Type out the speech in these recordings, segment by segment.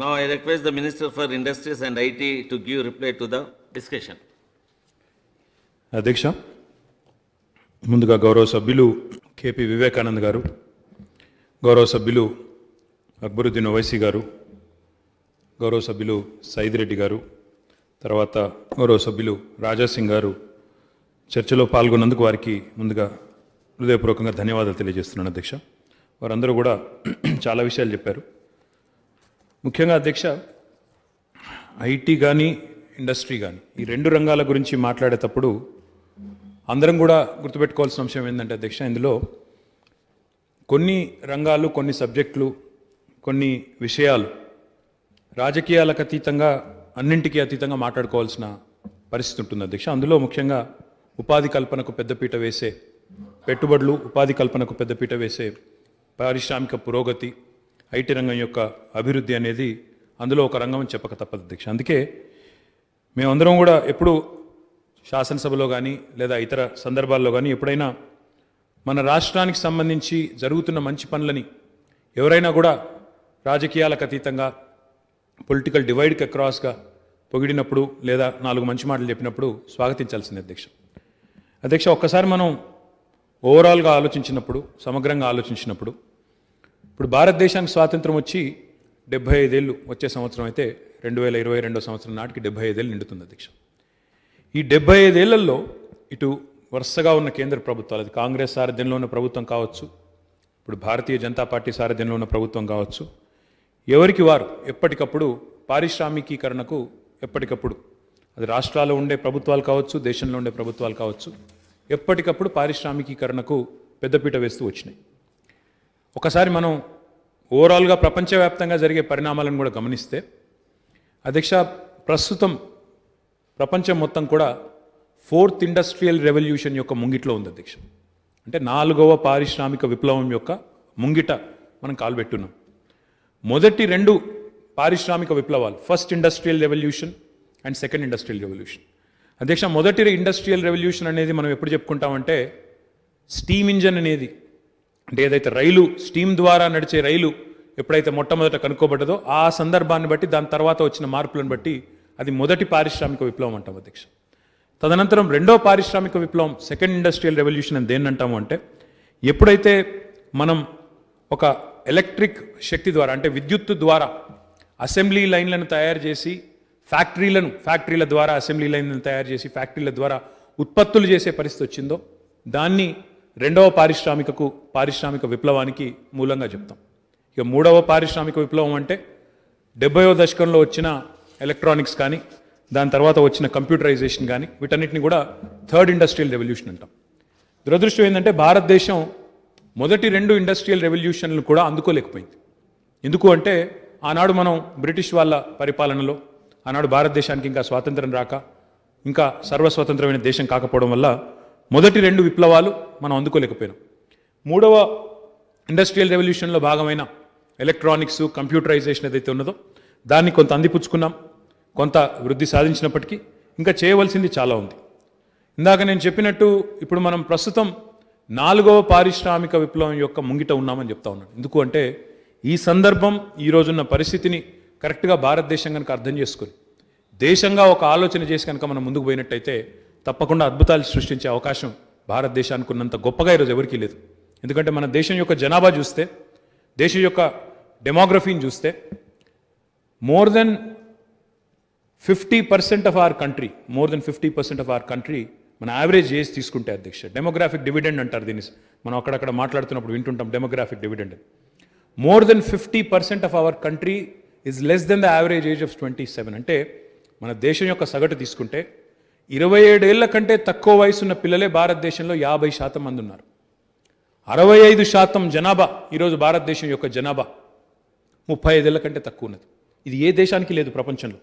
Now I request the Minister for Industries and IT to give reply to the discussion. అధ్యక్ష ముందుగా గౌరవ సభ్యులు KP Vivekanand గారు గౌరవ సభ్యులు అక్బరుద్దీన్ ఓవైసీ గారు గౌరవ సభ్యులు సైద్ రెడ్డి గారు తర్వాత గౌరవ సభ్యులు రాజాసింగ్ గారు చర్చలో పాల్గొన్నందుకు వారికి ముందుగా హృదయపూర్వకంగా ధన్యవాదాలు తెలియజేస్తున్నాను అధ్యక్ష వారందరూ కూడా చాలా విషయాలు చెప్పారు ముఖ్యంగా అధ్యక్ష ఐటీ కానీ ఇండస్ట్రీ కానీ ఈ రెండు రంగాల గురించి మాట్లాడేటప్పుడు అందరం కూడా గుర్తుపెట్టుకోవాల్సిన అంశం ఏంటంటే అధ్యక్ష ఇందులో కొన్ని రంగాలు కొన్ని సబ్జెక్టులు కొన్ని విషయాలు రాజకీయాలకు అతీతంగా అన్నింటికీ అతీతంగా మాట్లాడుకోవాల్సిన పరిస్థితి ఉంటుంది అధ్యక్ష అందులో ముఖ్యంగా ఉపాధి కల్పనకు పెద్దపీట వేసే పెట్టుబడులు ఉపాధి కల్పనకు పెద్దపీట వేసే పారిశ్రామిక పురోగతి ఐటీ రంగం యొక్క అభివృద్ధి అనేది అందులో ఒక రంగం అని చెప్పక తప్పదు అధ్యక్ష అందుకే మేమందరం కూడా ఎప్పుడు శాసనసభలో కానీ లేదా ఇతర సందర్భాల్లో కానీ ఎప్పుడైనా మన రాష్ట్రానికి సంబంధించి జరుగుతున్న మంచి పనులని ఎవరైనా కూడా రాజకీయాలకు అతీతంగా పొలిటికల్ డివైడ్కి అక్రాస్గా పొగిడినప్పుడు లేదా నాలుగు మంచి మాటలు చెప్పినప్పుడు స్వాగతించాల్సింది అధ్యక్ష అధ్యక్ష ఒక్కసారి మనం ఓవరాల్గా ఆలోచించినప్పుడు సమగ్రంగా ఆలోచించినప్పుడు ఇప్పుడు భారతదేశానికి స్వాతంత్రం వచ్చి డెబ్బై ఐదేళ్ళు వచ్చే సంవత్సరం అయితే రెండు వేల ఇరవై రెండో సంవత్సరం నాటికి డెబ్బై ఐదేళ్ళు నిండుతుంది అధ్యక్ష ఈ డెబ్బై ఐదేళ్లలో ఇటు వరుసగా ఉన్న కేంద్ర ప్రభుత్వాలు అది కాంగ్రెస్ సారథ్యంలో ఉన్న ప్రభుత్వం కావచ్చు ఇప్పుడు భారతీయ జనతా పార్టీ సారథ్యంలో ఉన్న ప్రభుత్వం కావచ్చు ఎవరికి వారు ఎప్పటికప్పుడు పారిశ్రామికీకరణకు ఎప్పటికప్పుడు అది రాష్ట్రాల్లో ఉండే ప్రభుత్వాలు కావచ్చు దేశంలో ఉండే ప్రభుత్వాలు కావచ్చు ఎప్పటికప్పుడు పారిశ్రామికీకరణకు పెద్దపీట వేస్తూ వచ్చినాయి ఒకసారి మనం ఓవరాల్గా ప్రపంచవ్యాప్తంగా జరిగే పరిణామాలను కూడా గమనిస్తే అధ్యక్ష ప్రస్తుతం ప్రపంచం మొత్తం కూడా ఫోర్త్ ఇండస్ట్రియల్ రెవల్యూషన్ యొక్క ముంగిట్లో ఉంది అధ్యక్ష అంటే నాలుగవ పారిశ్రామిక విప్లవం యొక్క ముంగిట మనం కాల్బెట్టున్నాం మొదటి రెండు పారిశ్రామిక విప్లవాలు first industrial revolution and second industrial revolution అధ్యక్ష మొదటి ఇండస్ట్రియల్ రెవల్యూషన్ అనేది మనం ఎప్పుడు చెప్పుకుంటామంటే స్టీమ్ ఇంజన్ అనేది అంటే ఏదైతే రైలు స్టీమ్ ద్వారా నడిచే రైలు ఎప్పుడైతే మొట్టమొదట కనుక్కోబడ్డదో ఆ సందర్భాన్ని బట్టి దాని తర్వాత వచ్చిన మార్పులను బట్టి అది మొదటి పారిశ్రామిక విప్లవం అంటాం అధ్యక్ష తదనంతరం రెండో పారిశ్రామిక విప్లవం సెకండ్ ఇండస్ట్రియల్ రెవల్యూషన్ అని దేన్ని అంటాము అంటే ఎప్పుడైతే మనం ఒక ఎలక్ట్రిక్ శక్తి ద్వారా అంటే విద్యుత్తు ద్వారా అసెంబ్లీ లైన్లను తయారు చేసి ఫ్యాక్టరీలను ఫ్యాక్టరీల ద్వారా అసెంబ్లీ లైన్లను తయారు చేసి ఫ్యాక్టరీల ద్వారా ఉత్పత్తులు చేసే పరిస్థితి వచ్చిందో దాన్ని రెండవ పారిశ్రామికకు పారిశ్రామిక విప్లవానికి మూలంగా చెప్తాం ఇక మూడవ పారిశ్రామిక విప్లవం అంటే డెబ్బైవ దశకంలో వచ్చిన ఎలక్ట్రానిక్స్ కానీ దాని తర్వాత వచ్చిన కంప్యూటరైజేషన్ కానీ వీటన్నిటిని కూడా థర్డ్ ఇండస్ట్రియల్ రెవల్యూషన్ అంటాం దురదృష్టం ఏంటంటే భారతదేశం మొదటి రెండు ఇండస్ట్రియల్ రెవల్యూషన్లు కూడా అందుకోలేకపోయింది ఎందుకు అంటే ఆనాడు మనం బ్రిటిష్ వాళ్ళ పరిపాలనలో ఆనాడు భారతదేశానికి ఇంకా స్వాతంత్రం రాక ఇంకా సర్వస్వతంత్రమైన దేశం కాకపోవడం వల్ల మొదటి రెండు విప్లవాలు మనం అందుకోలేకపోయినాం మూడవ ఇండస్ట్రియల్ రెవల్యూషన్లో భాగమైన ఎలక్ట్రానిక్స్ కంప్యూటరైజేషన్ ఏదైతే ఉన్నదో దాన్ని కొంత అందిపుచ్చుకున్నాం కొంత వృద్ధి సాధించినప్పటికీ ఇంకా చేయవలసింది చాలా ఉంది ఇందాక నేను చెప్పినట్టు ఇప్పుడు మనం ప్రస్తుతం నాలుగవ పారిశ్రామిక విప్లవం యొక్క ముంగిట ఉన్నామని చెప్తా ఉన్నాను ఎందుకు అంటే ఈ సందర్భం ఈరోజున్న పరిస్థితిని కరెక్ట్గా భారతదేశం కనుక అర్థం చేసుకుని దేశంగా ఒక ఆలోచన చేసి కనుక మనం ముందుకు పోయినట్టయితే తప్పకుండా అద్భుతాలు సృష్టించే అవకాశం భారతదేశానికి ఉన్నంత గొప్పగా ఈరోజు ఎవరికీ లేదు ఎందుకంటే మన దేశం యొక్క జనాభా చూస్తే దేశం యొక్క డెమోగ్రఫీని చూస్తే more than fifty percent of our country more than fifty percent of our country మన యావరేజ్ ఏజ్ తీసుకుంటే అధ్యక్ష డెమోగ్రాఫిక్ డివిడెండ్ అంటారు దీన్ని మనం అక్కడక్కడ మాట్లాడుతున్నప్పుడు వింటుంటాం demographic dividend more than fifty percent of our country is less than the average age of twenty seven అంటే మన దేశం యొక్క సగటు తీసుకుంటే ఇరవై ఏడేళ్ల కంటే తక్కువ వయసున్న పిల్లలే భారతదేశంలో యాభై శాతం మంది ఉన్నారు అరవై ఐదు శాతం జనాభా ఈరోజు భారతదేశం యొక్క జనాభా ముప్పై ఐదేళ్ల కంటే తక్కువ ఉన్నది ఇది ఏ దేశానికి లేదు ప్రపంచంలో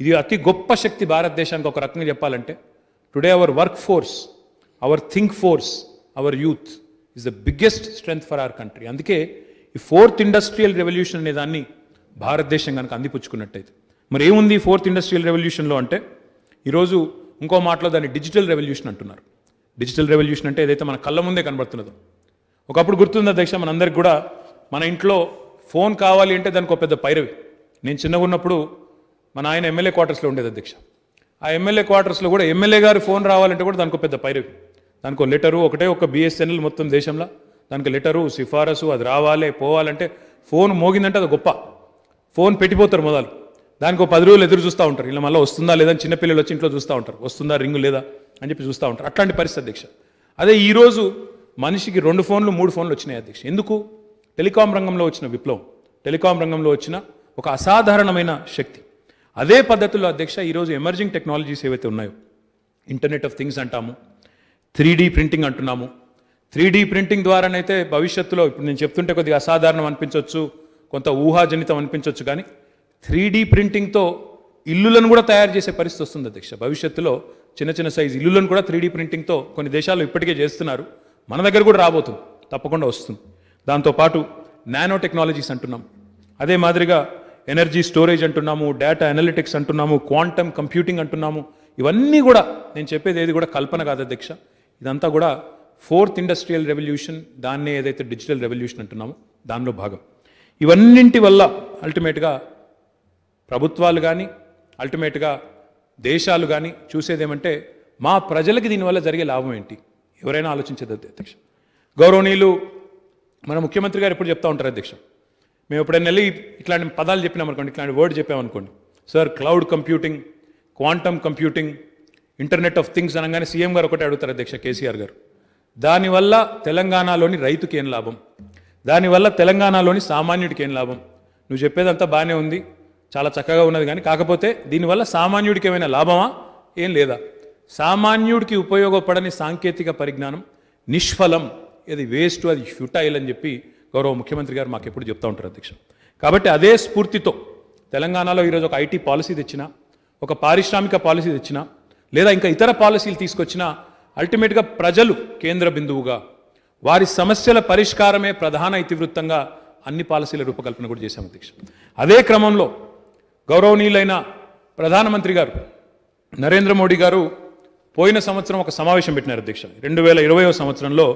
ఇది అతి గొప్ప శక్తి భారతదేశానికి ఒక రకంగా చెప్పాలంటే today our work force our think force our youth is the biggest strength for our country అందుకే ఈ ఫోర్త్ ఇండస్ట్రియల్ రెవల్యూషన్ అనే దాన్ని భారతదేశం కనుక అందిపుచ్చుకున్నట్టయితే మరి ఏముంది ఫోర్త్ ఇండస్ట్రియల్ రెవల్యూషన్లో అంటే ఈరోజు ఇంకో మాటలో దాన్ని డిజిటల్ రెవల్యూషన్ అంటున్నారు డిజిటల్ రెవల్యూషన్ అంటే ఏదైతే మన కళ్ళ ముందే కనబడుతున్నదో ఒకప్పుడు గుర్తుంది అధ్యక్ష మనందరికి కూడా మన ఇంట్లో ఫోన్ కావాలి అంటే దానికి ఒక పెద్ద పైరవి నేను చిన్నగా ఉన్నప్పుడు మన ఆయన ఎమ్మెల్యే క్వార్టర్స్లో ఉండేది అధ్యక్ష ఆ ఎమ్మెల్యే క్వార్టర్స్లో కూడా ఎమ్మెల్యే గారు ఫోన్ రావాలంటే కూడా దానికి పెద్ద పైరవి దానికి లెటరు ఒకటే ఒక బిఎస్ఎన్ఎల్ మొత్తం దేశంలో దానికి లెటరు సిఫారసు అది రావాలి పోవాలంటే ఫోన్ మోగిందంటే అది గొప్ప ఫోన్ పెట్టిపోతారు మొదలు దానికి పది రోజులు ఎదురు చూస్తూ ఉంటారు ఇలా మళ్ళీ వస్తుందా లేదా చిన్నపిల్లలు వచ్చి ఇంట్లో చూస్తూ ఉంటారు వస్తుందా రింగు లేదా అని చెప్పి చూస్తూ ఉంటారు అట్లాంటి పరిస్థితి అధ్యక్ష అదే ఈరోజు మనిషికి రెండు ఫోన్లు మూడు ఫోన్లు వచ్చినాయి అధ్యక్ష ఎందుకు టెలికాం రంగంలో వచ్చిన విప్లవం టెలికాం రంగంలో వచ్చిన ఒక అసాధారణమైన శక్తి అదే పద్ధతిలో అధ్యక్ష ఈరోజు ఎమర్జింగ్ టెక్నాలజీస్ ఏవైతే ఉన్నాయో ఇంటర్నెట్ ఆఫ్ థింగ్స్ అంటాము త్రీ ప్రింటింగ్ అంటున్నాము త్రీ ప్రింటింగ్ ద్వారానైతే భవిష్యత్తులో ఇప్పుడు నేను చెప్తుంటే కొద్దిగా అసాధారణం అనిపించవచ్చు కొంత ఊహాజనితం అనిపించవచ్చు కానీ త్రీ డీ ప్రింటింగ్తో ఇల్లులను కూడా తయారు చేసే పరిస్థితి వస్తుంది అధ్యక్ష భవిష్యత్తులో చిన్న చిన్న సైజు ఇల్లులను కూడా త్రీ డీ ప్రింటింగ్తో కొన్ని దేశాలు ఇప్పటికే చేస్తున్నారు మన దగ్గర కూడా రాబోతుంది తప్పకుండా వస్తుంది దాంతోపాటు నానో టెక్నాలజీస్ అంటున్నాం అదే మాదిరిగా ఎనర్జీ స్టోరేజ్ అంటున్నాము డేటా అనలిటిక్స్ అంటున్నాము క్వాంటమ్ కంప్యూటింగ్ అంటున్నాము ఇవన్నీ కూడా నేను చెప్పేది ఏది కూడా కల్పన కాదు అధ్యక్ష ఇదంతా కూడా ఫోర్త్ ఇండస్ట్రియల్ రెవల్యూషన్ దాన్నే ఏదైతే డిజిటల్ రెవల్యూషన్ అంటున్నామో దానిలో భాగం ఇవన్నింటి వల్ల అల్టిమేట్గా ప్రభుత్వాలు కానీ అల్టిమేట్గా దేశాలు కానీ చూసేదేమంటే మా ప్రజలకి దీనివల్ల జరిగే లాభం ఏంటి ఎవరైనా ఆలోచించేది అధ్యక్ష గౌరవనీయులు మన ముఖ్యమంత్రి గారు ఎప్పుడు చెప్తా ఉంటారు అధ్యక్ష మేము ఎప్పుడైనా వెళ్ళి ఇట్లాంటి పదాలు చెప్పినామనుకోండి ఇట్లాంటి వర్డ్ చెప్పామనుకోండి sir cloud computing quantum computing internet of things అనగానే సీఎం గారు ఒకటే అడుగుతారు అధ్యక్ష కేసీఆర్ గారు దానివల్ల తెలంగాణలోని రైతుకి ఏం లాభం దానివల్ల తెలంగాణలోని సామాన్యుడికి ఏం లాభం నువ్వు చెప్పేదంతా బాగానే ఉంది చాలా చక్కగా ఉన్నది కానీ కాకపోతే దీనివల్ల సామాన్యుడికి ఏమైనా లాభమా ఏం లేదా సామాన్యుడికి ఉపయోగపడని సాంకేతిక పరిజ్ఞానం నిష్ఫలం ఇది వేస్ట్ అది ఫ్యూటైల్ అని చెప్పి గౌరవ ముఖ్యమంత్రి గారు మాకు ఎప్పుడు చెప్తూ ఉంటారు అధ్యక్షం కాబట్టి అదే స్ఫూర్తితో తెలంగాణలో ఈరోజు ఒక ఐటీ పాలసీ తెచ్చిన ఒక పారిశ్రామిక పాలసీ తెచ్చిన లేదా ఇంకా ఇతర పాలసీలు తీసుకొచ్చినా అల్టిమేట్గా ప్రజలు కేంద్ర బిందువుగా వారి సమస్యల పరిష్కారమే ప్రధాన ఇతివృత్తంగా అన్ని పాలసీల రూపకల్పన కూడా చేశాం అధ్యక్ష అదే క్రమంలో గౌరవనీయులైన ప్రధానమంత్రి గారు నరేంద్ర మోడీ గారు పోయిన సంవత్సరం ఒక సమావేశం పెట్టినారు అధ్యక్ష రెండు వేల ఇరవయో సంవత్సరంలో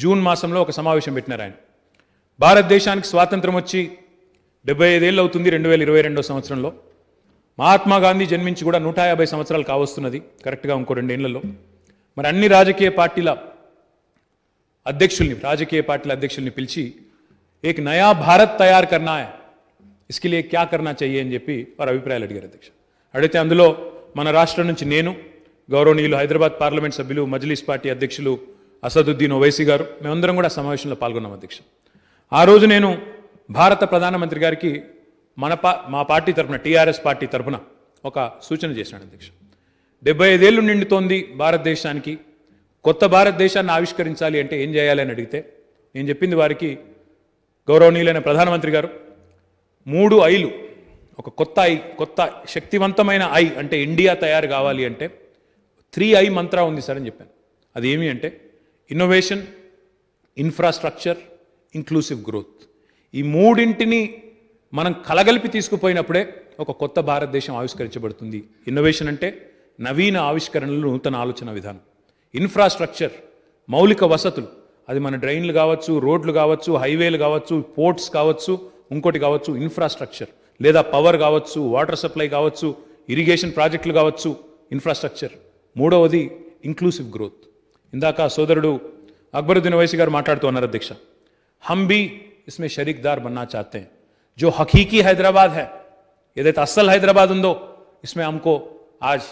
జూన్ మాసంలో ఒక సమావేశం పెట్టినారు ఆయన భారతదేశానికి స్వాతంత్రం వచ్చి డెబ్బై ఐదేళ్ళు అవుతుంది రెండు వేల ఇరవై రెండో సంవత్సరంలో మహాత్మా గాంధీ జన్మించి కూడా నూట యాభై సంవత్సరాలు కావస్తున్నది కరెక్ట్గా ఇంకో రెండేళ్లలో మరి అన్ని రాజకీయ పార్టీల అధ్యక్షుల్ని రాజకీయ పార్టీల అధ్యక్షుల్ని పిలిచి ఏక నయా భారత్ తయారు కర్నా ఇస్కిలే క్యా కర్నా చెయ్యి అని చెప్పి వారు అభిప్రాయాలు అడిగారు అధ్యక్ష అడిగితే అందులో మన రాష్ట్రం నుంచి నేను గౌరవనీయులు హైదరాబాద్ పార్లమెంట్ సభ్యులు మజ్లీస్ పార్టీ అధ్యక్షులు అసదుద్దీన్ ఓవైసీ గారు మేమందరం కూడా సమావేశంలో పాల్గొన్నాం అధ్యక్ష ఆ రోజు నేను భారత ప్రధానమంత్రి గారికి మన పా మా పార్టీ తరఫున టీఆర్ఎస్ పార్టీ తరఫున ఒక సూచన చేశాను అధ్యక్ష డెబ్బై ఐదేళ్ళు నిండుతోంది భారతదేశానికి కొత్త భారతదేశాన్ని ఆవిష్కరించాలి అంటే ఏం చేయాలని అడిగితే నేను చెప్పింది వారికి గౌరవనీయులైన ప్రధానమంత్రి గారు మూడు ఐలు ఒక కొత్త ఐ కొత్త శక్తివంతమైన ఐ అంటే ఇండియా తయారు కావాలి అంటే త్రీ ఐ మంత్ర ఉంది సార్ అని చెప్పాను ఏమి అంటే ఇన్నోవేషన్ ఇన్ఫ్రాస్ట్రక్చర్ ఇంక్లూసివ్ గ్రోత్ ఈ మూడింటిని మనం కలగలిపి తీసుకుపోయినప్పుడే ఒక కొత్త భారతదేశం ఆవిష్కరించబడుతుంది ఇన్నోవేషన్ అంటే నవీన ఆవిష్కరణలు నూతన ఆలోచన విధానం ఇన్ఫ్రాస్ట్రక్చర్ మౌలిక వసతులు అది మన డ్రైన్లు కావచ్చు రోడ్లు కావచ్చు హైవేలు కావచ్చు పోర్ట్స్ కావచ్చు ఇంకోటి కావచ్చు ఇన్ఫ్రాస్ట్రక్చర్ లేదా పవర్ కావచ్చు వాటర్ సప్లై కావచ్చు ఇరిగేషన్ ప్రాజెక్టులు కావచ్చు ఇన్ఫ్రాస్ట్రక్చర్ మూడవది ఇంక్లూసివ్ గ్రోత్ ఇందాక సోదరుడు అక్బరుద్దీన్ వైసీ గారు మాట్లాడుతూ ఉన్నారు అధ్యక్ష హమ్ బి ఇస్మే షరీక్దార్ బన్నా చాతే జో హకీకి హైదరాబాద్ హై ఏదైతే అస్సల్ హైదరాబాద్ ఉందో इसमें हमको आज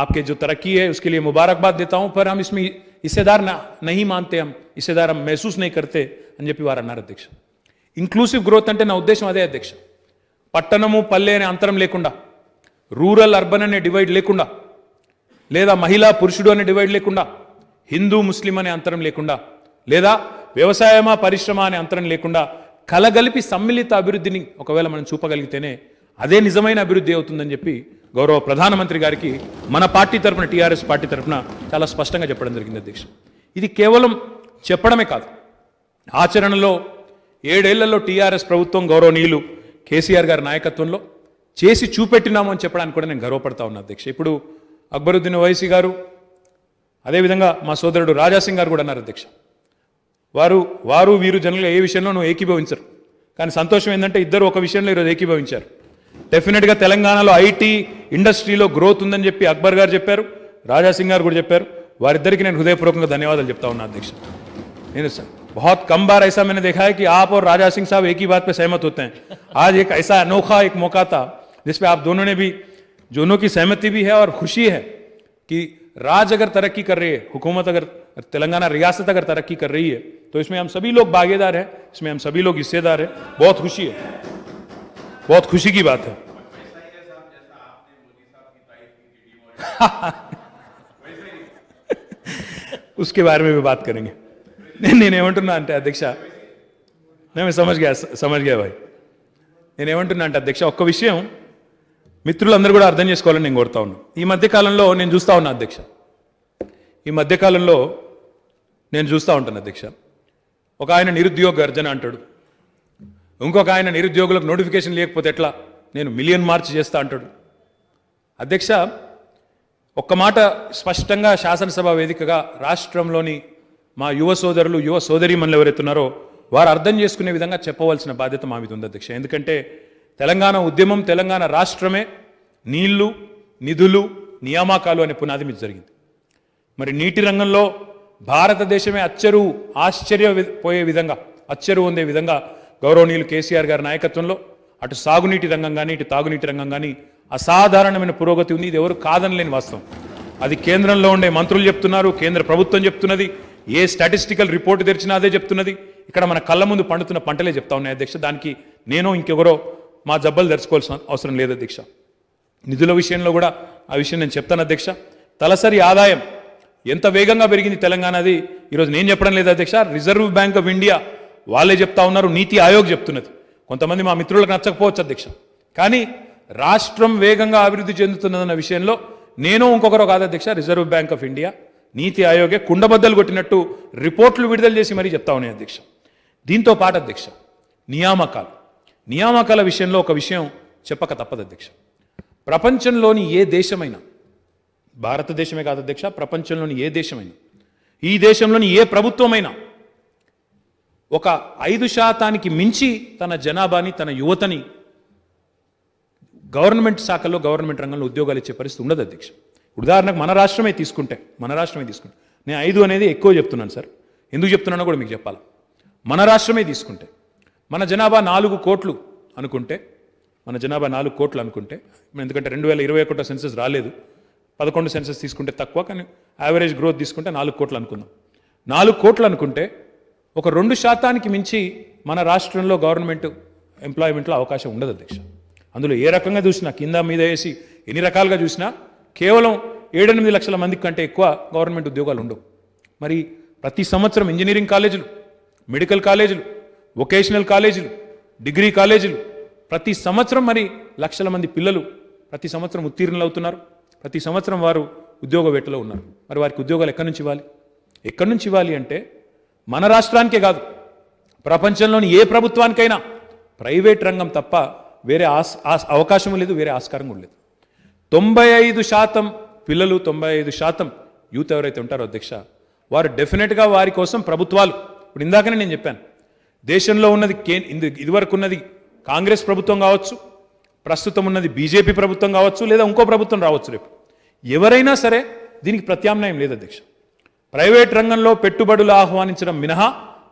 आपके जो तरक्की है उसके लिए मुबारकबाद देता हूं पर हम इसमें हिस्सेदार नहीं मानते हम हिस्सेदार हम महसूस नहीं करते अंजपी वार अध्यक्ष ఇంక్లూసివ్ గ్రోత్ అంటే నా ఉద్దేశం అదే అధ్యక్ష పట్టణము పల్లె అనే అంతరం లేకుండా రూరల్ అర్బన్ అనే డివైడ్ లేకుండా లేదా మహిళా పురుషుడు అనే డివైడ్ లేకుండా హిందూ ముస్లిం అనే అంతరం లేకుండా లేదా వ్యవసాయమా పరిశ్రమ అనే అంతరం లేకుండా కలగలిపి సమ్మిళిత అభివృద్ధిని ఒకవేళ మనం చూపగలిగితేనే అదే నిజమైన అభివృద్ధి అవుతుందని చెప్పి గౌరవ ప్రధానమంత్రి గారికి మన పార్టీ తరఫున టీఆర్ఎస్ పార్టీ తరఫున చాలా స్పష్టంగా చెప్పడం జరిగింది అధ్యక్ష ఇది కేవలం చెప్పడమే కాదు ఆచరణలో ఏడేళ్లలో టీఆర్ఎస్ ప్రభుత్వం గౌరవనీయులు కేసీఆర్ గారి నాయకత్వంలో చేసి చూపెట్టినాము అని చెప్పడానికి కూడా నేను గర్వపడతా ఉన్నా అధ్యక్ష ఇప్పుడు అక్బరుద్దీన్ వైసీ గారు అదేవిధంగా మా సోదరుడు రాజాసింగ్ గారు కూడా అన్నారు అధ్యక్ష వారు వారు వీరు జనరల్గా ఏ విషయంలోనూ ఏకీభవించరు కానీ సంతోషం ఏంటంటే ఇద్దరు ఒక విషయంలో ఈరోజు ఏకీభవించారు డెఫినెట్గా తెలంగాణలో ఐటీ ఇండస్ట్రీలో గ్రోత్ ఉందని చెప్పి అక్బర్ గారు చెప్పారు రాజాసింగ్ గారు కూడా చెప్పారు వారిద్దరికీ నేను హృదయపూర్వకంగా ధన్యవాదాలు చెప్తా ఉన్నా అధ్యక్ష నేను సార్ बहुत कम बार ऐसा मैंने देखा है कि आप और राजा सिंह साहब एक ही बात पे सहमत होते हैं आज एक ऐसा अनोखा एक मौका था जिसपे आप दोनों ने भी दोनों की सहमति भी है और खुशी है कि राज अगर तरक्की कर रही है हुकूमत अगर तेलंगाना रियासत अगर तरक्की कर रही है तो इसमें हम सभी लोग भागीदार हैं इसमें हम सभी लोग हिस्सेदार हैं बहुत खुशी है बहुत खुशी की बात है उसके बारे में भी बात करेंगे నేను నేనేమంటున్నా అంటే అధ్యక్ష నేను సమజ్గా సమజ్గా భాయ్ నేనేమంటున్నా అంటే అధ్యక్ష ఒక్క విషయం మిత్రులందరూ కూడా అర్థం చేసుకోవాలని నేను కోరుతా ఉన్నా ఈ మధ్యకాలంలో నేను చూస్తూ ఉన్నా అధ్యక్ష ఈ మధ్యకాలంలో నేను చూస్తూ ఉంటాను అధ్యక్ష ఒక ఆయన నిరుద్యోగ గర్జన అంటాడు ఇంకొక ఆయన నిరుద్యోగులకు నోటిఫికేషన్ లేకపోతే ఎట్లా నేను మిలియన్ మార్చ్ చేస్తా అంటాడు అధ్యక్ష ఒక్క మాట స్పష్టంగా శాసనసభ వేదికగా రాష్ట్రంలోని మా యువ సోదరులు యువ సోదరిమన్లు ఎవరెత్తున్నారో వారు అర్థం చేసుకునే విధంగా చెప్పవలసిన బాధ్యత మా మీద ఉంది అధ్యక్ష ఎందుకంటే తెలంగాణ ఉద్యమం తెలంగాణ రాష్ట్రమే నీళ్లు నిధులు నియామకాలు అనే పునాది మీద జరిగింది మరి నీటి రంగంలో భారతదేశమే ఆశ్చర్య ఆశ్చర్యపోయే విధంగా అచ్చరు ఉండే విధంగా గౌరవనీయులు కేసీఆర్ గారి నాయకత్వంలో అటు సాగునీటి రంగం కానీ ఇటు తాగునీటి రంగం కానీ అసాధారణమైన పురోగతి ఉంది ఇది ఎవరు కాదనలేని వాస్తవం అది కేంద్రంలో ఉండే మంత్రులు చెప్తున్నారు కేంద్ర ప్రభుత్వం చెప్తున్నది ఏ స్టాటిస్టికల్ రిపోర్ట్ తెరిచినా అదే చెప్తున్నది ఇక్కడ మన కళ్ళ ముందు పండుతున్న పంటలే చెప్తా ఉన్నాయి అధ్యక్ష దానికి నేను ఇంకెవరో మా జబ్బలు తెరుచుకోవాల్సిన అవసరం లేదు అధ్యక్ష నిధుల విషయంలో కూడా ఆ విషయం నేను చెప్తాను అధ్యక్ష తలసరి ఆదాయం ఎంత వేగంగా పెరిగింది తెలంగాణది ఈరోజు నేను చెప్పడం లేదు అధ్యక్ష రిజర్వ్ బ్యాంక్ ఆఫ్ ఇండియా వాళ్ళే చెప్తా ఉన్నారు నీతి ఆయోగ్ చెప్తున్నది కొంతమంది మా మిత్రులకు నచ్చకపోవచ్చు అధ్యక్ష కానీ రాష్ట్రం వేగంగా అభివృద్ధి చెందుతున్నదన్న విషయంలో నేను ఇంకొకరు కాదు అధ్యక్ష రిజర్వ్ బ్యాంక్ ఆఫ్ ఇండియా నీతి ఆయోగే కుండబద్దలు కొట్టినట్టు రిపోర్ట్లు విడుదల చేసి మరీ చెప్తా ఉన్నాయి అధ్యక్ష దీంతో పాటు అధ్యక్ష నియామకాలు నియామకాల విషయంలో ఒక విషయం చెప్పక తప్పదు అధ్యక్ష ప్రపంచంలోని ఏ దేశమైనా భారతదేశమే కాదు అధ్యక్ష ప్రపంచంలోని ఏ దేశమైనా ఈ దేశంలోని ఏ ప్రభుత్వమైనా ఒక ఐదు శాతానికి మించి తన జనాభాని తన యువతని గవర్నమెంట్ శాఖల్లో గవర్నమెంట్ రంగంలో ఉద్యోగాలు ఇచ్చే పరిస్థితి ఉండదు అధ్యక్ష ఉదాహరణకు మన రాష్ట్రమే తీసుకుంటే మన రాష్ట్రమే తీసుకుంటే నేను ఐదు అనేది ఎక్కువ చెప్తున్నాను సార్ ఎందుకు చెప్తున్నానో కూడా మీకు చెప్పాలి మన రాష్ట్రమే తీసుకుంటే మన జనాభా నాలుగు కోట్లు అనుకుంటే మన జనాభా నాలుగు కోట్లు అనుకుంటే ఎందుకంటే రెండు వేల ఇరవై ఒకటో సెన్సెస్ రాలేదు పదకొండు సెన్సెస్ తీసుకుంటే తక్కువ కానీ యావరేజ్ గ్రోత్ తీసుకుంటే నాలుగు కోట్లు అనుకుందాం నాలుగు కోట్లు అనుకుంటే ఒక రెండు శాతానికి మించి మన రాష్ట్రంలో గవర్నమెంట్ ఎంప్లాయ్మెంట్లో అవకాశం ఉండదు అధ్యక్ష అందులో ఏ రకంగా చూసినా కింద మీద వేసి ఎన్ని రకాలుగా చూసినా కేవలం ఏడెనిమిది లక్షల మంది కంటే ఎక్కువ గవర్నమెంట్ ఉద్యోగాలు ఉండవు మరి ప్రతి సంవత్సరం ఇంజనీరింగ్ కాలేజీలు మెడికల్ కాలేజీలు వొకేషనల్ కాలేజీలు డిగ్రీ కాలేజీలు ప్రతి సంవత్సరం మరి లక్షల మంది పిల్లలు ప్రతి సంవత్సరం ఉత్తీర్ణులు అవుతున్నారు ప్రతి సంవత్సరం వారు ఉద్యోగ వేటలో ఉన్నారు మరి వారికి ఉద్యోగాలు ఎక్కడి నుంచి ఇవ్వాలి ఎక్కడి నుంచి ఇవ్వాలి అంటే మన రాష్ట్రానికే కాదు ప్రపంచంలోని ఏ ప్రభుత్వానికైనా ప్రైవేట్ రంగం తప్ప వేరే అవకాశం లేదు వేరే ఆస్కారం కూడా లేదు తొంభై ఐదు శాతం పిల్లలు తొంభై ఐదు శాతం యూత్ ఎవరైతే ఉంటారో అధ్యక్ష వారు డెఫినెట్గా వారి కోసం ప్రభుత్వాలు ఇప్పుడు ఇందాకనే నేను చెప్పాను దేశంలో ఉన్నది కే ఇదివరకు ఉన్నది కాంగ్రెస్ ప్రభుత్వం కావచ్చు ప్రస్తుతం ఉన్నది బీజేపీ ప్రభుత్వం కావచ్చు లేదా ఇంకో ప్రభుత్వం రావచ్చు రేపు ఎవరైనా సరే దీనికి ప్రత్యామ్నాయం లేదు అధ్యక్ష ప్రైవేట్ రంగంలో పెట్టుబడులు ఆహ్వానించడం మినహా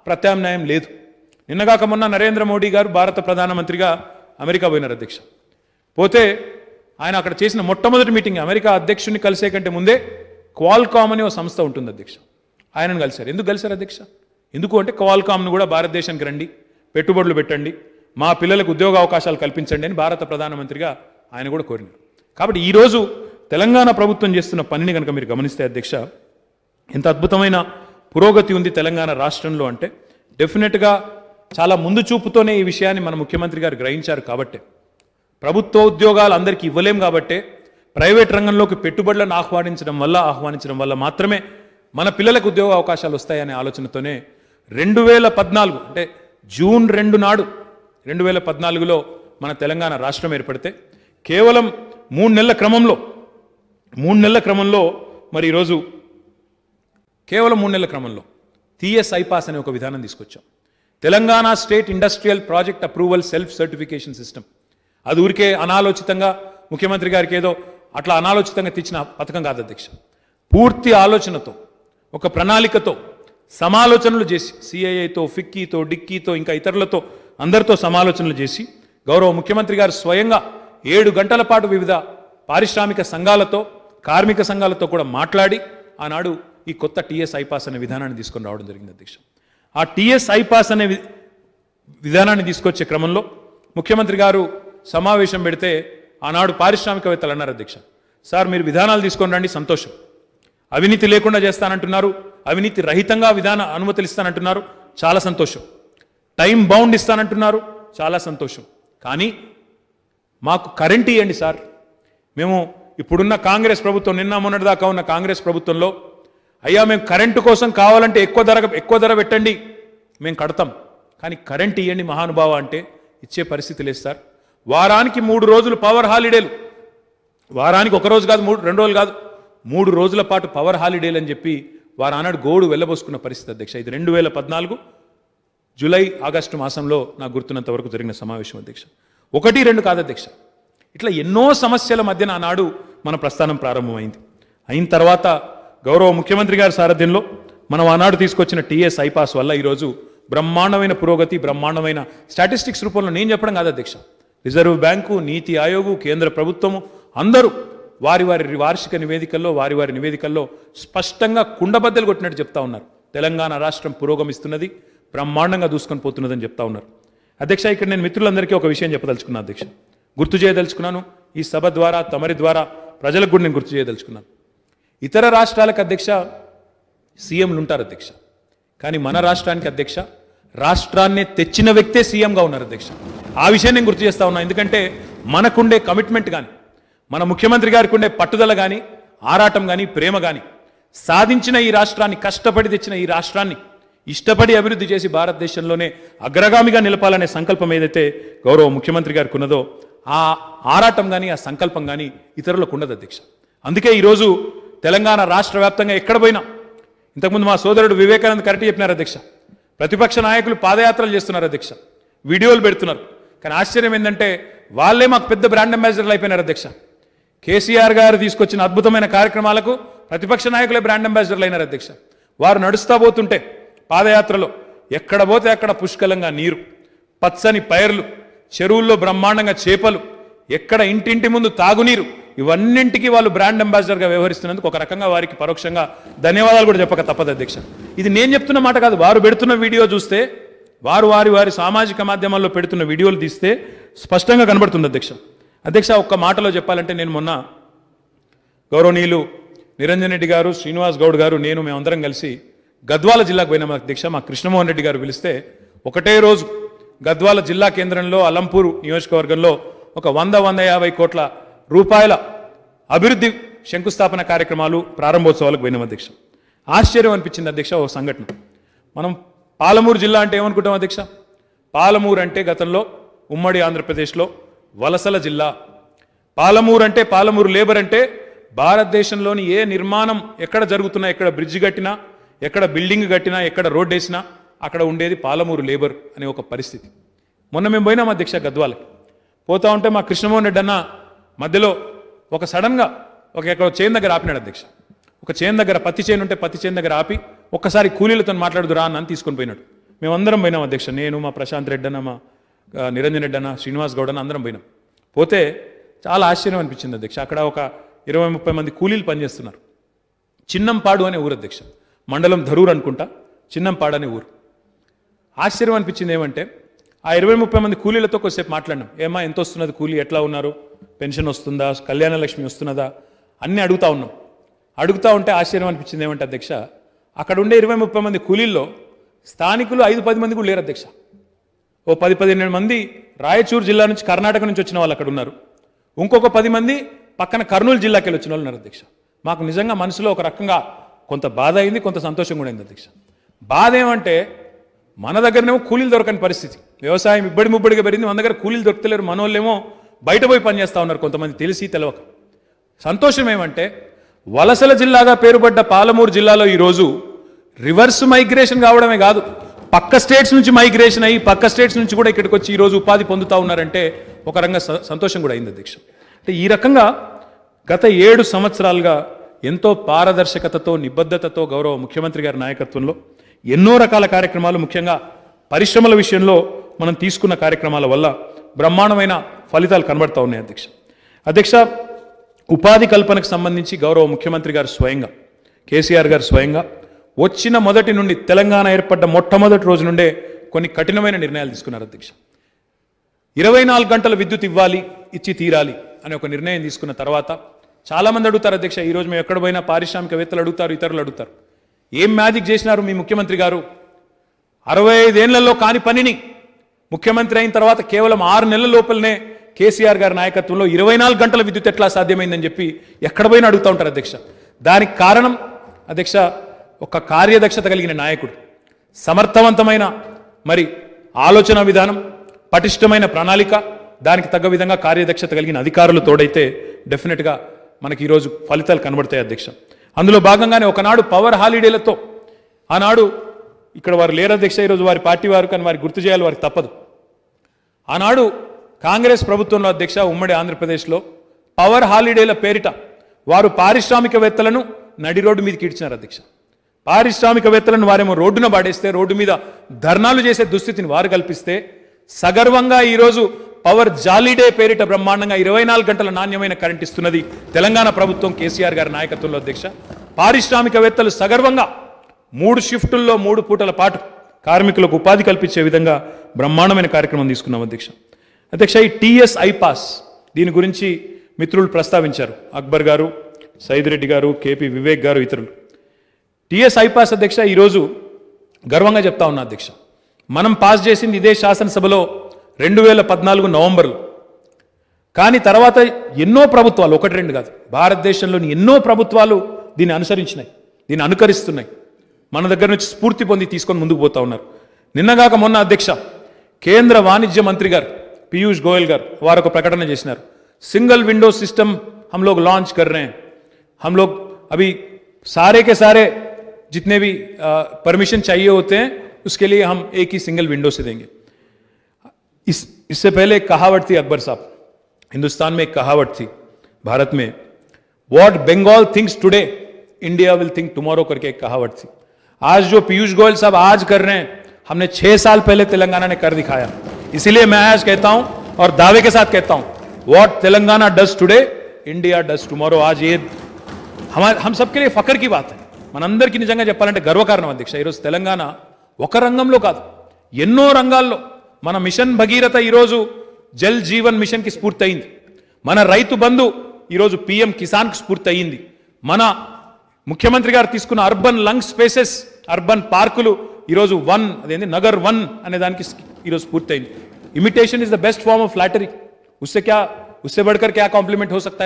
ప్రత్యామ్నాయం లేదు నిన్నగాక మొన్న నరేంద్ర మోడీ గారు భారత ప్రధానమంత్రిగా అమెరికా పోయినారు అధ్యక్ష పోతే ఆయన అక్కడ చేసిన మొట్టమొదటి మీటింగ్ అమెరికా అధ్యక్షుని కలిసే కంటే ముందే క్వాల్కామ్ అనే ఒక సంస్థ ఉంటుంది అధ్యక్ష ఆయనను కలిశారు ఎందుకు కలిశారు అధ్యక్ష ఎందుకు అంటే క్వాల్కామ్ను కూడా భారతదేశానికి రండి పెట్టుబడులు పెట్టండి మా పిల్లలకు ఉద్యోగ అవకాశాలు కల్పించండి అని భారత ప్రధానమంత్రిగా ఆయన కూడా కోరినారు కాబట్టి ఈరోజు తెలంగాణ ప్రభుత్వం చేస్తున్న పనిని కనుక మీరు గమనిస్తే అధ్యక్ష ఎంత అద్భుతమైన పురోగతి ఉంది తెలంగాణ రాష్ట్రంలో అంటే డెఫినెట్గా చాలా ముందు చూపుతోనే ఈ విషయాన్ని మన ముఖ్యమంత్రి గారు గ్రహించారు కాబట్టే ప్రభుత్వ ఉద్యోగాలు అందరికీ ఇవ్వలేం కాబట్టే ప్రైవేట్ రంగంలోకి పెట్టుబడులను ఆహ్వానించడం వల్ల ఆహ్వానించడం వల్ల మాత్రమే మన పిల్లలకు ఉద్యోగ అవకాశాలు వస్తాయనే ఆలోచనతోనే రెండు వేల పద్నాలుగు అంటే జూన్ రెండు నాడు రెండు వేల పద్నాలుగులో మన తెలంగాణ రాష్ట్రం ఏర్పడితే కేవలం మూడు నెలల క్రమంలో మూడు నెలల క్రమంలో మరి ఈరోజు కేవలం మూడు నెలల క్రమంలో టీఎస్ ఐపాస్ అనే ఒక విధానం తీసుకొచ్చాం Telangana state industrial project approval self certification system అది ఊరికే అనాలోచితంగా ముఖ్యమంత్రి గారికి ఏదో అట్లా అనాలోచితంగా తెచ్చిన పథకం కాదు అధ్యక్ష పూర్తి ఆలోచనతో ఒక ప్రణాళికతో సమాలోచనలు చేసి సిఐఐతో ఫిక్కీతో డిక్కీతో ఇంకా ఇతరులతో అందరితో సమాలోచనలు చేసి గౌరవ ముఖ్యమంత్రి గారు స్వయంగా ఏడు గంటల పాటు వివిధ పారిశ్రామిక సంఘాలతో కార్మిక సంఘాలతో కూడా మాట్లాడి ఆనాడు ఈ కొత్త టీఎస్ ఐపాస్ అనే విధానాన్ని తీసుకొని రావడం జరిగింది అధ్యక్ష ఆ టీఎస్ ఐపాస్ అనే విధానాన్ని తీసుకొచ్చే క్రమంలో ముఖ్యమంత్రి గారు సమావేశం పెడితే ఆనాడు పారిశ్రామికవేత్తలు అన్నారు అధ్యక్ష సార్ మీరు విధానాలు తీసుకొని రండి సంతోషం అవినీతి లేకుండా చేస్తానంటున్నారు అవినీతి రహితంగా విధాన అనుమతులు ఇస్తానంటున్నారు చాలా సంతోషం టైం బౌండ్ ఇస్తానంటున్నారు చాలా సంతోషం కానీ మాకు కరెంట్ ఇవ్వండి సార్ మేము ఇప్పుడున్న కాంగ్రెస్ ప్రభుత్వం నిన్న మొన్నటిదాకా ఉన్న కాంగ్రెస్ ప్రభుత్వంలో అయ్యా మేము కరెంటు కోసం కావాలంటే ఎక్కువ ధర ఎక్కువ ధర పెట్టండి మేము కడతాం కానీ కరెంట్ ఇవ్వండి మహానుభావ అంటే ఇచ్చే పరిస్థితి లేదు సార్ వారానికి మూడు రోజులు పవర్ హాలిడేలు వారానికి ఒక రోజు కాదు మూడు రెండు రోజులు కాదు మూడు రోజుల పాటు పవర్ హాలిడేలు అని చెప్పి వారు గోడు వెళ్ళబోసుకున్న పరిస్థితి అధ్యక్ష ఇది రెండు వేల పద్నాలుగు జూలై ఆగస్టు మాసంలో నాకు గుర్తున్నంత వరకు జరిగిన సమావేశం అధ్యక్ష ఒకటి రెండు కాదు అధ్యక్ష ఇట్లా ఎన్నో సమస్యల మధ్యన ఆనాడు మన ప్రస్థానం ప్రారంభమైంది అయిన తర్వాత గౌరవ ముఖ్యమంత్రి గారి సారథ్యంలో మనం ఆనాడు తీసుకొచ్చిన టీఎస్ ఐపాస్ వల్ల ఈరోజు బ్రహ్మాండమైన పురోగతి బ్రహ్మాండమైన స్టాటిస్టిక్స్ రూపంలో నేను చెప్పడం కాదు అధ్యక్ష రిజర్వ్ బ్యాంకు నీతి ఆయోగు కేంద్ర ప్రభుత్వము అందరూ వారి వారి వార్షిక నివేదికల్లో వారి వారి నివేదికల్లో స్పష్టంగా కుండబద్దలు కొట్టినట్టు చెప్తా ఉన్నారు తెలంగాణ రాష్ట్రం పురోగమిస్తున్నది బ్రహ్మాండంగా దూసుకొని పోతున్నదని చెప్తా ఉన్నారు అధ్యక్ష ఇక్కడ నేను మిత్రులందరికీ ఒక విషయం చెప్పదలుచుకున్నాను అధ్యక్ష గుర్తు చేయదలుచుకున్నాను ఈ సభ ద్వారా తమరి ద్వారా ప్రజలకు కూడా నేను గుర్తు చేయదలుచుకున్నాను ఇతర రాష్ట్రాలకు అధ్యక్ష సీఎంలు ఉంటారు అధ్యక్ష కానీ మన రాష్ట్రానికి అధ్యక్ష రాష్ట్రాన్నే తెచ్చిన వ్యక్తే సీఎంగా ఉన్నారు అధ్యక్ష ఆ విషయాన్ని నేను గుర్తు చేస్తా ఉన్నా ఎందుకంటే మనకుండే కమిట్మెంట్ కానీ మన ముఖ్యమంత్రి గారికి ఉండే పట్టుదల కానీ ఆరాటం కానీ ప్రేమ కానీ సాధించిన ఈ రాష్ట్రాన్ని కష్టపడి తెచ్చిన ఈ రాష్ట్రాన్ని ఇష్టపడి అభివృద్ధి చేసి భారతదేశంలోనే అగ్రగామిగా నిలపాలనే సంకల్పం ఏదైతే గౌరవ ముఖ్యమంత్రి గారికి ఉన్నదో ఆ ఆరాటం కానీ ఆ సంకల్పం కానీ ఇతరులకు ఉండదు అధ్యక్ష అందుకే ఈరోజు తెలంగాణ రాష్ట్ర వ్యాప్తంగా ఎక్కడ పోయినా ఇంతకుముందు మా సోదరుడు వివేకానంద్ కరెక్ట్ చెప్పినారు అధ్యక్ష ప్రతిపక్ష నాయకులు పాదయాత్రలు చేస్తున్నారు అధ్యక్ష వీడియోలు పెడుతున్నారు కానీ ఆశ్చర్యం ఏంటంటే వాళ్ళే మాకు పెద్ద బ్రాండ్ అంబాసిడర్లు అయిపోయినారు అధ్యక్ష కేసీఆర్ గారు తీసుకొచ్చిన అద్భుతమైన కార్యక్రమాలకు ప్రతిపక్ష నాయకులే బ్రాండ్ అంబాసిడర్లు అయినారు అధ్యక్ష వారు నడుస్తూ పోతుంటే పాదయాత్రలో ఎక్కడ పోతే అక్కడ పుష్కలంగా నీరు పచ్చని పైర్లు చెరువుల్లో బ్రహ్మాండంగా చేపలు ఎక్కడ ఇంటింటి ముందు తాగునీరు ఇవన్నింటికి వాళ్ళు బ్రాండ్ అంబాసిడర్గా వ్యవహరిస్తున్నందుకు ఒక రకంగా వారికి పరోక్షంగా ధన్యవాదాలు కూడా చెప్పక తప్పదు అధ్యక్ష ఇది నేను చెప్తున్న మాట కాదు వారు పెడుతున్న వీడియో చూస్తే వారు వారి వారి సామాజిక మాధ్యమాల్లో పెడుతున్న వీడియోలు తీస్తే స్పష్టంగా కనబడుతుంది అధ్యక్ష అధ్యక్ష ఒక్క మాటలో చెప్పాలంటే నేను మొన్న గౌరవనీయులు నిరంజన్ రెడ్డి గారు శ్రీనివాస్ గౌడ్ గారు నేను మేమందరం కలిసి గద్వాల జిల్లాకు మా అధ్యక్ష మా కృష్ణమోహన్ రెడ్డి గారు పిలిస్తే ఒకటే రోజు గద్వాల జిల్లా కేంద్రంలో అలంపూర్ నియోజకవర్గంలో ఒక వంద వంద యాభై కోట్ల రూపాయల అభివృద్ధి శంకుస్థాపన కార్యక్రమాలు ప్రారంభోత్సవాలకు పోయినాం అధ్యక్ష ఆశ్చర్యం అనిపించింది అధ్యక్ష ఓ సంఘటన మనం పాలమూరు జిల్లా అంటే ఏమనుకుంటాం అధ్యక్ష పాలమూరు అంటే గతంలో ఉమ్మడి ఆంధ్రప్రదేశ్లో వలసల జిల్లా పాలమూరు అంటే పాలమూరు లేబర్ అంటే భారతదేశంలోని ఏ నిర్మాణం ఎక్కడ జరుగుతున్నా ఎక్కడ బ్రిడ్జ్ కట్టినా ఎక్కడ బిల్డింగ్ కట్టినా ఎక్కడ రోడ్ వేసినా అక్కడ ఉండేది పాలమూరు లేబర్ అనే ఒక పరిస్థితి మొన్న మేము పోయినాం అధ్యక్ష గద్వాలకి పోతా ఉంటే మా కృష్ణమోహన్ రెడ్డి అన్న మధ్యలో ఒక సడన్గా ఒక ఎక్కడ చేను దగ్గర ఆపినాడు అధ్యక్ష ఒక చేను దగ్గర పత్తి చేను ఉంటే పత్తి చేను దగ్గర ఆపి ఒక్కసారి కూలీలతో మాట్లాడుదురా అని తీసుకొని పోయినాడు మేమందరం పోయినాం అధ్యక్ష నేను మా ప్రశాంత్ రెడ్డి అన్న మా నిరంజన్ రెడ్డి అన్న శ్రీనివాస్ గౌడ్ అన్న అందరం పోయినాం పోతే చాలా ఆశ్చర్యం అనిపించింది అధ్యక్ష అక్కడ ఒక ఇరవై ముప్పై మంది కూలీలు పనిచేస్తున్నారు చిన్నంపాడు అనే ఊరు అధ్యక్ష మండలం ధరూర్ అనుకుంటా చిన్నంపాడు అనే ఊరు ఆశ్చర్యం అనిపించింది ఏమంటే ఆ ఇరవై ముప్పై మంది కూలీలతో కొద్దిసేపు మాట్లాడినాం ఏమా ఎంత వస్తున్నది కూలీ ఎట్లా ఉన్నారు పెన్షన్ వస్తుందా కళ్యాణలక్ష్మి వస్తున్నదా అన్నీ అడుగుతా ఉన్నాం అడుగుతూ ఉంటే ఆశ్చర్యం అనిపించింది ఏమంటే అధ్యక్ష అక్కడ ఉండే ఇరవై ముప్పై మంది కూలీల్లో స్థానికులు ఐదు పది మంది కూడా లేరు అధ్యక్ష ఓ పది పదిహేను మంది రాయచూరు జిల్లా నుంచి కర్ణాటక నుంచి వచ్చిన వాళ్ళు అక్కడ ఉన్నారు ఇంకొక పది మంది పక్కన కర్నూలు జిల్లాకి వెళ్ళి వచ్చిన వాళ్ళు ఉన్నారు అధ్యక్ష మాకు నిజంగా మనసులో ఒక రకంగా కొంత బాధ అయింది కొంత సంతోషం కూడా అయింది అధ్యక్ష బాధ ఏమంటే మన దగ్గరనేమో కూలీలు దొరకని పరిస్థితి వ్యవసాయం ఇబ్బడి ముబ్బడిగా పెరిగింది మన దగ్గర కూలీలు దొరకలేరు మనోళ్ళేమో బయట పోయి పనిచేస్తూ ఉన్నారు కొంతమంది తెలిసి తెలవక సంతోషం ఏమంటే వలసల జిల్లాగా పేరుపడ్డ పాలమూరు జిల్లాలో ఈరోజు రివర్స్ మైగ్రేషన్ కావడమే కాదు పక్క స్టేట్స్ నుంచి మైగ్రేషన్ అయ్యి పక్క స్టేట్స్ నుంచి కూడా ఇక్కడికి వచ్చి ఈరోజు ఉపాధి పొందుతూ ఉన్నారంటే ఒక రంగా సంతోషం కూడా అయింది అధ్యక్ష అంటే ఈ రకంగా గత ఏడు సంవత్సరాలుగా ఎంతో పారదర్శకతతో నిబద్ధతతో గౌరవ ముఖ్యమంత్రి గారి నాయకత్వంలో ఎన్నో రకాల కార్యక్రమాలు ముఖ్యంగా పరిశ్రమల విషయంలో మనం తీసుకున్న కార్యక్రమాల వల్ల బ్రహ్మాండమైన ఫలితాలు కనబడతా ఉన్నాయి అధ్యక్ష అధ్యక్ష ఉపాధి కల్పనకు సంబంధించి గౌరవ ముఖ్యమంత్రి గారు స్వయంగా కేసీఆర్ గారు స్వయంగా వచ్చిన మొదటి నుండి తెలంగాణ ఏర్పడ్డ మొట్టమొదటి రోజు నుండే కొన్ని కఠినమైన నిర్ణయాలు తీసుకున్నారు అధ్యక్ష ఇరవై నాలుగు గంటల విద్యుత్ ఇవ్వాలి ఇచ్చి తీరాలి అనే ఒక నిర్ణయం తీసుకున్న తర్వాత చాలామంది అడుగుతారు అధ్యక్ష ఈరోజు మేము ఎక్కడ పోయినా పారిశ్రామికవేత్తలు అడుగుతారు ఇతరులు అడుగుతారు ఏం మ్యాజిక్ చేసినారు మీ ముఖ్యమంత్రి గారు అరవై ఐదేళ్లలో కాని పనిని ముఖ్యమంత్రి అయిన తర్వాత కేవలం ఆరు నెలల లోపలనే కేసీఆర్ గారి నాయకత్వంలో ఇరవై నాలుగు గంటల విద్యుత్ ఎట్లా సాధ్యమైందని చెప్పి ఎక్కడ పోయినా అడుగుతూ ఉంటారు అధ్యక్ష దానికి కారణం అధ్యక్ష ఒక కార్యదక్షత కలిగిన నాయకుడు సమర్థవంతమైన మరి ఆలోచన విధానం పటిష్టమైన ప్రణాళిక దానికి తగ్గ విధంగా కార్యదక్షత కలిగిన అధికారులు తోడైతే డెఫినెట్గా మనకి ఈరోజు ఫలితాలు కనబడతాయి అధ్యక్ష అందులో భాగంగానే ఒకనాడు పవర్ హాలిడేలతో ఆనాడు ఇక్కడ వారు లేరు అధ్యక్ష ఈరోజు వారి పార్టీ వారు కానీ వారికి గుర్తు చేయాలి వారికి తప్పదు ఆనాడు కాంగ్రెస్ ప్రభుత్వంలో అధ్యక్ష ఉమ్మడి ఆంధ్రప్రదేశ్లో పవర్ హాలిడేల పేరిట వారు పారిశ్రామికవేత్తలను నడి రోడ్డు మీదకి ఇడ్చినారు అధ్యక్ష పారిశ్రామికవేత్తలను వారేమో రోడ్డున పాడేస్తే రోడ్డు మీద ధర్నాలు చేసే దుస్థితిని వారు కల్పిస్తే సగర్వంగా ఈరోజు పవర్ జాలీడే పేరిట బ్రహ్మాండంగా ఇరవై నాలుగు గంటల నాణ్యమైన కరెంట్ ఇస్తున్నది తెలంగాణ ప్రభుత్వం కేసీఆర్ గారి నాయకత్వంలో అధ్యక్ష పారిశ్రామికవేత్తలు సగర్వంగా మూడు షిఫ్టుల్లో మూడు పూటల పాటు కార్మికులకు ఉపాధి కల్పించే విధంగా బ్రహ్మాండమైన కార్యక్రమం తీసుకున్నాం అధ్యక్ష అధ్యక్ష ఈ టీఎస్ ఐపాస్ దీని గురించి మిత్రులు ప్రస్తావించారు అక్బర్ గారు సైదిరెడ్డి గారు కేపీ వివేక్ గారు ఇతరులు టిఎస్ ఐపాస్ అధ్యక్ష ఈరోజు గర్వంగా చెప్తా ఉన్నా అధ్యక్ష మనం పాస్ చేసింది ఇదే శాసనసభలో రెండు వేల పద్నాలుగు నవంబర్లో కానీ తర్వాత ఎన్నో ప్రభుత్వాలు ఒకటి రెండు కాదు భారతదేశంలోని ఎన్నో ప్రభుత్వాలు దీన్ని అనుసరించినాయి దీన్ని అనుకరిస్తున్నాయి మన దగ్గర నుంచి స్ఫూర్తి పొంది తీసుకొని ముందుకు పోతా ఉన్నారు నిన్నగాక మొన్న అధ్యక్ష కేంద్ర వాణిజ్య మంత్రి గారు పీయూష్ గోయల్ గారు వారు ఒక ప్రకటన చేసినారు సింగిల్ విండో సిస్టమ్ हम లాంచ్ కర్రే హమ్లో అవి हैं हम जितने भी परमिशन चाहिए होते हैं उसके लिए हम एक ही सिंगल विंडो से देंगे इस इससे पहले कहावट थी अकबर साहब हिंदुस्तान में एक कहावट थी भारत में what Bengal thinks today India will think tomorrow करके एक कहावट थी आज जो पीयूष गोयल साहब आज कर रहे हैं हमने छह साल पहले तेलंगाना ने कर दिखाया इसीलिए मैं आज कहता हूं और दावे के साथ कहता हूं what Telangana does today India does tomorrow आज ये हमारे हम सबके लिए फकर की बात है మనందరికీ నిజంగా చెప్పాలంటే గర్వకారణం అధ్యక్ష ఈరోజు తెలంగాణ ఒక రంగంలో కాదు ఎన్నో రంగాల్లో మన మిషన్ భగీరథ ఈరోజు జల్ జీవన్ మిషన్కి స్ఫూర్తి అయింది మన రైతు బంధు ఈరోజు పిఎం కిసాన్కి స్ఫూర్తి అయింది మన ముఖ్యమంత్రి గారు తీసుకున్న అర్బన్ లంగ్ స్పేసెస్ అర్బన్ పార్కులు ఈరోజు వన్ అదేంటి నగర్ వన్ అనే దానికి ఈరోజు అయింది imitation is the best form of flattery ఉస్సే క్యా ఉస్సే బడ్కర్ క్యా కాంప్లిమెంట్ హో సార్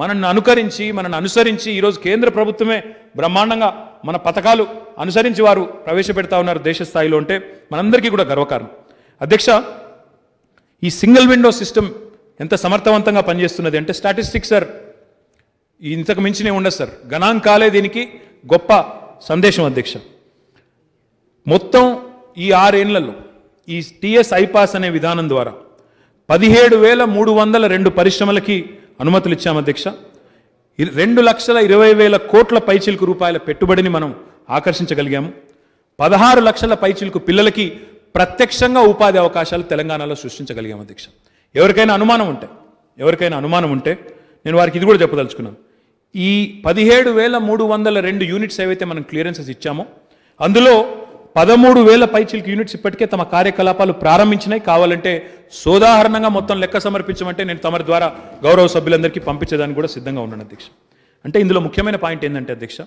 మనల్ని అనుకరించి మనల్ని అనుసరించి ఈరోజు కేంద్ర ప్రభుత్వమే బ్రహ్మాండంగా మన పథకాలు అనుసరించి వారు ప్రవేశపెడతా ఉన్నారు దేశ స్థాయిలో అంటే మనందరికీ కూడా గర్వకారణం అధ్యక్ష ఈ సింగిల్ విండో సిస్టమ్ ఎంత సమర్థవంతంగా పనిచేస్తున్నది అంటే స్టాటిస్టిక్స్ సార్ ఇంతకు మించినే ఉండదు సార్ గణాంకాలే దీనికి గొప్ప సందేశం అధ్యక్ష మొత్తం ఈ ఆరేళ్లలో ఈ టిఎస్ ఐపాస్ అనే విధానం ద్వారా పదిహేడు వేల మూడు వందల రెండు పరిశ్రమలకి అనుమతులు ఇచ్చాము అధ్యక్ష రెండు లక్షల ఇరవై వేల కోట్ల పైచిలకు రూపాయల పెట్టుబడిని మనం ఆకర్షించగలిగాము పదహారు లక్షల పైచిలకు పిల్లలకి ప్రత్యక్షంగా ఉపాధి అవకాశాలు తెలంగాణలో సృష్టించగలిగాము అధ్యక్ష ఎవరికైనా అనుమానం ఉంటే ఎవరికైనా అనుమానం ఉంటే నేను వారికి ఇది కూడా చెప్పదలుచుకున్నాను ఈ పదిహేడు వేల మూడు వందల రెండు యూనిట్స్ ఏవైతే మనం క్లియరెన్సెస్ ఇచ్చామో అందులో పదమూడు వేల పైచిల్కి యూనిట్స్ ఇప్పటికే తమ కార్యకలాపాలు ప్రారంభించినాయి కావాలంటే సోదాహరణంగా మొత్తం లెక్క సమర్పించమంటే నేను తమరి ద్వారా గౌరవ సభ్యులందరికీ పంపించేదానికి కూడా సిద్ధంగా ఉన్నాను అధ్యక్ష అంటే ఇందులో ముఖ్యమైన పాయింట్ ఏంటంటే అధ్యక్ష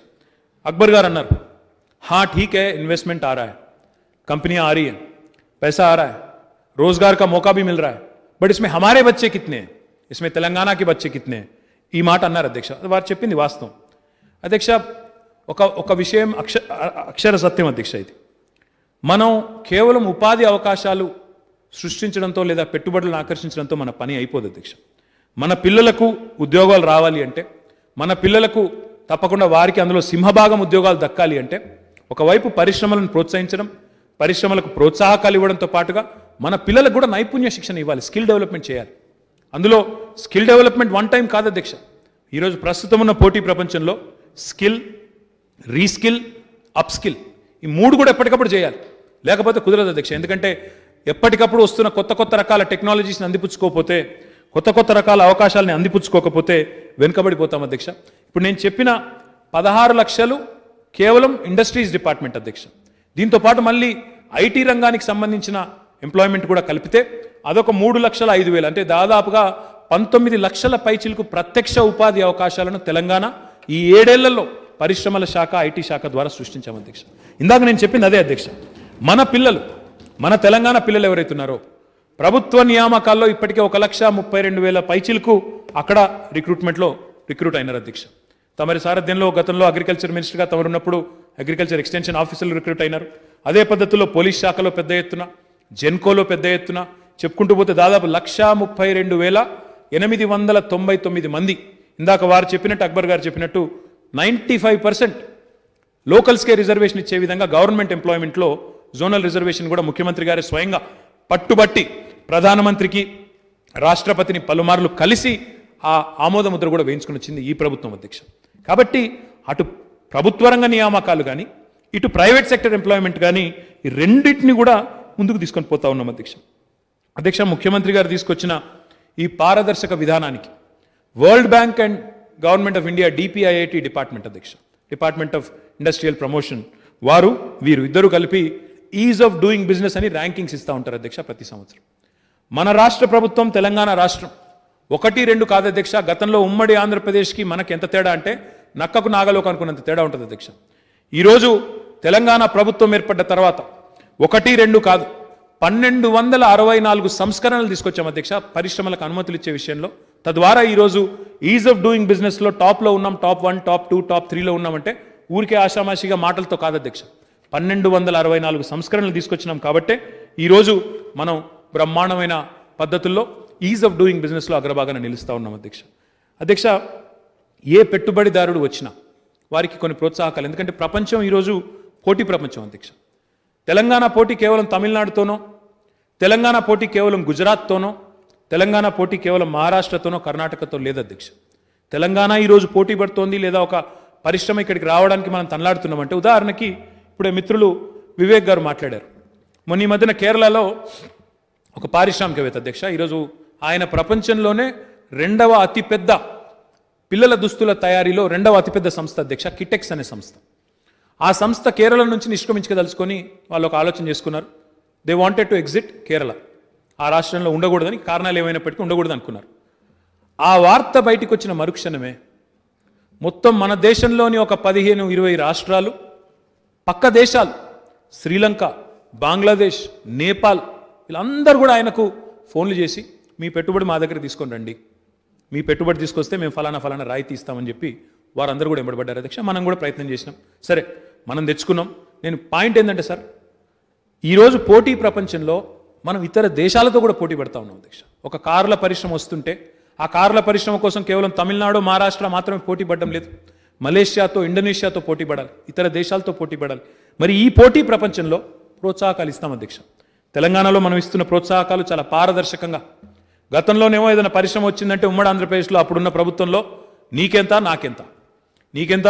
అక్బర్ గారు అన్నారు హా ఠీక్ ఇన్వెస్ట్మెంట్ ఆ రా కంపెనీ ఆ రీ పైసా ఆ आ రోజ్గార్ కా మోకా का मौका బట్ ఇస్మే హమారే బచ్చే కిత్నే ఇస్మే తెలంగాణకి బచ్చే కిత్నే ఈ మాట అన్నారు అధ్యక్ష వారు చెప్పింది వాస్తవం అధ్యక్ష ఒక ఒక విషయం అక్ష అక్షర సత్యం అధ్యక్ష ఇది మనం కేవలం ఉపాధి అవకాశాలు సృష్టించడంతో లేదా పెట్టుబడులను ఆకర్షించడంతో మన పని అయిపోదు అధ్యక్ష మన పిల్లలకు ఉద్యోగాలు రావాలి అంటే మన పిల్లలకు తప్పకుండా వారికి అందులో సింహభాగం ఉద్యోగాలు దక్కాలి అంటే ఒకవైపు పరిశ్రమలను ప్రోత్సహించడం పరిశ్రమలకు ప్రోత్సాహకాలు ఇవ్వడంతో పాటుగా మన పిల్లలకు కూడా నైపుణ్య శిక్షణ ఇవ్వాలి స్కిల్ డెవలప్మెంట్ చేయాలి అందులో స్కిల్ డెవలప్మెంట్ వన్ టైం కాదు అధ్యక్ష ఈరోజు ప్రస్తుతం ఉన్న పోటీ ప్రపంచంలో స్కిల్ రీస్కిల్ అప్స్కిల్ ఈ మూడు కూడా ఎప్పటికప్పుడు చేయాలి లేకపోతే కుదరదు అధ్యక్ష ఎందుకంటే ఎప్పటికప్పుడు వస్తున్న కొత్త కొత్త రకాల టెక్నాలజీస్ని అందిపుచ్చుకోకపోతే కొత్త కొత్త రకాల అవకాశాలని అందిపుచ్చుకోకపోతే వెనుకబడిపోతాం అధ్యక్ష ఇప్పుడు నేను చెప్పిన పదహారు లక్షలు కేవలం ఇండస్ట్రీస్ డిపార్ట్మెంట్ అధ్యక్ష దీంతోపాటు మళ్ళీ ఐటీ రంగానికి సంబంధించిన ఎంప్లాయ్మెంట్ కూడా కలిపితే అదొక మూడు లక్షల ఐదు వేలు అంటే దాదాపుగా పంతొమ్మిది లక్షల పైచిలకు ప్రత్యక్ష ఉపాధి అవకాశాలను తెలంగాణ ఈ ఏడేళ్లలో పరిశ్రమల శాఖ ఐటీ శాఖ ద్వారా సృష్టించాం అధ్యక్ష ఇందాక నేను చెప్పింది అదే అధ్యక్ష మన పిల్లలు మన తెలంగాణ పిల్లలు ఎవరైతున్నారో ప్రభుత్వ నియామకాల్లో ఇప్పటికే ఒక లక్ష ముప్పై రెండు వేల పైచిలకు అక్కడ రిక్రూట్మెంట్లో రిక్రూట్ అయినారు అధ్యక్ష తమరి సారథ్యంలో గతంలో అగ్రికల్చర్ మినిస్టర్గా తమరు ఉన్నప్పుడు అగ్రికల్చర్ ఎక్స్టెన్షన్ ఆఫీసర్లు రిక్రూట్ అయినారు అదే పద్ధతిలో పోలీస్ శాఖలో పెద్ద ఎత్తున జెన్కోలో పెద్ద ఎత్తున చెప్పుకుంటూ పోతే దాదాపు లక్ష ముప్పై రెండు వేల ఎనిమిది వందల తొంభై తొమ్మిది మంది ఇందాక వారు చెప్పినట్టు అక్బర్ గారు చెప్పినట్టు నైంటీ ఫైవ్ పర్సెంట్ లోకల్స్కే రిజర్వేషన్ ఇచ్చే విధంగా గవర్నమెంట్ ఎంప్లాయ్మెంట్లో జోనల్ రిజర్వేషన్ కూడా ముఖ్యమంత్రి గారి స్వయంగా పట్టుబట్టి ప్రధానమంత్రికి రాష్ట్రపతిని పలుమార్లు కలిసి ఆ ఆమోదముద్ర కూడా వేయించుకుని వచ్చింది ఈ ప్రభుత్వం అధ్యక్ష కాబట్టి అటు ప్రభుత్వ రంగ నియామకాలు కానీ ఇటు ప్రైవేట్ సెక్టర్ ఎంప్లాయ్మెంట్ కానీ ఈ రెండింటిని కూడా ముందుకు తీసుకొని పోతా ఉన్నాం అధ్యక్ష అధ్యక్ష ముఖ్యమంత్రి గారు తీసుకొచ్చిన ఈ పారదర్శక విధానానికి world bank and government of India DPIIT department అధ్యక్ష డిపార్ట్మెంట్ ఆఫ్ ఇండస్ట్రియల్ ప్రమోషన్ వారు వీరు ఇద్దరు కలిపి ఈజ్ ఆఫ్ డూయింగ్ బిజినెస్ అని ర్యాంకింగ్స్ ఇస్తూ ఉంటారు అధ్యక్ష ప్రతి సంవత్సరం మన రాష్ట్ర ప్రభుత్వం తెలంగాణ రాష్ట్రం ఒకటి రెండు కాదు అధ్యక్ష గతంలో ఉమ్మడి ఆంధ్రప్రదేశ్కి మనకి ఎంత తేడా అంటే నక్కకు నాగలోకి అనుకున్నంత తేడా ఉంటుంది అధ్యక్ష ఈరోజు తెలంగాణ ప్రభుత్వం ఏర్పడ్డ తర్వాత ఒకటి రెండు కాదు పన్నెండు వందల అరవై నాలుగు సంస్కరణలు తీసుకొచ్చాం అధ్యక్ష పరిశ్రమలకు అనుమతులు ఇచ్చే విషయంలో తద్వారా ఈరోజు ఈజ్ ఆఫ్ డూయింగ్ బిజినెస్లో టాప్లో ఉన్నాం top one top two top త్రీలో ఉన్నామంటే ఊరికే ఆషామాషిగా మాటలతో కాదు అధ్యక్ష పన్నెండు వందల అరవై నాలుగు సంస్కరణలు తీసుకొచ్చినాం కాబట్టే ఈరోజు మనం బ్రహ్మాండమైన పద్ధతుల్లో ఈజ్ ఆఫ్ డూయింగ్ బిజినెస్లో అగ్రభాగాన నిలుస్తూ ఉన్నాం అధ్యక్ష అధ్యక్ష ఏ పెట్టుబడిదారుడు వచ్చినా వారికి కొన్ని ప్రోత్సాహకాలు ఎందుకంటే ప్రపంచం ఈరోజు పోటీ ప్రపంచం అధ్యక్ష తెలంగాణ పోటీ కేవలం తమిళనాడుతోనో తెలంగాణ పోటీ కేవలం గుజరాత్తోనో తెలంగాణ పోటీ కేవలం మహారాష్ట్రతోనో కర్ణాటకతో లేదు అధ్యక్ష తెలంగాణ ఈరోజు పోటీ పడుతోంది లేదా ఒక పరిశ్రమ ఇక్కడికి రావడానికి మనం తనలాడుతున్నామంటే ఉదాహరణకి ఇప్పుడే మిత్రులు వివేక్ గారు మాట్లాడారు మొన్న ఈ మధ్యన కేరళలో ఒక పారిశ్రామికవేత్త అధ్యక్ష ఈరోజు ఆయన ప్రపంచంలోనే రెండవ అతిపెద్ద పిల్లల దుస్తుల తయారీలో రెండవ అతిపెద్ద సంస్థ అధ్యక్ష కిటెక్స్ అనే సంస్థ ఆ సంస్థ కేరళ నుంచి నిష్క్రమించదలుచుకొని వాళ్ళు ఒక ఆలోచన చేసుకున్నారు they wanted to exit Kerala ఆ రాష్ట్రంలో ఉండకూడదని కారణాలు ఏమైనప్పటికీ ఉండకూడదు అనుకున్నారు ఆ వార్త బయటకు వచ్చిన మరుక్షణమే మొత్తం మన దేశంలోని ఒక పదిహేను ఇరవై రాష్ట్రాలు పక్క దేశాలు శ్రీలంక బంగ్లాదేశ్ నేపాల్ వీళ్ళందరూ కూడా ఆయనకు ఫోన్లు చేసి మీ పెట్టుబడి మా దగ్గర తీసుకొని రండి మీ పెట్టుబడి తీసుకొస్తే మేము ఫలానా ఫలానా రాయితీ ఇస్తామని చెప్పి వారందరూ కూడా ఎంబడబడ్డారు అధ్యక్ష మనం కూడా ప్రయత్నం చేసినాం సరే మనం తెచ్చుకున్నాం నేను పాయింట్ ఏంటంటే సార్ ఈరోజు పోటీ ప్రపంచంలో మనం ఇతర దేశాలతో కూడా పోటీ పెడతా ఉన్నాం అధ్యక్ష ఒక కార్ల పరిశ్రమ వస్తుంటే ఆ కార్ల పరిశ్రమ కోసం కేవలం తమిళనాడు మహారాష్ట్ర మాత్రమే పోటీ పడడం లేదు మలేషియాతో ఇండోనేషియాతో పోటీ పడాలి ఇతర దేశాలతో పోటీ పడాలి మరి ఈ పోటీ ప్రపంచంలో ప్రోత్సాహకాలు ఇస్తాం అధ్యక్ష తెలంగాణలో మనం ఇస్తున్న ప్రోత్సాహకాలు చాలా పారదర్శకంగా గతంలోనేమో ఏదైనా పరిశ్రమ వచ్చిందంటే ఉమ్మడి ఆంధ్రప్రదేశ్లో అప్పుడున్న ప్రభుత్వంలో నీకెంత నాకెంత నీకెంత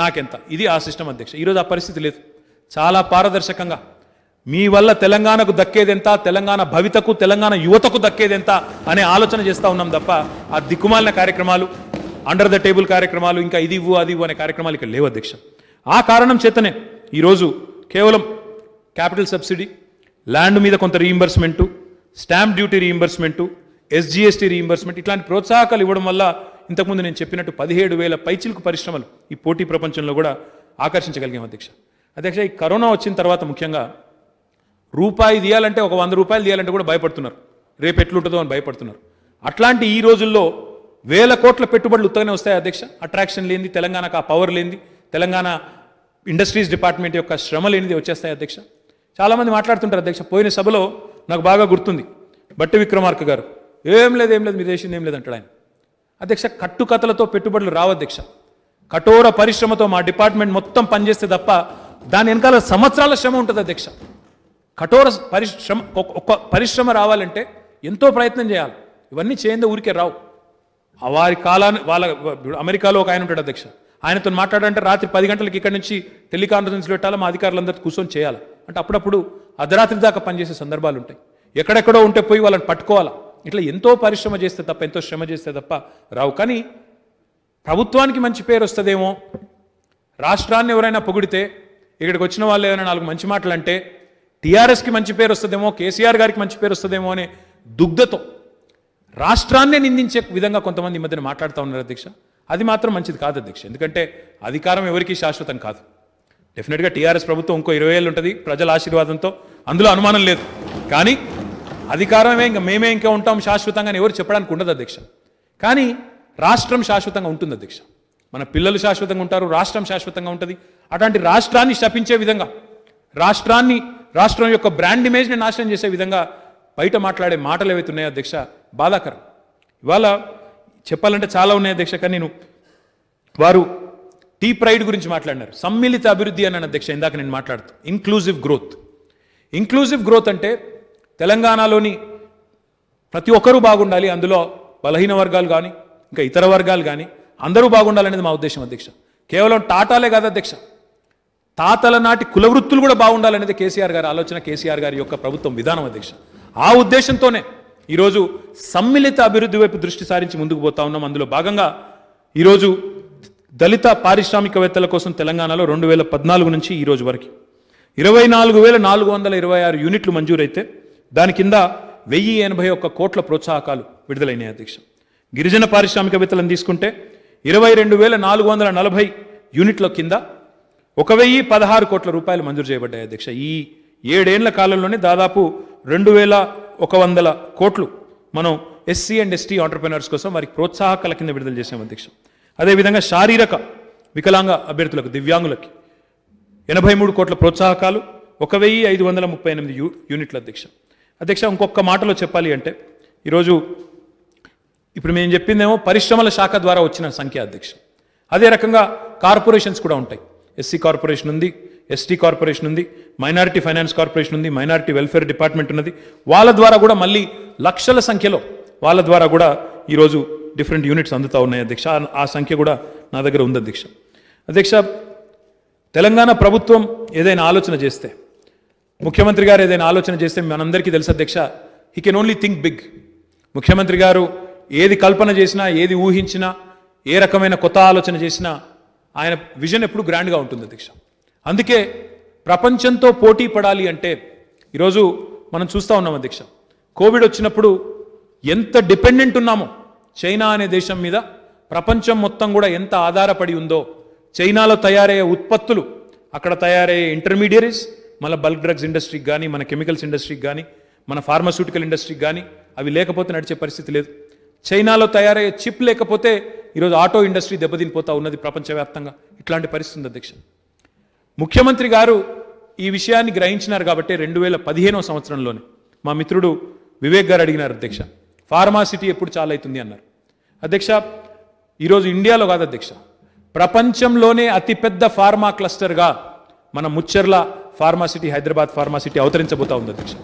నాకెంత ఇది ఆ సిస్టమ్ అధ్యక్ష ఈరోజు ఆ పరిస్థితి లేదు చాలా పారదర్శకంగా మీ వల్ల తెలంగాణకు దక్కేదెంత తెలంగాణ భవితకు తెలంగాణ యువతకు దక్కేదెంత అనే ఆలోచన చేస్తూ ఉన్నాం తప్ప ఆ దిక్కుమాలిన కార్యక్రమాలు అండర్ ద టేబుల్ కార్యక్రమాలు ఇంకా ఇది ఇవ్వు అది ఇవ్వు అనే కార్యక్రమాలు ఇక్కడ లేవు అధ్యక్ష ఆ కారణం చేతనే ఈరోజు కేవలం క్యాపిటల్ సబ్సిడీ ల్యాండ్ మీద కొంత reimbursement stamp duty reimbursement SGST reimbursement ఇట్లాంటి ప్రోత్సాహకాలు ఇవ్వడం వల్ల ఇంతకుముందు నేను చెప్పినట్టు పదిహేడు వేల పైచిలకు పరిశ్రమలు ఈ పోటీ ప్రపంచంలో కూడా ఆకర్షించగలిగాం అధ్యక్ష అధ్యక్ష ఈ కరోనా వచ్చిన తర్వాత ముఖ్యంగా రూపాయి తీయాలంటే ఒక వంద రూపాయలు తీయాలంటే కూడా భయపడుతున్నారు రేపు ఎట్లుంటుందో అని భయపడుతున్నారు అట్లాంటి ఈ రోజుల్లో వేల కోట్ల పెట్టుబడులు ఉత్తగానే వస్తాయి అధ్యక్ష అట్రాక్షన్ లేనిది తెలంగాణకు ఆ పవర్ లేనిది తెలంగాణ ఇండస్ట్రీస్ డిపార్ట్మెంట్ యొక్క శ్రమ లేనిది వచ్చేస్తాయి అధ్యక్ష చాలామంది మాట్లాడుతుంటారు అధ్యక్ష పోయిన సభలో నాకు బాగా గుర్తుంది బట్టి విక్రమార్క గారు ఏం లేదు ఏం లేదు మీరు చేసింది ఏం లేదు అంటాడు ఆయన అధ్యక్ష కట్టుకథలతో పెట్టుబడులు రావు అధ్యక్ష కఠోర పరిశ్రమతో మా డిపార్ట్మెంట్ మొత్తం పనిచేస్తే తప్ప దాని వెనకాల సంవత్సరాల శ్రమ ఉంటుంది అధ్యక్ష కఠోర పరిశ్రమ ఒక్క పరిశ్రమ రావాలంటే ఎంతో ప్రయత్నం చేయాలి ఇవన్నీ చేయందే ఊరికే రావు వారి కాలాన్ని వాళ్ళ అమెరికాలో ఒక ఆయన ఉంటాడు అధ్యక్ష ఆయనతో మాట్లాడాలంటే రాత్రి పది గంటలకు ఇక్కడ నుంచి టెలికాన్ఫరెన్స్లో పెట్టాలి మా అధికారులందరూ కూర్చొని చేయాలి అంటే అప్పుడప్పుడు అర్ధరాత్రి దాకా పనిచేసే సందర్భాలు ఉంటాయి ఎక్కడెక్కడో ఉంటే పోయి వాళ్ళని పట్టుకోవాలా ఇట్లా ఎంతో పరిశ్రమ చేస్తే తప్ప ఎంతో శ్రమ చేస్తే తప్ప రావు కానీ ప్రభుత్వానికి మంచి పేరు వస్తుందేమో రాష్ట్రాన్ని ఎవరైనా పొగిడితే ఇక్కడికి వచ్చిన వాళ్ళు ఏమైనా నాలుగు మంచి మాటలు అంటే టీఆర్ఎస్కి మంచి పేరు వస్తుందేమో కేసీఆర్ గారికి మంచి పేరు వస్తుందేమో అనే దుగ్ధతో రాష్ట్రాన్నే నిందించే విధంగా కొంతమంది ఈ మధ్యన మాట్లాడుతూ ఉన్నారు అధ్యక్ష అది మాత్రం మంచిది కాదు అధ్యక్ష ఎందుకంటే అధికారం ఎవరికి శాశ్వతం కాదు డెఫినెట్గా టీఆర్ఎస్ ప్రభుత్వం ఇంకో ఇరవై ఏళ్ళు ఉంటుంది ప్రజల ఆశీర్వాదంతో అందులో అనుమానం లేదు కానీ అధికారమే ఇంకా మేమే ఇంకా ఉంటాం శాశ్వతంగా ఎవరు చెప్పడానికి ఉండదు అధ్యక్ష కానీ రాష్ట్రం శాశ్వతంగా ఉంటుంది అధ్యక్ష మన పిల్లలు శాశ్వతంగా ఉంటారు రాష్ట్రం శాశ్వతంగా ఉంటుంది అటువంటి రాష్ట్రాన్ని శపించే విధంగా రాష్ట్రాన్ని రాష్ట్రం యొక్క బ్రాండ్ ఇమేజ్ని నాశనం చేసే విధంగా బయట మాట్లాడే మాటలు ఏవైతే ఉన్నాయో అధ్యక్ష బాధాకరం ఇవాళ చెప్పాలంటే చాలా ఉన్నాయి అధ్యక్ష కానీ నేను వారు టీ ప్రైడ్ గురించి మాట్లాడినారు సమ్మిళిత అభివృద్ధి అని అధ్యక్ష ఇందాక నేను మాట్లాడుతూ ఇంక్లూజివ్ గ్రోత్ ఇంక్లూజివ్ గ్రోత్ అంటే తెలంగాణలోని ప్రతి ఒక్కరూ బాగుండాలి అందులో బలహీన వర్గాలు కానీ ఇంకా ఇతర వర్గాలు కానీ అందరూ బాగుండాలనేది మా ఉద్దేశం అధ్యక్ష కేవలం టాటాలే కాదు అధ్యక్ష తాతల నాటి కులవృత్తులు కూడా బాగుండాలనేది కేసీఆర్ గారి ఆలోచన కేసీఆర్ గారి యొక్క ప్రభుత్వం విధానం అధ్యక్ష ఆ ఉద్దేశంతోనే ఈరోజు సమ్మిళిత అభివృద్ధి వైపు దృష్టి సారించి ముందుకు పోతా ఉన్నాం అందులో భాగంగా ఈరోజు దళిత పారిశ్రామికవేత్తల కోసం తెలంగాణలో రెండు వేల పద్నాలుగు నుంచి ఈరోజు వరకు ఇరవై నాలుగు వేల నాలుగు వందల ఇరవై ఆరు యూనిట్లు మంజూరైతే దాని కింద వెయ్యి ఎనభై ఒక్క కోట్ల ప్రోత్సాహకాలు విడుదలైన అధ్యక్ష గిరిజన పారిశ్రామికవేత్తలను తీసుకుంటే ఇరవై రెండు వేల నాలుగు వందల నలభై యూనిట్ల కింద ఒక వెయ్యి పదహారు కోట్ల రూపాయలు మంజూరు చేయబడ్డాయి అధ్యక్ష ఈ ఏడేళ్ల కాలంలోనే దాదాపు రెండు వేల ఒక వందల కోట్లు మనం ఎస్సీ అండ్ ఎస్టీ ఆంటర్ప్రినర్స్ కోసం వారికి ప్రోత్సాహకాల కింద విడుదల చేసాం అధ్యక్షం అదేవిధంగా శారీరక వికలాంగ అభ్యర్థులకు దివ్యాంగులకి ఎనభై మూడు కోట్ల ప్రోత్సాహకాలు ఒక వెయ్యి ఐదు వందల ముప్పై ఎనిమిది యూ యూనిట్ల అధ్యక్ష అధ్యక్ష ఇంకొక మాటలో చెప్పాలి అంటే ఈరోజు ఇప్పుడు మేము చెప్పిందేమో పరిశ్రమల శాఖ ద్వారా వచ్చిన సంఖ్య అధ్యక్ష అదే రకంగా కార్పొరేషన్స్ కూడా ఉంటాయి ఎస్సీ కార్పొరేషన్ ఉంది ఎస్టీ కార్పొరేషన్ ఉంది మైనారిటీ ఫైనాన్స్ కార్పొరేషన్ ఉంది మైనారిటీ వెల్ఫేర్ డిపార్ట్మెంట్ ఉన్నది వాళ్ళ ద్వారా కూడా మళ్ళీ లక్షల సంఖ్యలో వాళ్ళ ద్వారా కూడా ఈరోజు డిఫరెంట్ యూనిట్స్ అందుతూ ఉన్నాయి అధ్యక్ష ఆ సంఖ్య కూడా నా దగ్గర ఉంది అధ్యక్ష అధ్యక్ష తెలంగాణ ప్రభుత్వం ఏదైనా ఆలోచన చేస్తే ముఖ్యమంత్రి గారు ఏదైనా ఆలోచన చేస్తే మనందరికీ తెలుసు అధ్యక్ష he can only think big ముఖ్యమంత్రి గారు ఏది కల్పన చేసినా ఏది ఊహించినా ఏ రకమైన కొత్త ఆలోచన చేసినా ఆయన విజన్ ఎప్పుడు గ్రాండ్గా ఉంటుంది అధ్యక్ష అందుకే ప్రపంచంతో పోటీ పడాలి అంటే ఈరోజు మనం చూస్తూ ఉన్నాం అధ్యక్ష కోవిడ్ వచ్చినప్పుడు ఎంత డిపెండెంట్ ఉన్నామో చైనా అనే దేశం మీద ప్రపంచం మొత్తం కూడా ఎంత ఆధారపడి ఉందో చైనాలో తయారయ్యే ఉత్పత్తులు అక్కడ తయారయ్యే ఇంటర్మీడియరీస్ మన బల్క్ డ్రగ్స్ ఇండస్ట్రీకి కానీ మన కెమికల్స్ ఇండస్ట్రీకి కానీ మన ఫార్మాస్యూటికల్ ఇండస్ట్రీకి కానీ అవి లేకపోతే నడిచే పరిస్థితి లేదు చైనాలో తయారయ్యే చిప్ లేకపోతే ఈరోజు ఆటో ఇండస్ట్రీ దెబ్బతినిపోతా ఉన్నది ప్రపంచవ్యాప్తంగా ఇట్లాంటి పరిస్థితి అధ్యక్ష ముఖ్యమంత్రి గారు ఈ విషయాన్ని గ్రహించినారు కాబట్టి రెండు వేల పదిహేనవ సంవత్సరంలోనే మా మిత్రుడు వివేక్ గారు అడిగినారు అధ్యక్ష ఫార్మాసిటీ ఎప్పుడు చాలా అవుతుంది అన్నారు అధ్యక్ష ఈరోజు ఇండియాలో కాదు అధ్యక్ష ప్రపంచంలోనే అతిపెద్ద ఫార్మా క్లస్టర్గా మన ముచ్చర్ల ఫార్మాసిటీ హైదరాబాద్ ఫార్మాసిటీ అవతరించబోతా ఉంది అధ్యక్ష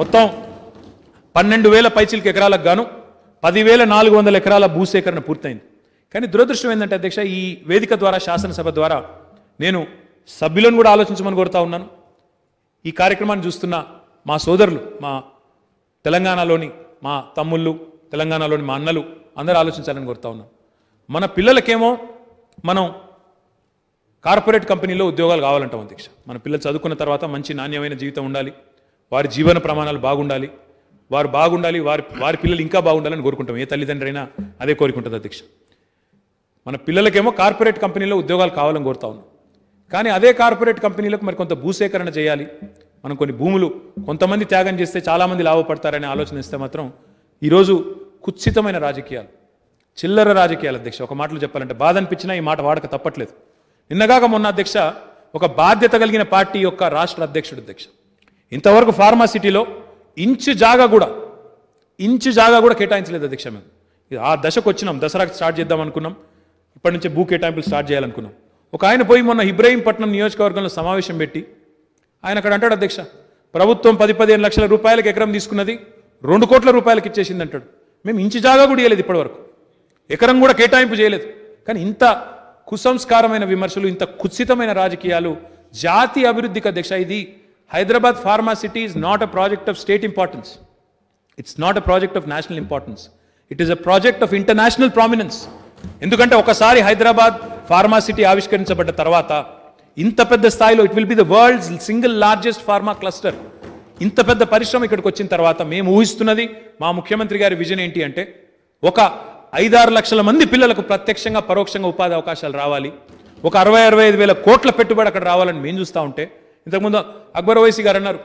మొత్తం పన్నెండు వేల పైచిలకు ఎకరాలకు గాను పదివేల నాలుగు వందల ఎకరాల భూసేకరణ పూర్తయింది కానీ దురదృష్టం ఏంటంటే అధ్యక్ష ఈ వేదిక ద్వారా శాసనసభ ద్వారా నేను సభ్యులను కూడా ఆలోచించమని కోరుతా ఉన్నాను ఈ కార్యక్రమాన్ని చూస్తున్న మా సోదరులు మా తెలంగాణలోని మా తమ్ముళ్ళు తెలంగాణలోని మా అన్నలు అందరూ ఆలోచించాలని కోరుతా ఉన్నాను మన పిల్లలకేమో మనం కార్పొరేట్ కంపెనీలో ఉద్యోగాలు కావాలంటాం అధ్యక్ష మన పిల్లలు చదువుకున్న తర్వాత మంచి నాణ్యమైన జీవితం ఉండాలి వారి జీవన ప్రమాణాలు బాగుండాలి వారు బాగుండాలి వారి వారి పిల్లలు ఇంకా బాగుండాలని కోరుకుంటాం ఏ అయినా అదే కోరుకుంటుంది అధ్యక్ష మన పిల్లలకేమో కార్పొరేట్ కంపెనీలో ఉద్యోగాలు కావాలని కోరుతా ఉన్నాం కానీ అదే కార్పొరేట్ కంపెనీలకు మరి కొంత భూసేకరణ చేయాలి మనం కొన్ని భూములు కొంతమంది త్యాగం చేస్తే చాలామంది లాభపడతారనే ఆలోచన ఇస్తే మాత్రం ఈరోజు కుత్సితమైన రాజకీయాలు చిల్లర రాజకీయాలు అధ్యక్ష ఒక మాటలు చెప్పాలంటే బాధ అనిపించినా ఈ మాట వాడక తప్పట్లేదు నిన్నగాక మొన్న అధ్యక్ష ఒక బాధ్యత కలిగిన పార్టీ యొక్క రాష్ట్ర అధ్యక్షుడు అధ్యక్ష ఇంతవరకు ఫార్మాసిటీలో ఇంచు జాగా కూడా ఇంచు జాగా కూడా కేటాయించలేదు అధ్యక్ష మేము ఆ దశకు వచ్చినాం దసరాకి స్టార్ట్ చేద్దాం అనుకున్నాం ఇప్పటి నుంచే భూ కేటాయింపులు స్టార్ట్ చేయాలనుకున్నాం ఒక ఆయన పోయి మొన్న ఇబ్రహీంపట్నం నియోజకవర్గంలో సమావేశం పెట్టి ఆయన అక్కడ అంటాడు అధ్యక్ష ప్రభుత్వం పది పదిహేను లక్షల రూపాయలకు ఎకరం తీసుకున్నది రెండు కోట్ల రూపాయలకు ఇచ్చేసింది అంటాడు మేము ఇంచు జాగా కూడా ఇవ్వలేదు ఇప్పటివరకు ఎకరం కూడా కేటాయింపు చేయలేదు కానీ ఇంత కుసంస్కారమైన విమర్శలు ఇంత కుత్సితమైన రాజకీయాలు జాతి అభివృద్ధికి అధ్యక్ష ఇది Hyderabad pharma city is not a project of state importance it's not a project of national importance it is a project of international prominence ఎందుకంటే ఒకసారి హైదరాబాద్ ఫార్మాసిటీ ఆవిష్కరించబడ్డ తర్వాత ఇంత పెద్ద స్థాయిలో it will be the world single largest pharma cluster ఇంత పెద్ద పరిశ్రమ ఇక్కడికి వచ్చిన తర్వాత మేము ఊహిస్తున్నది మా ముఖ్యమంత్రి గారి విజన్ ఏంటి అంటే ఒక ఐదారు లక్షల మంది పిల్లలకు ప్రత్యక్షంగా పరోక్షంగా ఉపాధి అవకాశాలు రావాలి ఒక అరవై అరవై ఐదు వేల కోట్ల పెట్టుబడి అక్కడ రావాలని మేము చూస్తూ ఉంటే ఇంతకుముందు అక్బర్ ఓవైసీ గారు అన్నారు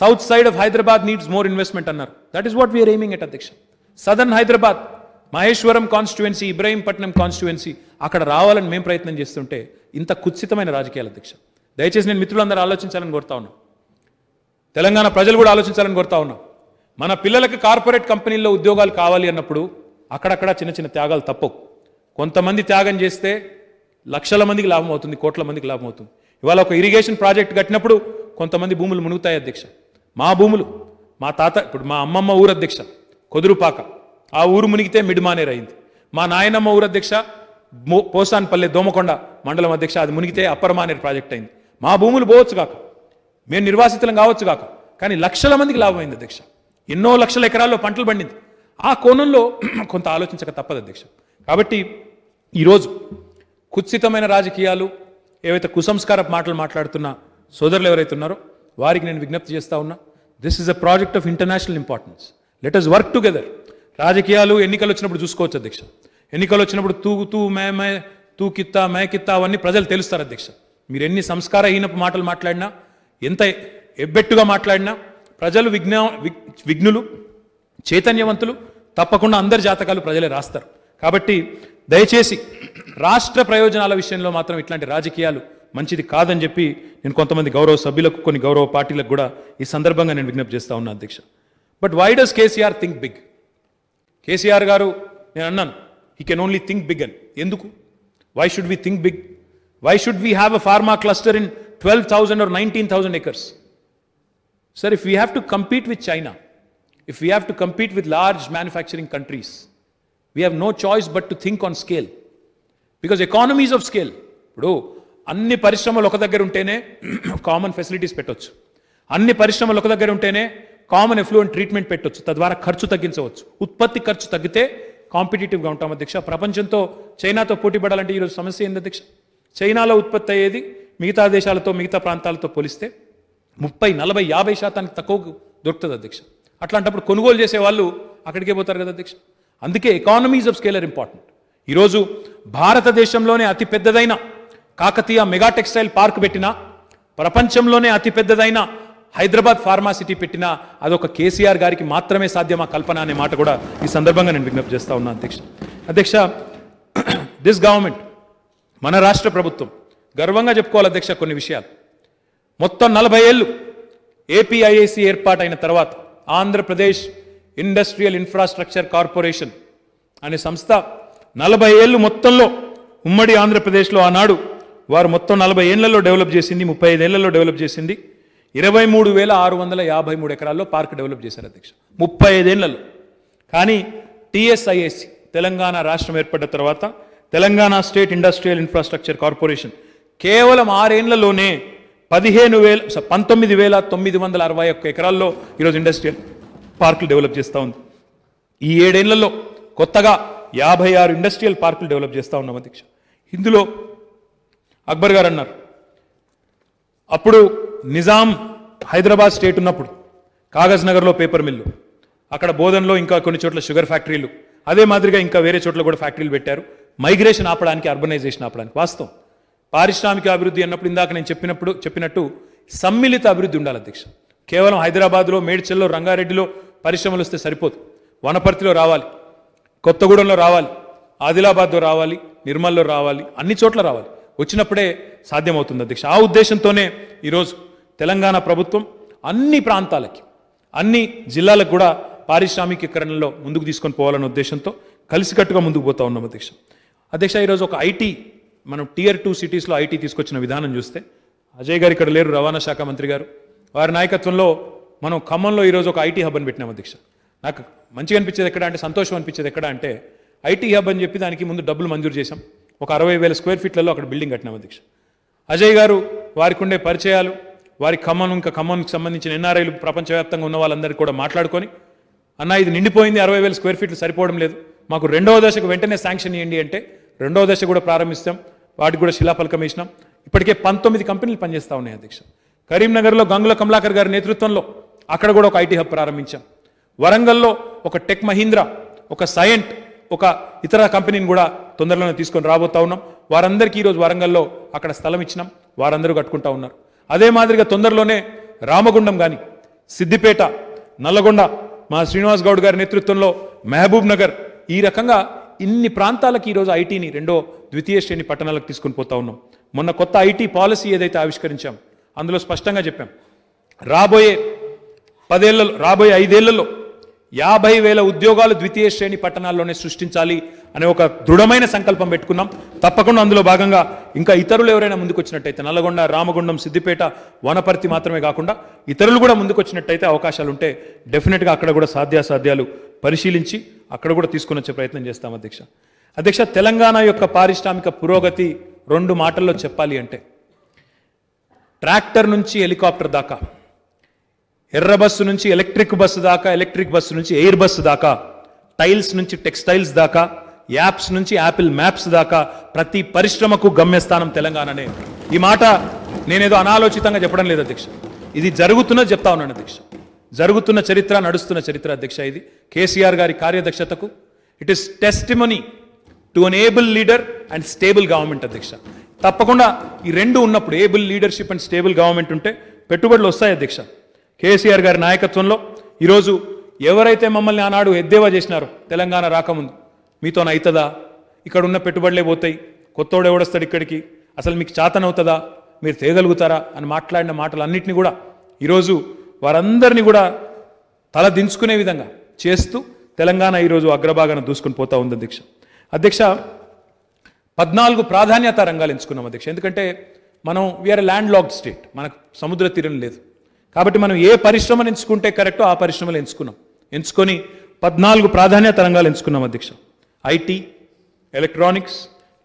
south side of Hyderabad needs more investment అన్నారు that is what we are aiming at అధ్యక్ష southern Hyderabad Maheshwaram constituency Ibrahimpatnam constituency అక్కడ రావాలని మేము ప్రయత్నం చేస్తుంటే ఇంత కుత్సితమైన రాజకీయాల అధ్యక్ష దయచేసి నేను మిత్రులందరూ ఆలోచించాలని కోరుతా ఉన్నా తెలంగాణ ప్రజలు కూడా ఆలోచించాలని కోరుతా ఉన్నా మన పిల్లలకు కార్పొరేట్ కంపెనీల్లో ఉద్యోగాలు కావాలి అన్నప్పుడు అక్కడక్కడ చిన్న చిన్న త్యాగాలు తప్పవు కొంతమంది త్యాగం చేస్తే లక్షల మందికి లాభం అవుతుంది కోట్ల మందికి లాభం అవుతుంది ఇవాళ ఒక ఇరిగేషన్ ప్రాజెక్ట్ కట్టినప్పుడు కొంతమంది భూములు మునుగుతాయి అధ్యక్ష మా భూములు మా తాత ఇప్పుడు మా అమ్మమ్మ ఊరు అధ్యక్ష కొదురుపాక ఆ ఊరు మునిగితే మిడ్మానేర్ అయింది మా నాయనమ్మ ఊరు అధ్యక్ష పోసాన్పల్లె దోమకొండ మండలం అధ్యక్ష అది మునిగితే అప్పరమానేర్ ప్రాజెక్ట్ అయింది మా భూములు పోవచ్చు కాక మేము నిర్వాసితులం కావచ్చు కాక కానీ లక్షల మందికి లాభం అయింది అధ్యక్ష ఎన్నో లక్షల ఎకరాల్లో పంటలు పండింది ఆ కోణంలో కొంత ఆలోచించక తప్పదు అధ్యక్ష కాబట్టి ఈరోజు కుత్సితమైన రాజకీయాలు ఏవైతే కుసంస్కార మాటలు మాట్లాడుతున్న సోదరులు ఎవరైతే ఉన్నారో వారికి నేను విజ్ఞప్తి చేస్తా ఉన్నా this is a project of international importance let us work together రాజకీయాలు ఎన్నికలు వచ్చినప్పుడు చూసుకోవచ్చు అధ్యక్ష ఎన్నికలు వచ్చినప్పుడు తూ తూ మే మే తూ మే కిత్తా అవన్నీ ప్రజలు తెలుస్తారు అధ్యక్ష మీరు ఎన్ని సంస్కారహీనపు మాటలు మాట్లాడినా ఎంత ఎబ్బెట్టుగా మాట్లాడినా ప్రజలు విఘ్న విఘ్నులు చైతన్యవంతులు తప్పకుండా అందరి జాతకాలు ప్రజలే రాస్తారు కాబట్టి దయచేసి రాష్ట్ర ప్రయోజనాల విషయంలో మాత్రం ఇట్లాంటి రాజకీయాలు మంచిది కాదని చెప్పి నేను కొంతమంది గౌరవ సభ్యులకు కొన్ని గౌరవ పార్టీలకు కూడా ఈ సందర్భంగా నేను విజ్ఞప్తి చేస్తా ఉన్నా అధ్యక్ష but why does KCR think big KCR గారు నేను అన్నాను he can only think big అని ఎందుకు why should we think big why should we have a pharma cluster in twelve thousand or nineteen thousand acres sir if you have to compete with China if you have to compete with large manufacturing countries we have no choice but to think on scale because economies of scale ఇప్పుడు అన్ని పరిశ్రమలు ఒక దగ్గర ఉంటేనే common facilities పెట్టవచ్చు అన్ని పరిశ్రమలు ఒక దగ్గర ఉంటేనే కామన్ ఎఫ్లూయెంట్ ట్రీట్మెంట్ పెట్టవచ్చు తద్వారా ఖర్చు తగ్గించవచ్చు ఉత్పత్తి ఖర్చు తగ్గితే కాంపిటేటివ్గా ఉంటాం అధ్యక్ష ప్రపంచంతో చైనాతో పోటీ పడాలంటే ఈరోజు సమస్య ఏంది అధ్యక్ష చైనాలో ఉత్పత్తి అయ్యేది మిగతా దేశాలతో మిగతా ప్రాంతాలతో పోలిస్తే ముప్పై నలభై యాభై శాతానికి తక్కువ దొరుకుతుంది అధ్యక్ష అట్లాంటప్పుడు కొనుగోలు చేసే వాళ్ళు అక్కడికే పోతారు కదా అధ్యక్ష అందుకే ఎకానమీస్ ఆఫ్ స్కేలర్ ఇంపార్టెంట్ ఈరోజు భారతదేశంలోనే అతి పెద్దదైన కాకతీయ మెగా టెక్స్టైల్ పార్క్ పెట్టినా ప్రపంచంలోనే అతి పెద్దదైన హైదరాబాద్ ఫార్మా సిటీ పెట్టిన అదొక కేసీఆర్ గారికి మాత్రమే సాధ్యం ఆ కల్పన అనే మాట కూడా ఈ సందర్భంగా నేను విజ్ఞప్తి చేస్తా ఉన్నా అధ్యక్ష అధ్యక్ష దిస్ గవర్నమెంట్ మన రాష్ట్ర ప్రభుత్వం గర్వంగా చెప్పుకోవాలి అధ్యక్ష కొన్ని విషయాలు మొత్తం నలభై ఏళ్ళు ఏపీఐఐసి ఏర్పాటైన తర్వాత ఆంధ్రప్రదేశ్ ఇండస్ట్రియల్ ఇన్ఫ్రాస్ట్రక్చర్ కార్పొరేషన్ అనే సంస్థ నలభై ఏళ్ళు మొత్తంలో ఉమ్మడి ఆంధ్రప్రదేశ్లో ఆనాడు వారు మొత్తం నలభై ఏళ్లలో డెవలప్ చేసింది ముప్పై ఐదేళ్లలో డెవలప్ చేసింది ఇరవై మూడు వేల ఆరు వందల యాభై మూడు ఎకరాల్లో పార్క్ డెవలప్ చేశారు అధ్యక్ష ముప్పై ఐదేళ్లలో కానీ టీఎస్ఐఎస్సి తెలంగాణ రాష్ట్రం ఏర్పడ్డ తర్వాత Telangana state industrial infrastructure corporation కేవలం ఆరేళ్లలోనే పదిహేను వేల పంతొమ్మిది వేల తొమ్మిది వందల అరవై ఒక్క ఎకరాల్లో ఈరోజు ఇండస్ట్రియల్ పార్కులు డెవలప్ చేస్తూ ఉంది ఈ ఏడేళ్లలో కొత్తగా యాభై ఆరు ఇండస్ట్రియల్ పార్కులు డెవలప్ చేస్తూ ఉన్నాం అధ్యక్ష ఇందులో అక్బర్ గారు అన్నారు అప్పుడు నిజాం హైదరాబాద్ స్టేట్ ఉన్నప్పుడు కాగజ్ నగర్లో పేపర్ మిల్లు అక్కడ బోధనలో ఇంకా కొన్ని చోట్ల షుగర్ ఫ్యాక్టరీలు అదే మాదిరిగా ఇంకా వేరే చోట్ల కూడా ఫ్యాక్టరీలు పెట్టారు మైగ్రేషన్ ఆపడానికి అర్బనైజేషన్ ఆపడానికి వాస్తవం పారిశ్రామిక అభివృద్ధి అన్నప్పుడు ఇందాక నేను చెప్పినప్పుడు చెప్పినట్టు సమ్మిళిత అభివృద్ధి ఉండాలి అధ్యక్ష కేవలం హైదరాబాద్లో మేడ్చల్లో రంగారెడ్డిలో పరిశ్రమలు వస్తే సరిపోదు వనపర్తిలో రావాలి కొత్తగూడెంలో రావాలి ఆదిలాబాద్లో రావాలి నిర్మల్లో రావాలి అన్ని చోట్ల రావాలి వచ్చినప్పుడే సాధ్యమవుతుంది అధ్యక్ష ఆ ఉద్దేశంతోనే ఈరోజు తెలంగాణ ప్రభుత్వం అన్ని ప్రాంతాలకి అన్ని జిల్లాలకు కూడా పారిశ్రామికీకరణలో ముందుకు తీసుకొని పోవాలనే ఉద్దేశంతో కలిసికట్టుగా ముందుకు పోతా ఉన్నాం అధ్యక్ష అధ్యక్ష ఈరోజు ఒక ఐటీ మనం టియర్ టూ సిటీస్లో ఐటీ తీసుకొచ్చిన విధానం చూస్తే అజయ్ గారు ఇక్కడ లేరు రవాణా శాఖ మంత్రి గారు వారి నాయకత్వంలో మనం ఖమ్మంలో ఈరోజు ఒక ఐటీ హబ్ అని పెట్టినాం అధ్యక్ష నాకు మంచిగా అనిపించేది ఎక్కడ అంటే సంతోషం అనిపించేది ఎక్కడ అంటే ఐటీ హబ్ అని చెప్పి దానికి ముందు డబ్బులు మంజూరు చేశాం ఒక అరవై వేల స్క్వేర్ ఫీట్లలో అక్కడ బిల్డింగ్ కట్టినాం అధ్యక్ష అజయ్ గారు వారికి ఉండే పరిచయాలు వారి ఖమ్మం ఇంకా ఖమ్మంకి సంబంధించిన ఎన్ఆర్ఐలు ప్రపంచవ్యాప్తంగా ఉన్న వాళ్ళందరికీ కూడా మాట్లాడుకొని అన్న ఇది నిండిపోయింది అరవై వేల స్క్వేర్ ఫీట్లు సరిపోవడం లేదు మాకు రెండవ దశకు వెంటనే శాంక్షన్ ఇవ్వండి అంటే రెండవ దశ కూడా ప్రారంభిస్తాం వాటికి కూడా శిలాఫలకం ఇచ్చినాం ఇప్పటికే పంతొమ్మిది కంపెనీలు పనిచేస్తూ ఉన్నాయి అధ్యక్ష కరీంనగర్లో గంగుల కమలాకర్ గారి నేతృత్వంలో అక్కడ కూడా ఒక ఐటీ హబ్ ప్రారంభించాం వరంగల్లో ఒక టెక్ మహీంద్ర ఒక సైంట్ ఒక ఇతర కంపెనీని కూడా తొందరలోనే తీసుకొని రాబోతా ఉన్నాం వారందరికీ ఈరోజు వరంగల్లో అక్కడ స్థలం ఇచ్చినాం వారందరూ కట్టుకుంటా ఉన్నారు అదే మాదిరిగా తొందరలోనే రామగుండం కానీ సిద్దిపేట నల్లగొండ మా శ్రీనివాస్ గౌడ్ గారి నేతృత్వంలో మహబూబ్ నగర్ ఈ రకంగా ఇన్ని ప్రాంతాలకు ఈరోజు ఐటీని రెండో ద్వితీయ శ్రేణి పట్టణాలకు తీసుకుని పోతా ఉన్నాం మొన్న కొత్త ఐటీ పాలసీ ఏదైతే ఆవిష్కరించాం అందులో స్పష్టంగా చెప్పాం రాబోయే పదేళ్లలో రాబోయే ఐదేళ్లలో యాభై వేల ఉద్యోగాలు ద్వితీయ శ్రేణి పట్టణాల్లోనే సృష్టించాలి అనే ఒక దృఢమైన సంకల్పం పెట్టుకున్నాం తప్పకుండా అందులో భాగంగా ఇంకా ఇతరులు ఎవరైనా ముందుకొచ్చినట్టయితే నల్లగొండ రామగుండం సిద్దిపేట వనపర్తి మాత్రమే కాకుండా ఇతరులు కూడా ముందుకొచ్చినట్టయితే అవకాశాలు ఉంటే డెఫినెట్గా అక్కడ కూడా సాధ్యాసాధ్యాలు పరిశీలించి అక్కడ కూడా తీసుకుని వచ్చే ప్రయత్నం చేస్తాం అధ్యక్ష అధ్యక్ష తెలంగాణ యొక్క పారిశ్రామిక పురోగతి రెండు మాటల్లో చెప్పాలి అంటే ట్రాక్టర్ నుంచి హెలికాప్టర్ దాకా ఎర్ర బస్సు నుంచి ఎలక్ట్రిక్ బస్సు దాకా ఎలక్ట్రిక్ బస్సు నుంచి ఎయిర్ బస్సు దాకా టైల్స్ నుంచి టెక్స్టైల్స్ దాకా యాప్స్ నుంచి యాపిల్ మ్యాప్స్ దాకా ప్రతి పరిశ్రమకు గమ్యస్థానం తెలంగాణనే ఈ మాట నేనేదో అనాలోచితంగా చెప్పడం లేదు అధ్యక్ష ఇది జరుగుతున్నది చెప్తా ఉన్నాను అధ్యక్ష జరుగుతున్న చరిత్ర నడుస్తున్న చరిత్ర అధ్యక్ష ఇది కేసీఆర్ గారి కార్యదక్షతకు it is testimony to able leader and stable government అధ్యక్ష తప్పకుండా ఈ రెండు ఉన్నప్పుడు able leadership and stable government ఉంటే పెట్టుబడులు వస్తాయి అధ్యక్ష కేసీఆర్ గారి నాయకత్వంలో ఈరోజు ఎవరైతే మమ్మల్ని ఆనాడు ఎద్దేవా చేసినారో తెలంగాణ రాకముందు అవుతుందా ఇక్కడ ఉన్న పెట్టుబడులే పోతాయి కొత్తోడు ఎవడొస్తాడు ఇక్కడికి అసలు మీకు చాతనవుతుందా మీరు తేయగలుగుతారా అని మాట్లాడిన మాటలన్నింటినీ కూడా ఈరోజు వారందరినీ కూడా తల దించుకునే విధంగా చేస్తూ తెలంగాణ ఈరోజు అగ్రభాగాన్ని దూసుకుని పోతా ఉంది అధ్యక్ష అధ్యక్ష పద్నాలుగు ప్రాధాన్యత రంగాలు ఎంచుకున్నాం అధ్యక్ష ఎందుకంటే మనం వీఆర్ ల్యాండ్ లాక్డ్ స్టేట్ మనకు సముద్ర తీరం లేదు కాబట్టి మనం ఏ పరిశ్రమను ఎంచుకుంటే కరెక్టో ఆ పరిశ్రమలు ఎంచుకున్నాం ఎంచుకొని పద్నాలుగు ప్రాధాన్యత రంగాలు ఎంచుకున్నాం అధ్యక్ష IT electronics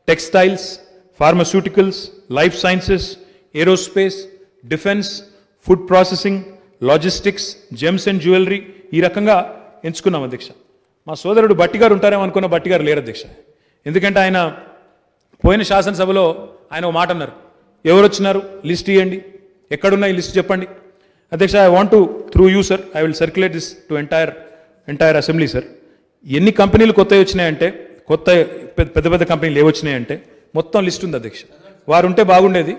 textiles pharmaceuticals life sciences aerospace defence food processing logistics gems and jewellery ఈ రకంగా ఎంచుకున్నాం అధ్యక్ష మా సోదరుడు బట్టిగారు ఉంటారేమో అనుకున్న బట్టిగారు లేరు అధ్యక్ష ఎందుకంటే ఆయన పోయిన శాసనసభలో ఆయన మాట అన్నారు ఎవరు వచ్చినారు లిస్ట్ ఇవ్వండి ఎక్కడున్నాయి లిస్ట్ చెప్పండి అధ్యక్ష I want to through you sir I will circulate this to entire entire assembly sir ఎన్ని కంపెనీలు కొత్తవి వచ్చినాయంటే కొత్త పెద్ద పెద్ద కంపెనీలు ఏవొచ్చినాయంటే మొత్తం లిస్ట్ ఉంది అధ్యక్ష వారు ఉంటే బాగుండేది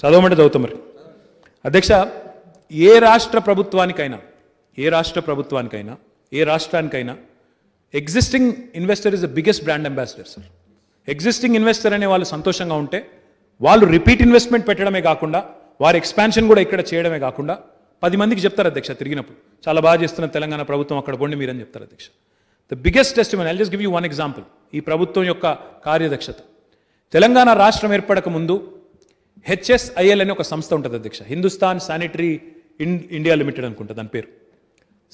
చదవమంటే చదువుతాం మరి అధ్యక్ష ఏ రాష్ట్ర ప్రభుత్వానికైనా ఏ రాష్ట్ర ప్రభుత్వానికైనా ఏ రాష్ట్రానికైనా existing investor is the biggest brand ambassador sir existing investor అనే వాళ్ళు సంతోషంగా ఉంటే వాళ్ళు రిపీట్ ఇన్వెస్ట్మెంట్ పెట్టడమే కాకుండా వారి ఎక్స్పాన్షన్ కూడా ఇక్కడ చేయడమే కాకుండా పది మందికి చెప్తారు అధ్యక్ష తిరిగినప్పుడు చాలా బాగా చేస్తున్న తెలంగాణ ప్రభుత్వం అక్కడ పోండి మీరని చెప్తారు అధ్యక్ష the biggest test I just give you one example ఈ ప్రభుత్వం యొక్క కార్యదక్షత తెలంగాణ రాష్ట్రం ఏర్పడక ముందు హెచ్ఎస్ఐఎల్ అనే ఒక సంస్థ ఉంటుంది అధ్యక్ష హిందుస్థాన్ శానిటరీ ఇండియా లిమిటెడ్ అనుకుంటా దాని పేరు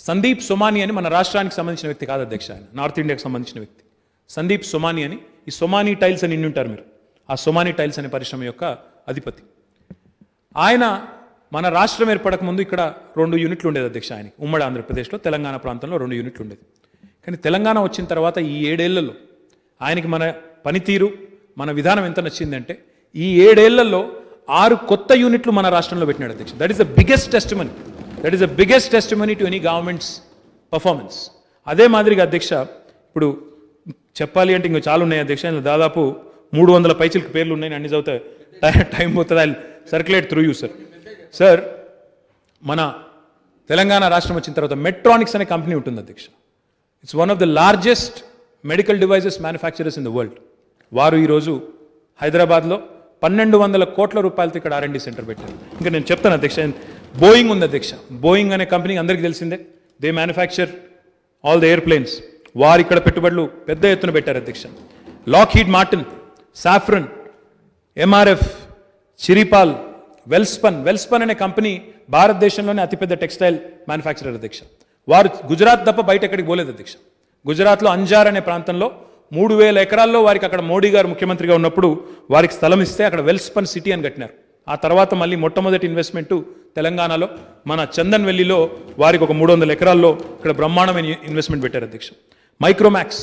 సందీప్ సుమాని అని మన రాష్ట్రానికి సంబంధించిన వ్యక్తి కాదు అధ్యక్ష ఆయన నార్త్ ఇండియాకి సంబంధించిన వ్యక్తి సందీప్ సుమాని అని ఈ సుమాని టైల్స్ అని ఉంటారు మీరు ఆ సుమాని టైల్స్ అనే పరిశ్రమ యొక్క అధిపతి ఆయన మన రాష్ట్రం ఏర్పడక ముందు ఇక్కడ రెండు యూనిట్లు ఉండేది అధ్యక్ష ఆయన ఉమ్మడి ఆంధ్రప్రదేశ్లో తెలంగాణ ప్రాంతంలో రెండు యూనిట్లు ఉండేది కానీ తెలంగాణ వచ్చిన తర్వాత ఈ ఏడేళ్లలో ఆయనకి మన పనితీరు మన విధానం ఎంత నచ్చిందంటే ఈ ఏడేళ్లలో ఆరు కొత్త యూనిట్లు మన రాష్ట్రంలో పెట్టినాడు అధ్యక్ష that is the biggest testimony that is the biggest testimony to any government's performance అదే మాదిరిగా అధ్యక్ష ఇప్పుడు చెప్పాలి అంటే ఇంకా చాలా ఉన్నాయి అధ్యక్ష దాదాపు మూడు వందల పైచలకు పేర్లు ఉన్నాయి అన్ని చదివితే టైం పోతుంది circulate through you sir sir మన తెలంగాణ రాష్ట్రం వచ్చిన తర్వాత మెట్రానిక్స్ అనే కంపెనీ ఉంటుంది అధ్యక్ష it's one of the largest medical devices manufacturers in the world వారు ఈరోజు హైదరాబాద్లో పన్నెండు వందల కోట్ల రూపాయలతో ఇక్కడ ఆర్ఎండి సెంటర్ పెట్టారు ఇంకా నేను చెప్తాను అధ్యక్ష బోయింగ్ ఉంది అధ్యక్ష బోయింగ్ అనే కంపెనీ అందరికీ తెలిసిందే they manufacture all the airplanes వారు ఇక్కడ పెట్టుబడులు పెద్ద ఎత్తున పెట్టారు అధ్యక్ష Lockheed Martin Safran MRF Chiripal Welspun Welspun అనే కంపెనీ భారతదేశంలోనే అతిపెద్ద టెక్స్టైల్ మ్యానుఫ్యాక్చరర్ అధ్యక్ష వారు గుజరాత్ తప్ప బయట ఎక్కడికి పోలేదు అధ్యక్ష గుజరాత్లో అంజార్ అనే ప్రాంతంలో మూడు వేల ఎకరాల్లో వారికి అక్కడ మోడీ గారు ముఖ్యమంత్రిగా ఉన్నప్పుడు వారికి స్థలం ఇస్తే అక్కడ వెల్స్పన్ సిటీ అని కట్టినారు ఆ తర్వాత మళ్ళీ మొట్టమొదటి ఇన్వెస్ట్మెంట్ తెలంగాణలో మన చందన్ వెల్లిలో వారికి ఒక మూడు వందల ఎకరాల్లో ఇక్కడ బ్రహ్మాండమైన ఇన్వెస్ట్మెంట్ పెట్టారు అధ్యక్ష Micromax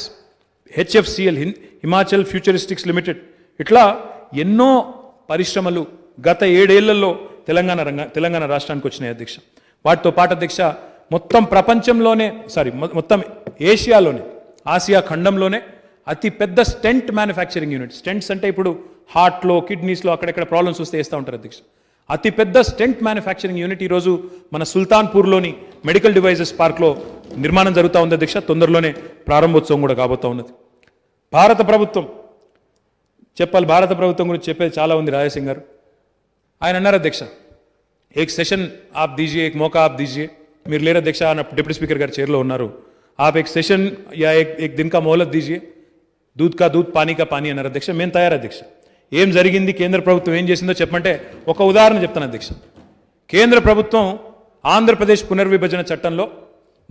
HFCL Himachal futuristics limited ఇట్లా ఎన్నో పరిశ్రమలు గత ఏడేళ్లలో తెలంగాణ రంగ తెలంగాణ రాష్ట్రానికి వచ్చినాయి అధ్యక్ష వాటితో పాటు అధ్యక్ష మొత్తం ప్రపంచంలోనే సారీ మొత్తం ఏషియాలోనే ఆసియా ఖండంలోనే అతి పెద్ద స్టెంట్ మ్యానుఫ్యాక్చరింగ్ యూనిట్ స్టెంట్స్ అంటే ఇప్పుడు హార్ట్లో కిడ్నీస్లో అక్కడెక్కడ ప్రాబ్లమ్స్ వస్తే వేస్తూ ఉంటారు అధ్యక్ష అతి పెద్ద స్టెంట్ మ్యానుఫ్యాక్చరింగ్ యూనిట్ ఈరోజు మన సుల్తాన్పూర్లోని మెడికల్ డివైజెస్ పార్క్లో నిర్మాణం జరుగుతూ ఉంది అధ్యక్ష తొందరలోనే ప్రారంభోత్సవం కూడా కాబోతూ ఉన్నది భారత ప్రభుత్వం చెప్పాలి భారత ప్రభుత్వం గురించి చెప్పేది చాలా ఉంది రాజసింగ్ గారు ఆయన అన్నారు అధ్యక్ష ఏక్ సెషన్ ఆప్ దీజియే ఏక్ మోకా ఆప్ దీజియే మీరు లేరు అధ్యక్ష అన్న డిప్యూటీ స్పీకర్ గారు చైర్లో ఉన్నారు ఆప్ ఏక్ సెషన్ యా ఏక్ ఏక్ దిన్ కా దీజియే దూద్ కా దూద్ పానీ కా పానీ అన్నారు అధ్యక్ష మేము తయారు అధ్యక్ష ఏం జరిగింది కేంద్ర ప్రభుత్వం ఏం చేసిందో చెప్పంటే ఒక ఉదాహరణ చెప్తాను అధ్యక్ష కేంద్ర ప్రభుత్వం ఆంధ్రప్రదేశ్ పునర్విభజన చట్టంలో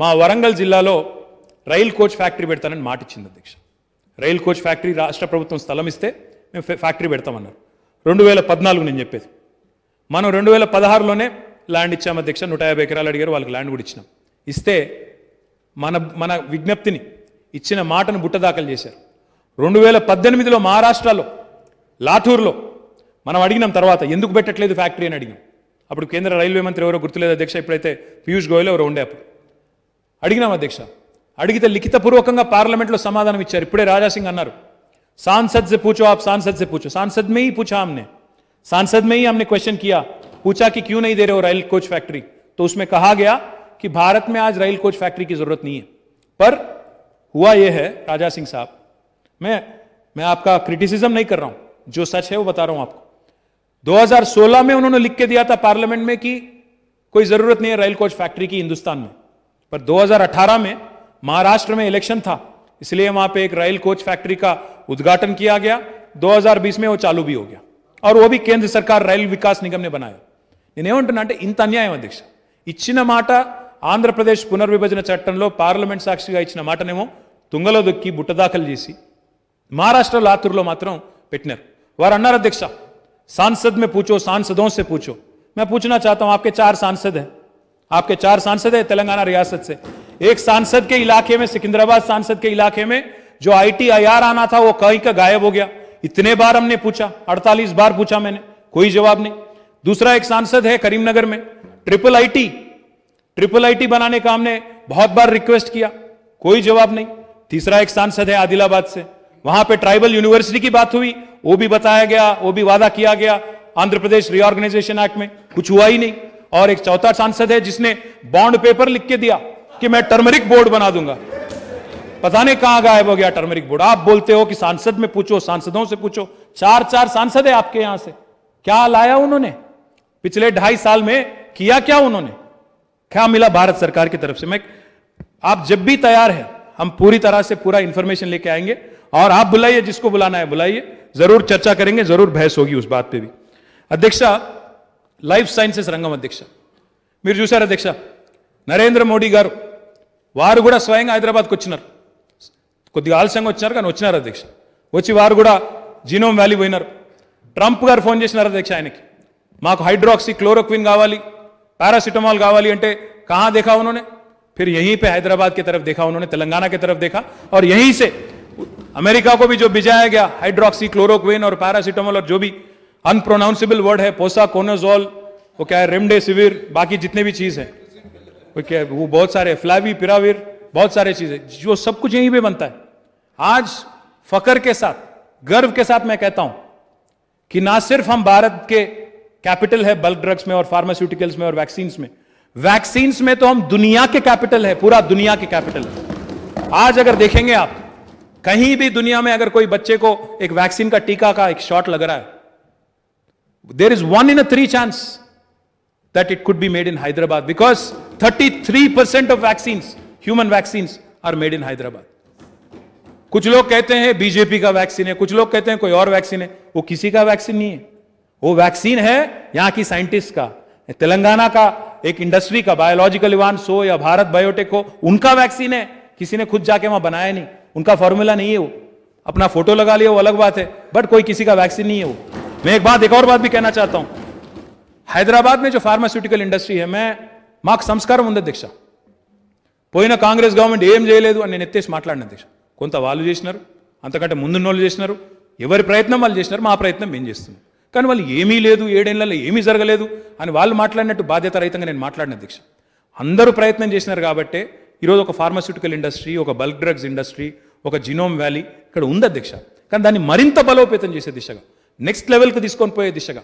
మా వరంగల్ జిల్లాలో రైల్ కోచ్ ఫ్యాక్టరీ పెడతానని మాటిచ్చింది అధ్యక్ష రైల్ కోచ్ ఫ్యాక్టరీ రాష్ట్ర ప్రభుత్వం స్థలం ఇస్తే మేము ఫ్యాక్టరీ పెడతామన్నారు రెండు వేల పద్నాలుగు నేను చెప్పేది మనం రెండు వేల పదహారులోనే ల్యాండ్ ఇచ్చాము అధ్యక్ష నూట యాభై ఎకరాలు అడిగారు వాళ్ళకి ల్యాండ్ కూడా ఇచ్చినాం ఇస్తే మన మన విజ్ఞప్తిని ఇచ్చిన మాటను బుట్టదాఖలు చేశారు రెండు వేల పద్దెనిమిదిలో మహారాష్ట్రలో లాఠూర్లో మనం అడిగినాం తర్వాత ఎందుకు పెట్టట్లేదు ఫ్యాక్టరీ అని అడిగినాం అప్పుడు కేంద్ర రైల్వే మంత్రి ఎవరో గుర్తులేదు అధ్యక్ష ఇప్పుడైతే పీయూష్ గోయల్ ఎవరో ఉండే అప్పుడు అడిగినాం అధ్యక్ష అడిగితే లిఖితపూర్వకంగా పార్లమెంట్లో సమాధానం ఇచ్చారు ఇప్పుడే రాజాసింగ్ అన్నారు सांसद से पूछो आप सांसद से पूछो सांसद में ही पूछा हमने सांसद में ही हमने क्वेश्चन किया पूछा कि क्यों नहीं दे रहे हो रेल कोच फैक्ट्री तो उसमें कहा गया कि भारत में आज रेल कोच फैक्ट्री की जरूरत नहीं है पर हुआ यह है राजा सिंह साहब मैं मैं आपका क्रिटिसिज्म नहीं कर रहा हूं जो सच है वो बता रहा हूं आपको 2016 में उन्होंने लिख के दिया था पार्लियामेंट में कि कोई जरूरत नहीं है रेल कोच फैक्ट्री की हिंदुस्तान में पर 2018 में महाराष्ट्र में इलेक्शन था इसलिए वहां पे एक रेल कोच फैक्ट्री का उद्घाटन किया गया 2020 में वो चालू भी हो गया और वो भी केंद्र सरकार रेल विकास निगम ने बनाया నినేమంటున్నా అంటే ఇంత అన్యాయం అధ్యక్ష ఇచ్చిన మాట ఆంధ్రప్రదేశ్ పునర్విభజన చట్టంలో పార్లమెంట్ సాక్షిగా ఇచ్చిన మాటనేమో తుంగలో దొక్కి బుట్టదాకలు చేసి మహారాష్ట్ర లాతుర్లో మాత్రం పెట్టారు వారన్నార అధ్యక్షా శాసనసభలో પૂછો శాసనసభوں سے پوچھو میں پوچھنا چاہتا ہوں आपके चार सांसद हैं आपके चार सांसद हैं तेलंगाना रियासत से एक सांसद के इलाके में सिकंदराबाद सांसद के इलाके में जो आईटीआईआर आना था वो कहीं का गायब हो गया इतने बार हमने पूछा 48 बार पूछा मैंने कोई जवाब नहीं दूसरा एक सांसद है करीमनगर में ट्रिपल आईटी ट्रिपल आईटी बनाने का हमने बहुत बार रिक्वेस्ट किया कोई जवाब नहीं तीसरा एक सांसद है आदिलाबाद से वहां पे ट्राइबल यूनिवर्सिटी की बात हुई वो भी बताया गया वो भी वादा किया गया आंध्र प्रदेश रिओर्गेनाइजेशन एक्ट में कुछ हुआ ही नहीं और एक चौथा सांसद है जिसने बॉन्ड पेपर लिख के दिया कि मैं टर्मरिक बोर्ड बना दूंगा पता नहीं कहां गायब हो गया टर्मरिक बोर्ड आप बोलते हो कि सांसद में पूछो सांसदों से पूछो चार चार सांसद है आपके यहां से क्या लाया उन्होंने पिछले ढाई साल में किया क्या उन्होंने क्या मिला भारत सरकार की तरफ से मैं आप जब भी तैयार है हम पूरी तरह से पूरा इंफॉर्मेशन लेके आएंगे और आप बुलाइए जिसको बुलाना है बुलाइए जरूर चर्चा करेंगे जरूर बहस होगी उस बात पे भी अध्यक्ष लाइफ साइंसेस रंगम అధ్యక్ష मेरे चूसर అధ్యక్ష नरेंद्र मोदी गार वो स्वयं స్వయంగా को వచ్చినారు కొద్దిగా ఆలస్యంగా వచ్చినారు కానీ వచ్చినారు అధ్యక్ష వచ్చి వారు కూడా జీనోమ్ వ్యాలీ పోయినారు ట్రంప్ గారు ఫోన్ చేసినారు అధ్యక్ష ఆయనకి మాకు హైడ్రాక్సీ गावाली अंटे कहाँ देखा उन्होंने फिर यहीं पर हैदराबाद की तरफ देखा उन्होंने तेलंगाना की तरफ देखा और यहीं से अमेरिका को भी जो भिजाया गया हाइड्रोक्सी क्लोरोक्विन और पैरासीटामोल और जो भी अनप्रोनाउंसेबल वर्ड है पोसा कोनोजोल वो क्या है रेमडेसिविर बाकी जितने भी चीज है वो क्या है वो बहुत सारे फ्लावी पिरावीर बहुत सारी चीजें जो सब कुछ यहीं पे बनता है आज फकर के साथ गर्व के साथ मैं कहता हूं कि ना सिर्फ हम भारत के कैपिटल है बल्क ड्रग्स में और फार्मास्यूटिकल्स में और वैक्सीन में वैक्सीन में तो हम दुनिया के कैपिटल है पूरा दुनिया के कैपिटल है आज अगर देखेंगे आप कहीं भी दुनिया में अगर कोई बच्चे को एक वैक्सीन का टीका का एक शॉट लग रहा है there is one in a three chance that it could be made in Hyderabad because thirty three percent of vaccine human vaccine are made in Hyderabad कुछ लोग कहते हैं बीजेपी का वैक्सीन है कुछ लोग कहते हैं कोई और वैक्सीन है वो किसी का वैक्सीन नहीं है वो वैक्सीन है यहां की साइंटिस्ट का तेलंगाना का एक इंडस्ट्री का बायोलॉजिकल इवान्स हो या भारत बायोटेक हो उनका वैक्सीन है किसी ने खुद जाके वहां बनाया नहीं उनका फॉर्मूला नहीं है वो अपना फोटो लगा लिया वो अलग बात है बट कोई किसी का वैक्सीन नहीं है वो मैं एक बात एक और बात भी कहना चाहता हूं हैदराबाद में जो फार्मास्यूटिकल इंडस्ट्री है मैं मार्क संस्कार मुंदे दीक्षा పోయిన కాంగ్రెస్ గవర్నమెంట్ ఏం చేయలేదు అని నేను ఎత్తేసి మాట్లాడిన అధ్యక్ష కొంత వాళ్ళు చేసినారు అంతకంటే ముందున్న వాళ్ళు చేసినారు ఎవరి ప్రయత్నం వాళ్ళు చేసినారు మా ప్రయత్నం మేము చేస్తున్నాం కానీ వాళ్ళు ఏమీ లేదు ఏడేళ్ళలో ఏమీ జరగలేదు అని వాళ్ళు మాట్లాడినట్టు బాధ్యత రహితంగా నేను మాట్లాడిన అధ్యక్ష అందరూ ప్రయత్నం చేసినారు కాబట్టే ఈరోజు ఒక ఫార్మస్యూటికల్ ఇండస్ట్రీ ఒక బల్క్ డ్రగ్స్ ఇండస్ట్రీ ఒక జినోమ్ వ్యాలీ ఇక్కడ ఉంది అధ్యక్ష కానీ దాన్ని మరింత బలోపేతం చేసే దిశగా నెక్స్ట్ లెవెల్కి తీసుకొని పోయే దిశగా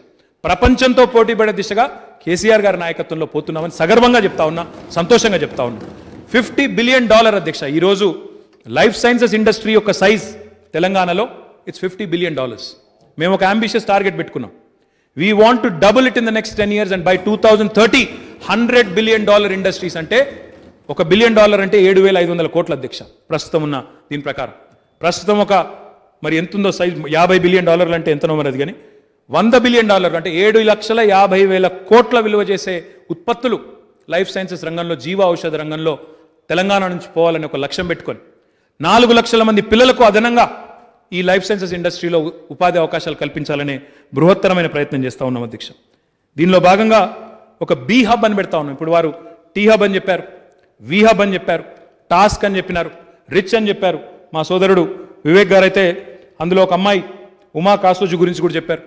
ప్రపంచంతో పోటీ పడే దిశగా కేసీఆర్ గారి నాయకత్వంలో పోతున్నామని సగర్వంగా చెప్తా ఉన్నా సంతోషంగా చెప్తా ఉన్నా ఫిఫ్టీ బిలియన్ డాలర్ అధ్యక్ష ఈరోజు లైఫ్ సైన్సెస్ ఇండస్ట్రీ యొక్క సైజ్ తెలంగాణలో ఇట్స్ ఫిఫ్టీ బిలియన్ డాలర్స్ మేము ఒక అంబిషియస్ టార్గెట్ పెట్టుకున్నాం we want to double it in the next ten years and by two thousand thirty hundred billion dollar industries అంటే ఒక billion dollar అంటే ఏడు వేల ఐదు వందల కోట్ల అధ్యక్ష ప్రస్తుతం ఉన్న దీని ప్రకారం ప్రస్తుతం ఒక మరి ఎంతుందో సైజ్ యాభై బిలియన్ డాలర్లు అంటే ఎంత మరి అది కానీ వంద బిలియన్ డాలర్లు అంటే ఏడు లక్షల యాభై వేల కోట్ల విలువ చేసే ఉత్పత్తులు లైఫ్ సైన్సెస్ రంగంలో జీవ ఔషధ రంగంలో తెలంగాణ నుంచి పోవాలని ఒక లక్ష్యం పెట్టుకొని నాలుగు లక్షల మంది పిల్లలకు అదనంగా ఈ లైఫ్ సైన్సెస్ ఇండస్ట్రీలో ఉపాధి అవకాశాలు కల్పించాలనే బృహత్తరమైన ప్రయత్నం చేస్తూ ఉన్నాం అధ్యక్ష దీనిలో భాగంగా ఒక బీ హబ్ అని పెడతా ఉన్నాం ఇప్పుడు వారు టీ హబ్ అని చెప్పారు వి హబ్ అని చెప్పారు టాస్క్ అని చెప్పినారు రిచ్ అని చెప్పారు మా సోదరుడు వివేక్ గారు అయితే అందులో ఒక అమ్మాయి ఉమా కాసోజు గురించి కూడా చెప్పారు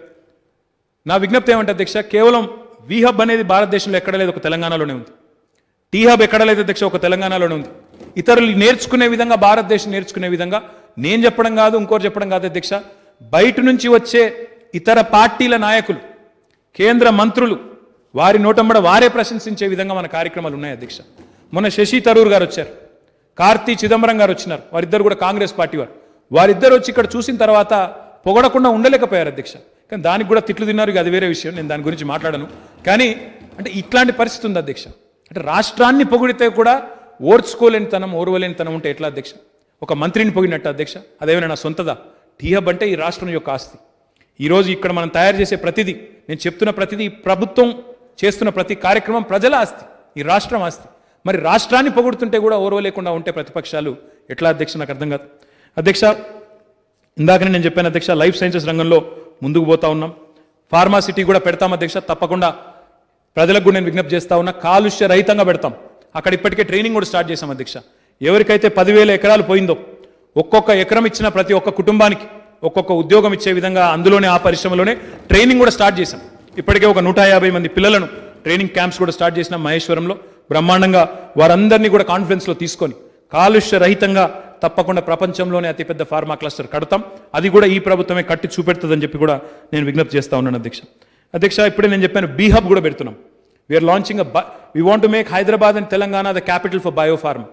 నా విజ్ఞప్తి ఏమంటే అధ్యక్ష కేవలం వి హబ్ అనేది భారతదేశంలో ఎక్కడ లేదు ఒక తెలంగాణలోనే ఉంది టీ హబ్ ఎక్కడలైతే అధ్యక్ష ఒక తెలంగాణలోనే ఉంది ఇతరులు నేర్చుకునే విధంగా భారతదేశం నేర్చుకునే విధంగా నేను చెప్పడం కాదు ఇంకోరు చెప్పడం కాదు అధ్యక్ష బయట నుంచి వచ్చే ఇతర పార్టీల నాయకులు కేంద్ర మంత్రులు వారి నోటంబడ వారే ప్రశంసించే విధంగా మన కార్యక్రమాలు ఉన్నాయి అధ్యక్ష మొన్న శశి తరూర్ గారు వచ్చారు కార్తీ చిదంబరం గారు వచ్చినారు వారిద్దరు కూడా కాంగ్రెస్ పార్టీ వారు వారిద్దరు వచ్చి ఇక్కడ చూసిన తర్వాత పొగడకుండా ఉండలేకపోయారు అధ్యక్ష కానీ దానికి కూడా తిట్లు తిన్నారు అది వేరే విషయం నేను దాని గురించి మాట్లాడను కానీ అంటే ఇట్లాంటి పరిస్థితి ఉంది అధ్యక్ష అంటే రాష్ట్రాన్ని పొగిడితే కూడా ఓర్చుకోలేనితనం ఓర్వలేనితనం ఉంటే ఎట్లా అధ్యక్ష ఒక మంత్రిని పొగిడినట్టు అధ్యక్ష అదేమైనా నా సొంతదా టీహబ్ అంటే ఈ రాష్ట్రం యొక్క ఆస్తి ఈరోజు ఇక్కడ మనం తయారు చేసే ప్రతిదీ నేను చెప్తున్న ప్రతిదీ ప్రభుత్వం చేస్తున్న ప్రతి కార్యక్రమం ప్రజల ఆస్తి ఈ రాష్ట్రం ఆస్తి మరి రాష్ట్రాన్ని పొగుడుతుంటే కూడా ఓర్వలేకుండా ఉంటే ప్రతిపక్షాలు ఎట్లా అధ్యక్ష నాకు అర్థం కాదు అధ్యక్ష ఇందాకనే నేను చెప్పాను అధ్యక్ష లైఫ్ సైన్సెస్ రంగంలో ముందుకు పోతా ఉన్నాం ఫార్మాసిటీ కూడా పెడతాం అధ్యక్ష తప్పకుండా ప్రజలకు కూడా నేను విజ్ఞప్తి చేస్తా ఉన్నా కాలుష్య రహితంగా పెడతాం అక్కడ ఇప్పటికే ట్రైనింగ్ కూడా స్టార్ట్ చేశాం అధ్యక్ష ఎవరికైతే పదివేల ఎకరాలు పోయిందో ఒక్కొక్క ఎకరం ఇచ్చిన ప్రతి ఒక్క కుటుంబానికి ఒక్కొక్క ఉద్యోగం ఇచ్చే విధంగా అందులోనే ఆ పరిశ్రమలోనే ట్రైనింగ్ కూడా స్టార్ట్ చేశాం ఇప్పటికే ఒక నూట యాభై మంది పిల్లలను ట్రైనింగ్ క్యాంప్స్ కూడా స్టార్ట్ చేసిన మహేశ్వరంలో బ్రహ్మాండంగా వారందరినీ కూడా కాన్ఫిడెన్స్లో తీసుకొని కాలుష్య రహితంగా తప్పకుండా ప్రపంచంలోనే అతిపెద్ద ఫార్మా క్లస్టర్ కడతాం అది కూడా ఈ ప్రభుత్వమే కట్టి చూపెడుతుందని చెప్పి కూడా నేను విజ్ఞప్తి చేస్తా ఉన్నాను అధ్యక్ష అధ్యక్ష ఇప్పుడే నేను చెప్పాను బీహబ్ కూడా పెడుతున్నాం we're launching a we want make Hyderabad and Telangana the capital for biopharm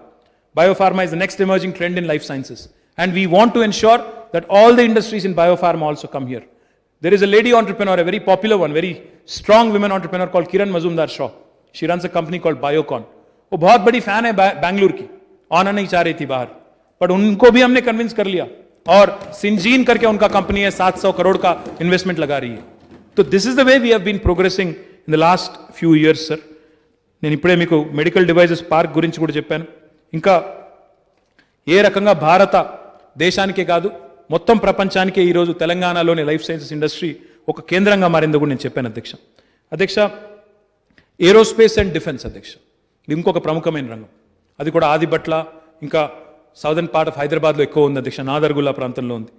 biopharma is the next emerging trend in life sciences and we want to ensure that all the industries in biopharma also come here. There is a lady entrepreneur, a very popular one, very strong women entrepreneur called Kiran Mazumdar Shaw. She runs a company called Biocon. वो बहुत बड़ी fan है बैंगलोर की आना नहीं चाह रही थी बाहर बट उनको भी हमने कन्विंस कर लिया और सिंजीन करके उनका कंपनी है 700 करोड़ का इन्वेस्टमेंट लगा रही है so this is the way we been progressing in the last few years sir నేను ఇప్పుడే మీకు మెడికల్ డివైజెస్ పార్క్ గురించి కూడా చెప్పాను ఇంకా ఏ రకంగా భారత దేశానికే కాదు మొత్తం ప్రపంచానికే ఈరోజు తెలంగాణలోని లైఫ్ సైన్సెస్ ఇండస్ట్రీ ఒక కేంద్రంగా మారింది కూడా నేను చెప్పాను అధ్యక్ష అధ్యక్ష ఏరోస్పేస్ అండ్ డిఫెన్స్ అధ్యక్ష ఇది ఇంకొక ప్రముఖమైన రంగం అది కూడా ఆదిబట్ల ఇంకా సౌదర్న్ పార్ట్ ఆఫ్ హైదరాబాద్లో ఎక్కువ ఉంది అధ్యక్ష నాదర్గుల్లా ప్రాంతంలో ఉంది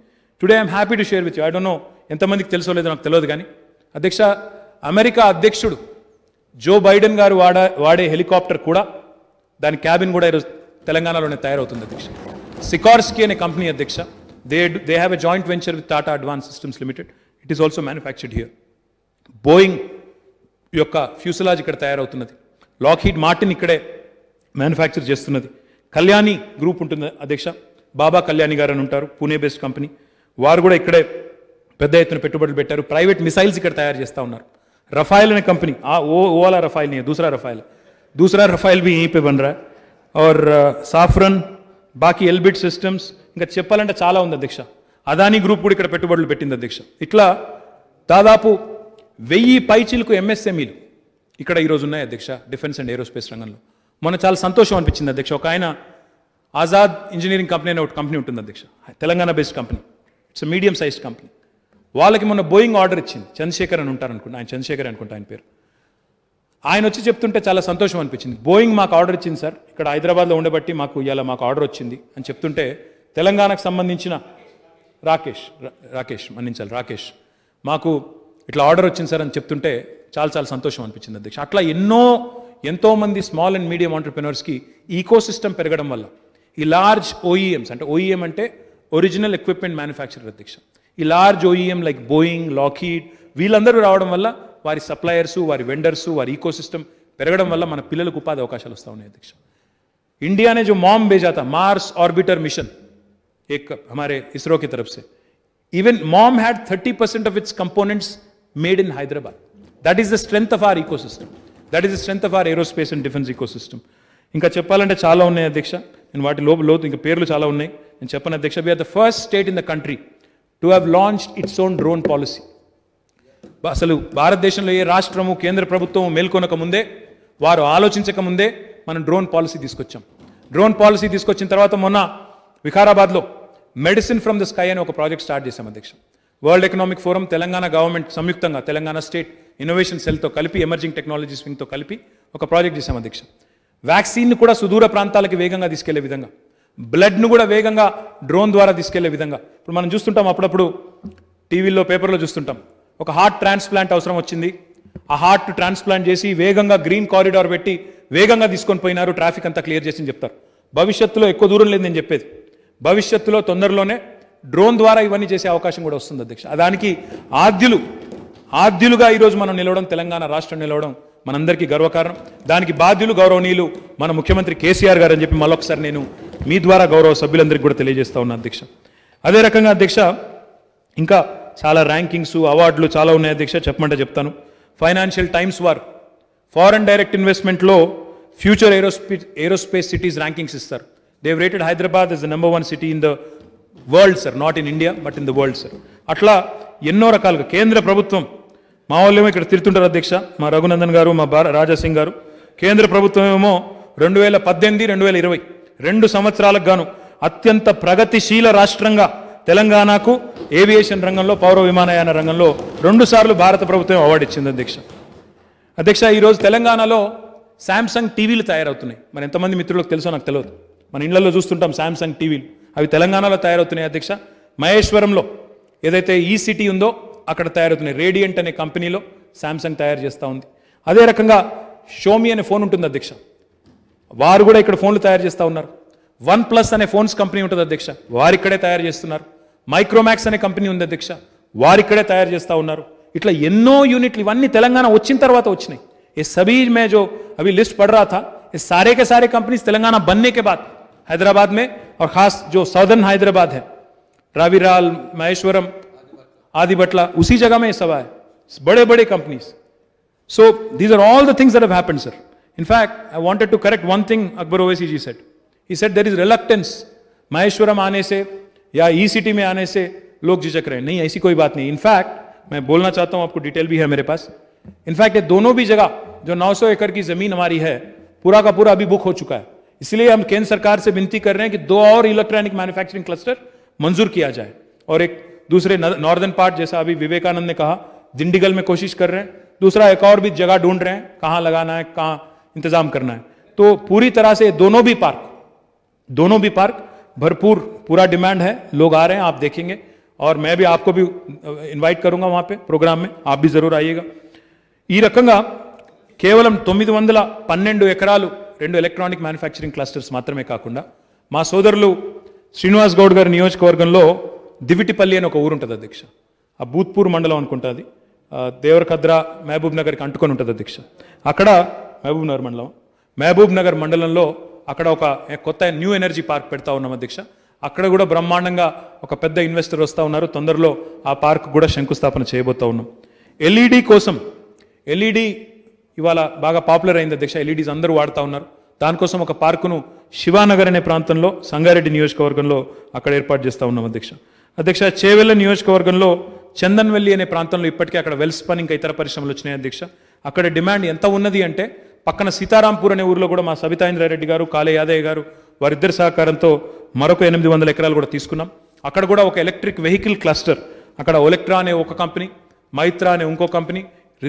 today I'm happy to share with you I don't know ఎంతమందికి తెలుసో లేదో నాకు తెలియదు కానీ అధ్యక్ష అమెరికా అధ్యక్షుడు జో బైడెన్ గారు వాడ వాడే హెలికాప్టర్ కూడా దాని క్యాబిన్ కూడా ఈరోజు తెలంగాణలోనే తయారవుతుంది అధ్యక్ష సికార్స్కీ అనే కంపెనీ అధ్యక్ష they they have a joint venture with Tata advance systems limited it is also manufactured here Boeing యొక్క ఫ్యూసలాజ్ ఇక్కడ తయారవుతున్నది లాక్హీడ్ మార్టిన్ ఇక్కడే మ్యానుఫ్యాక్చర్ చేస్తున్నది కళ్యాణి గ్రూప్ ఉంటుంది అధ్యక్ష బాబా కళ్యాణి గారు అని ఉంటారు పూణే బేస్డ్ కంపెనీ వారు కూడా ఇక్కడే పెద్ద ఎత్తున పెట్టుబడులు పెట్టారు ప్రైవేట్ మిసైల్స్ ఇక్కడ తయారు చేస్తూ ఉన్నారు రఫాయల్ అనే కంపెనీ ఆ ఓ ఓలా రఫాయిల్ నీ దూసరా రఫాయిల్ దూసరా रफाइल బి यहीं पे ఆర్ సాఫ్రన్ బాకీ ఎల్బిట్ సిస్టమ్స్ ఇంకా చెప్పాలంటే చాలా ఉంది అధ్యక్ష అదానీ గ్రూప్ కూడా ఇక్కడ పెట్టుబడులు పెట్టింది అధ్యక్ష ఇట్లా దాదాపు వెయ్యి పైచీలకు ఎంఎస్ఎంఈలు ఇక్కడ ఈరోజు ఉన్నాయి అధ్యక్ష డిఫెన్స్ అండ్ ఏరోస్పేస్ రంగంలో మొన్న చాలా సంతోషం అనిపించింది అధ్యక్ష ఒక ఆయన ఆజాద్ ఇంజనీరింగ్ కంపెనీ అనే ఒక కంపెనీ ఉంటుంది అధ్యక్ష Telangana based company it's medium sized company వాళ్ళకి మొన్న బోయింగ్ ఆర్డర్ ఇచ్చింది చంద్రశేఖర్ అని ఉంటారు అనుకుంటా ఆయన చంద్రశేఖర్ అనుకుంటా ఆయన పేరు ఆయన వచ్చి చెప్తుంటే చాలా సంతోషం అనిపించింది బోయింగ్ మాకు ఆర్డర్ ఇచ్చింది సార్ ఇక్కడ హైదరాబాద్లో ఉండబట్టి మాకు ఇవాళ మాకు ఆర్డర్ వచ్చింది అని చెప్తుంటే తెలంగాణకు సంబంధించిన రాకేష్ రాకేష్ మన్నించాలి రాకేష్ మాకు ఇట్లా ఆర్డర్ వచ్చింది సార్ అని చెప్తుంటే చాలా చాలా సంతోషం అనిపించింది అధ్యక్ష అట్లా ఎన్నో ఎంతోమంది స్మాల్ అండ్ మీడియం ఆంటర్ప్రినర్స్కి ఈకో సిస్టమ్ పెరగడం వల్ల ఈ లార్జ్ ఓఈఎంస్ అంటే ఓఈఎం అంటే ఒరిజినల్ ఎక్విప్మెంట్ మ్యానుఫ్యాక్చరర్ అధ్యక్ష ఈ large OEM like Boeing Lockheed వీళ్ళందరూ రావడం వల్ల వారి సప్లయర్సు వారి వెండర్సు వారి ఈకోసిస్టమ్ పెరగడం వల్ల మన పిల్లలకు ఉపాధి అవకాశాలు వస్తూ ఉన్నాయి అధ్యక్ష ఇండియానే జో మామ్ भेजा था మార్స్ ఆర్బిటర్ మిషన్ एक हमारे इसरो की तरफ से even MOM had 30 percent of its components that is the strength of our ecosystem that is the strength of our aerospace and defence ecosystem ఇంకా చెప్పాలంటే చాలా ఉన్నాయి అధ్యక్ష నేను వాటి లోపు లోతు ఇంకా పేర్లు చాలా ఉన్నాయి నేను చెప్పను అధ్యక్ష we're the first state in the country to have launched its own drone policy అసలు భారతదేశంలో ఏ రాష్ట్రము కేంద్ర ప్రభుత్వం మేల్కొనక ముందే వారు ఆలోచించక ముందే మనం డ్రోన్ పాలసీ తీసుకొచ్చాం డ్రోన్ పాలసీ తీసుకొచ్చిన తర్వాత మొన్న వికారాబాద్లో మెడిసిన్ ఫ్రమ్ ద స్కై అని ఒక ప్రాజెక్ట్ స్టార్ట్ చేశాం అధ్యక్షం world economic forum Telangana government సంయుక్తంగా తెలంగాణ స్టేట్ ఇన్నోవేషన్ సెల్తో కలిపి ఎమర్జింగ్ టెక్నాలజీస్ వింగ్తో కలిపి ఒక ప్రాజెక్ట్ చేశాం అధ్యక్షం వ్యాక్సిన్ కూడా సుదూర ప్రాంతాలకు వేగంగా తీసుకెళ్లే విధంగా బ్లడ్ను కూడా వేగంగా డ్రోన్ ద్వారా తీసుకెళ్లే విధంగా ఇప్పుడు మనం చూస్తుంటాం అప్పుడప్పుడు టీవీల్లో పేపర్లో చూస్తుంటాం ఒక హార్ట్ ట్రాన్స్ప్లాంట్ అవసరం వచ్చింది ఆ హార్ట్ ట్రాన్స్ప్లాంట్ చేసి వేగంగా గ్రీన్ కారిడార్ పెట్టి వేగంగా తీసుకొని పోయినారు ట్రాఫిక్ అంతా క్లియర్ చేసి చెప్తారు భవిష్యత్తులో ఎక్కువ దూరం లేదు నేను చెప్పేది భవిష్యత్తులో తొందరలోనే డ్రోన్ ద్వారా ఇవన్నీ చేసే అవకాశం కూడా వస్తుంది అధ్యక్ష దానికి ఆద్యులు ఆద్యులుగా ఈరోజు మనం నిలవడం తెలంగాణ రాష్ట్రం నిలవడం మనందరికీ గర్వకారణం దానికి బాధ్యులు గౌరవనీయులు మన ముఖ్యమంత్రి కేసీఆర్ గారు అని చెప్పి మళ్ళొకసారి నేను మీ ద్వారా గౌరవ సభ్యులందరికీ కూడా తెలియజేస్తా ఉన్నా అధ్యక్ష అదే రకంగా అధ్యక్ష ఇంకా చాలా ర్యాంకింగ్స్ అవార్డులు చాలా ఉన్నాయి అధ్యక్ష చెప్పమంటే చెప్తాను ఫైనాన్షియల్ టైమ్స్ వార్ ఫారెన్ డైరెక్ట్ ఇన్వెస్ట్మెంట్లో ఫ్యూచర్ ఏరోస్పే ఏరోస్పేస్ సిటీస్ ర్యాంకింగ్స్ ఇస్తారు they've rated Hyderabad is the number one city in the world sir not in India but in the world sir అట్లా ఎన్నో రకాలుగా కేంద్ర ప్రభుత్వం మా వాళ్ళు ఇక్కడ తిరుగుతుంటారు అధ్యక్ష మా రఘునందన్ గారు మా రాజాసింగ్ గారు కేంద్ర ప్రభుత్వం ఏమో రెండు వేల పద్దెనిమిది రెండు వేల ఇరవై రెండు సంవత్సరాలకు గాను అత్యంత ప్రగతిశీల రాష్ట్రంగా తెలంగాణకు ఏవియేషన్ రంగంలో పౌర విమానయాన రంగంలో రెండుసార్లు భారత ప్రభుత్వం అవార్డు ఇచ్చింది అధ్యక్ష అధ్యక్ష ఈరోజు తెలంగాణలో శాంసంగ్ టీవీలు తయారవుతున్నాయి మరి ఎంతమంది మిత్రులకు తెలుసో నాకు తెలియదు మన ఇళ్లలో చూస్తుంటాం శాంసంగ్ టీవీలు అవి తెలంగాణలో తయారవుతున్నాయి అధ్యక్ష మహేశ్వరంలో ఏదైతే ఈ సిటీ ఉందో అక్కడ తయారవుతున్నాయి రేడియంట్ అనే కంపెనీలో శాంసంగ్ తయారు చేస్తూ ఉంది అదే రకంగా షోమి అనే ఫోన్ ఉంటుంది అధ్యక్ష వారు కూడా ఇక్కడ ఫోన్లు తయారు చేస్తూ ఉన్నారు వన్ ప్లస్ అనే ఫోన్స్ కంపెనీ ఉంటుంది అధ్యక్ష వారిక్కడే తయారు చేస్తున్నారు మైక్రోమాక్స్ అనే కంపెనీ ఉంది అధ్యక్ష వారిక్కడే తయారు చేస్తూ ఉన్నారు ఇట్లా ఎన్నో యూనిట్లు ఇవన్నీ తెలంగాణ వచ్చిన తర్వాత వచ్చినాయి ఏ సభీ మే జో అవి లిస్ట్ పడ రా థా ఏ సారే కే సారే కంపెనీస్ తెలంగాణ బన్నే కే బాద్ हैदराबाद में और खास जो सदर्न हैदराबाद है रावीराल महेश्वरम आदि बटला उसी जगह में ये सब आए बड़े बड़े companies so these are all the things that have happened sir In fact, I wanted to correct one thing Akbar Owaisi ji said. He said there is reluctance. Maheshwaram आने से या ई e सिटी में आने से लोग झिझक रहे हैं नहीं ऐसी कोई बात नहीं इनफैक्ट मैं बोलना चाहता हूं आपको डिटेल भी है मेरे पास इनफैक्ट ये दोनों भी जगह जो 900 एकड़ की जमीन हमारी है पूरा का पूरा अभी बुक हो चुका है इसलिए हम केंद्र सरकार से विनती कर रहे हैं कि दो और इलेक्ट्रॉनिक मैन्युफैक्चरिंग क्लस्टर मंजूर किया जाए और एक दूसरे नॉर्दर्न पार्ट जैसा अभी विवेकानंद ने कहा दिंडीगल में कोशिश कर रहे हैं दूसरा एक और भी जगह ढूंढ रहे हैं कहाँ लगाना है कहाँ इंतजाम करना है तो पूरी तरह से दोनों भी पार्क दोनों भी पार्क भरपूर पूरा डिमांड है लोग आ रहे हैं आप देखेंगे और मैं भी आपको भी इनवाइट करूंगा वहां पे प्रोग्राम में आप भी जरूर आइएगा ఈ రకంగా కేవలం తొమ్మిది వందల పన్నెండు ఎకరాలు రెండు ఎలక్ట్రానిక్ మ్యానుఫ్యాక్చరింగ్ క్లస్టర్స్ మాత్రమే కాకుండా మా సోదరులు శ్రీనివాస్ గౌడ్ గారి నియోజకవర్గంలో దివిటిపల్లి అని ఒక ఊరుంటుంది అధ్యక్ష ఆ భూత్పూర్ మండలం అనుకుంటుంది దేవరకద్ర మహబూబ్ నగర్కి అంటుకొని ఉంటుంది అధ్యక్ష అక్కడ మహబూబ్ నగర్ మండలం మహబూబ్ నగర్ మండలంలో అక్కడ ఒక కొత్త న్యూ ఎనర్జీ పార్క్ పెడతా ఉన్నాం అధ్యక్ష అక్కడ కూడా బ్రహ్మాండంగా ఒక పెద్ద ఇన్వెస్టర్ వస్తూ ఉన్నారు తొందరలో ఆ పార్క్ కూడా శంకుస్థాపన చేయబోతూ ఉన్నాం ఎల్ఈడి కోసం ఎల్ఈడి ఇవాళ బాగా పాపులర్ అయింది అధ్యక్ష ఎల్ఈడీస్ అందరూ వాడుతూ ఉన్నారు దానికోసం ఒక పార్కును శివానగర్ అనే ప్రాంతంలో సంగారెడ్డి నియోజకవర్గంలో అక్కడ ఏర్పాటు చేస్తూ ఉన్నాం అధ్యక్ష అధ్యక్ష చేవెళ్ళ నియోజకవర్గంలో చందన్వెల్లి అనే ప్రాంతంలో ఇప్పటికే అక్కడ వెల్స్ పని ఇంకా ఇతర పరిశ్రమలు వచ్చినాయి అధ్యక్ష అక్కడ డిమాండ్ ఎంత ఉన్నది అంటే పక్కన సీతారాంపూర్ అనే ఊరిలో కూడా మా సబితాయింద్రారెడ్డి గారు కాలే యాదయ్య గారు వారిద్దరి సహకారంతో మరొక ఎనిమిది వందల ఎకరాలు కూడా తీసుకున్నాం అక్కడ కూడా ఒక ఎలక్ట్రిక్ వెహికల్ క్లస్టర్ అక్కడ ఒలెక్ట్రా అనే ఒక కంపెనీ మైత్రా అనే ఇంకో కంపెనీ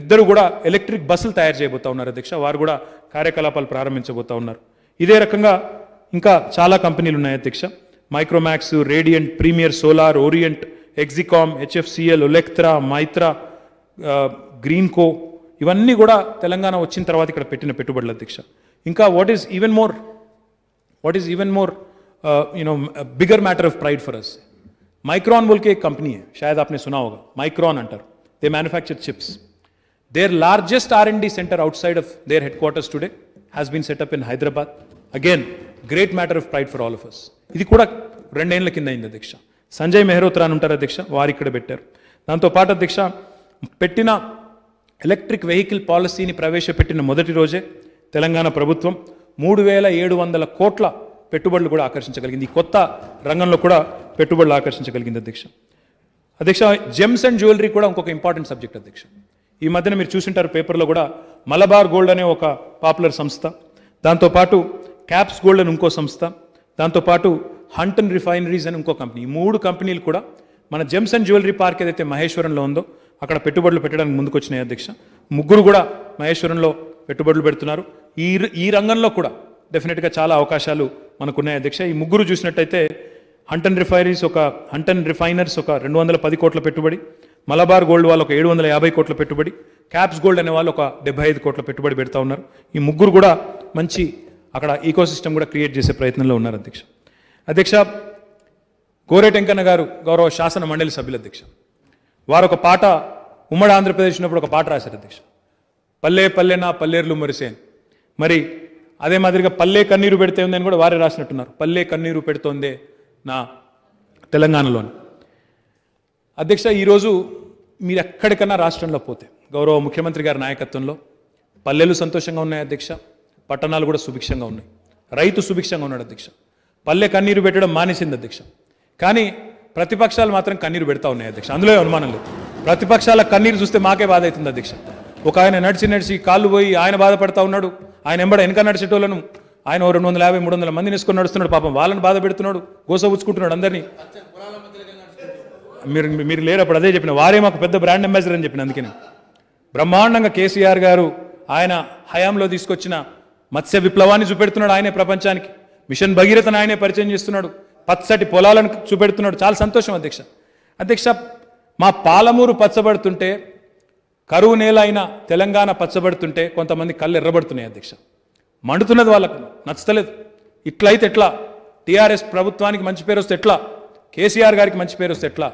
ఇద్దరు కూడా ఎలక్ట్రిక్ బస్సులు తయారు చేయబోతా ఉన్నారు అధ్యక్ష వారు కూడా కార్యకలాపాలు ప్రారంభించబోతా ఉన్నారు ఇదే రకంగా ఇంకా చాలా కంపెనీలు ఉన్నాయి అధ్యక్ష Micromax Radiant Premier Solar Orient Exicom HFCL Olectra Maitra Greenko ఇవన్నీ కూడా తెలంగాణ వచ్చిన తర్వాత ఇక్కడ పెట్టిన పెట్టుబడుల దీక్ష ఇంకా what is even more what is even more you know bigger matter of pride for us Micron बोल కంపెనీ షాయద్ कंपनी है शायद आपने सुना होगा Micron under they manufacture chips their centre outside of their headquarters today has been has in Hyderabad again great matter of pride for all of us ఇది కూడా రెండేళ్ల కింద అయింది అధ్యక్ష సంజయ్ మెహ్రోత్రా అని ఉంటారు అధ్యక్ష వారు ఇక్కడ పెట్టారు దాంతోపాటు అధ్యక్ష పెట్టిన ఎలక్ట్రిక్ వెహికల్ పాలసీని ప్రవేశపెట్టిన మొదటి రోజే తెలంగాణ ప్రభుత్వం మూడు వేల ఏడు వందల కోట్ల పెట్టుబడులు కూడా ఆకర్షించగలిగింది ఈ కొత్త రంగంలో కూడా పెట్టుబడులు ఆకర్షించగలిగింది అధ్యక్ష అధ్యక్ష జెమ్స్ అండ్ జ్యువెలరీ కూడా ఇంకొక ఇంపార్టెంట్ సబ్జెక్ట్ అధ్యక్ష ఈ మధ్యన మీరు చూసింటారు పేపర్లో కూడా మలబార్ గోల్డ్ అనే ఒక పాపులర్ సంస్థ దాంతోపాటు క్యాప్స్ గోల్డ్ అని ఇంకో సంస్థ దాంతోపాటు హంటన్ రిఫైనరీస్ అని ఇంకో కంపెనీ ఈ మూడు కంపెనీలు కూడా మన జెమ్స్ అండ్ జ్యువెలరీ పార్క్ ఏదైతే మహేశ్వరంలో ఉందో అక్కడ పెట్టుబడులు పెట్టడానికి ముందుకు వచ్చినాయి అధ్యక్ష ముగ్గురు కూడా మహేశ్వరంలో పెట్టుబడులు పెడుతున్నారు ఈ ఈ రంగంలో కూడా డెఫినెట్గా చాలా అవకాశాలు మనకున్నాయి అధ్యక్ష ఈ ముగ్గురు చూసినట్టయితే హంటన్ రిఫైనరీస్ ఒక హంటన్ రిఫైనర్స్ ఒక రెండు వందల పది కోట్ల పెట్టుబడి మలబార్ గోల్డ్ వాళ్ళు ఒక ఏడు వందల యాభై కోట్ల పెట్టుబడి క్యాప్స్ గోల్డ్ అనే వాళ్ళు ఒక డెబ్బై ఐదు కోట్ల పెట్టుబడి పెడతా ఉన్నారు ఈ ముగ్గురు కూడా మంచి అక్కడ ఈకో కూడా క్రియేట్ చేసే ప్రయత్నంలో ఉన్నారు అధ్యక్ష అధ్యక్ష గోరేటెంకన్న గారు గౌరవ శాసన మండలి సభ్యులు అధ్యక్ష వారు ఒక పాట ఉమ్మడి ఆంధ్రప్రదేశ్ ఉన్నప్పుడు ఒక పాట రాశారు అధ్యక్ష పల్లె పల్లె నా పల్లెర్లు మురిసేన్ మరి అదే మాదిరిగా పల్లె కన్నీరు పెడితే ఉందని కూడా వారే రాసినట్టున్నారు పల్లె కన్నీరు పెడుతోందే నా తెలంగాణలోని అధ్యక్ష ఈరోజు మీరు ఎక్కడికన్నా రాష్ట్రంలో పోతే గౌరవ ముఖ్యమంత్రి గారి నాయకత్వంలో పల్లెలు సంతోషంగా ఉన్నాయి అధ్యక్ష పట్టణాలు కూడా సుభిక్షంగా ఉన్నాయి రైతు సుభిక్షంగా ఉన్నాడు అధ్యక్ష పల్లె కన్నీరు పెట్టడం మానేసింది అధ్యక్ష కానీ ప్రతిపక్షాలు మాత్రం కన్నీరు పెడతా ఉన్నాయి అధ్యక్ష అందులో అనుమానం లేదు ప్రతిపక్షాల కన్నీరు చూస్తే మాకే బాధ అవుతుంది అధ్యక్ష ఒక ఆయన నడిచి నడిచి కాళ్ళు పోయి ఆయన బాధపడతా ఉన్నాడు ఆయన ఎంబడ వెనక నడిచేటోళ్ళను ఆయన రెండు వందల యాభై మూడు వందల మందిని వేసుకొని నడుస్తున్నాడు పాపం వాళ్ళని బాధ పెడుతున్నాడు గోస పుచ్చుకుంటున్నాడు అందరినీ మీరు మీరు లేరు అప్పుడు అదే చెప్పిన వారే మాకు పెద్ద బ్రాండ్ అంబాసిడర్ అని చెప్పిన అందుకని బ్రహ్మాండంగా కేసీఆర్ గారు ఆయన హయాంలో తీసుకొచ్చిన మత్స్య విప్లవాన్ని చూపెడుతున్నాడు ఆయనే ప్రపంచానికి మిషన్ భగీరథను ఆయనే పరిచయం చేస్తున్నాడు పచ్చటి పొలాలను చూపెడుతున్నాడు చాలా సంతోషం అధ్యక్ష అధ్యక్ష మా పాలమూరు పచ్చబడుతుంటే కరువు నేల తెలంగాణ పచ్చబడుతుంటే కొంతమంది కళ్ళు ఎర్రబడుతున్నాయి అధ్యక్ష మండుతున్నది వాళ్ళకు నచ్చతలేదు ఇట్లయితే ఎట్లా టీఆర్ఎస్ ప్రభుత్వానికి మంచి పేరు వస్తే ఎట్లా కేసీఆర్ గారికి మంచి పేరు వస్తే ఎట్లా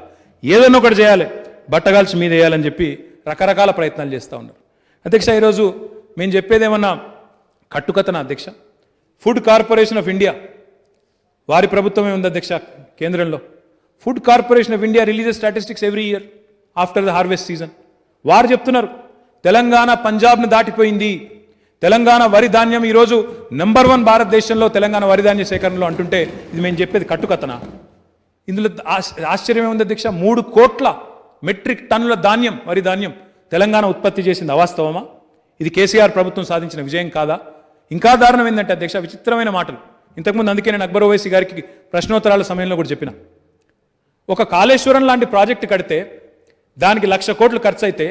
ఏదైనా ఒకటి చేయాలి బట్టగాల్చి మీద వేయాలని చెప్పి రకరకాల ప్రయత్నాలు చేస్తూ ఉన్నారు అధ్యక్ష ఈరోజు మేము చెప్పేది ఏమన్నా కట్టుకథన అధ్యక్ష ఫుడ్ కార్పొరేషన్ ఆఫ్ ఇండియా వారి ప్రభుత్వమే ఉంది అధ్యక్ష కేంద్రంలో food corporation of India releases statistics every year after the harvest season వారు చెప్తున్నారు తెలంగాణ పంజాబ్ను దాటిపోయింది తెలంగాణ వరి ధాన్యం ఈరోజు నెంబర్ వన్ భారతదేశంలో తెలంగాణ వరి ధాన్య సేకరణలో అంటుంటే ఇది మేము చెప్పేది కట్టుకథన ఇందులో ఆశ్చర్యమే ఉంది అధ్యక్ష మూడు కోట్ల మెట్రిక్ టన్నుల ధాన్యం వరి ధాన్యం తెలంగాణ ఉత్పత్తి చేసింది అవాస్తవమా ఇది కేసీఆర్ ప్రభుత్వం సాధించిన విజయం కాదా ఇంకా దారుణం ఏంటంటే అధ్యక్ష విచిత్రమైన మాటలు ఇంతకుముందు అందుకే నేను అక్బర్ ఓవైసీ గారికి ప్రశ్నోత్తరాల సమయంలో కూడా చెప్పిన ఒక కాళేశ్వరం లాంటి ప్రాజెక్ట్ కడితే దానికి లక్ష కోట్లు ఖర్చు అయితే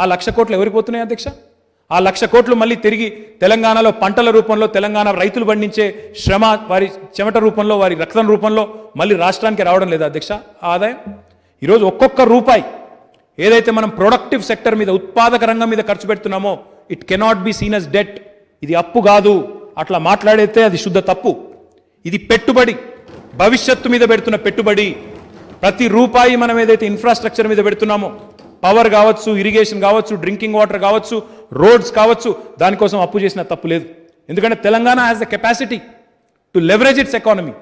ఆ లక్ష కోట్లు ఎవరికి పోతున్నాయి అధ్యక్ష ఆ లక్ష కోట్లు మళ్ళీ తిరిగి తెలంగాణలో పంటల రూపంలో తెలంగాణ రైతులు పండించే శ్రమ వారి చెమట రూపంలో వారి రక్తం రూపంలో మళ్ళీ రాష్ట్రానికి రావడం లేదు అధ్యక్ష ఆదాయం ఈరోజు ఒక్కొక్క రూపాయి ఏదైతే మనం ప్రొడక్టివ్ సెక్టర్ మీద ఉత్పాదక రంగం మీద ఖర్చు పెడుతున్నామో it cannot be seen as debt ఇది అప్పు కాదు అట్లా మాట్లాడితే అది శుద్ధ తప్పు ఇది పెట్టుబడి భవిష్యత్తు మీద పెడుతున్న పెట్టుబడి ప్రతి రూపాయి మనం ఏదైతే ఇన్ఫ్రాస్ట్రక్చర్ మీద పెడుతున్నామో పవర్ కావచ్చు ఇరిగేషన్ కావచ్చు డ్రింకింగ్ వాటర్ కావచ్చు రోడ్స్ కావచ్చు దానికోసం అప్పు చేసిన తప్పు లేదు ఎందుకంటే Telangana has the capacity to leverage its economy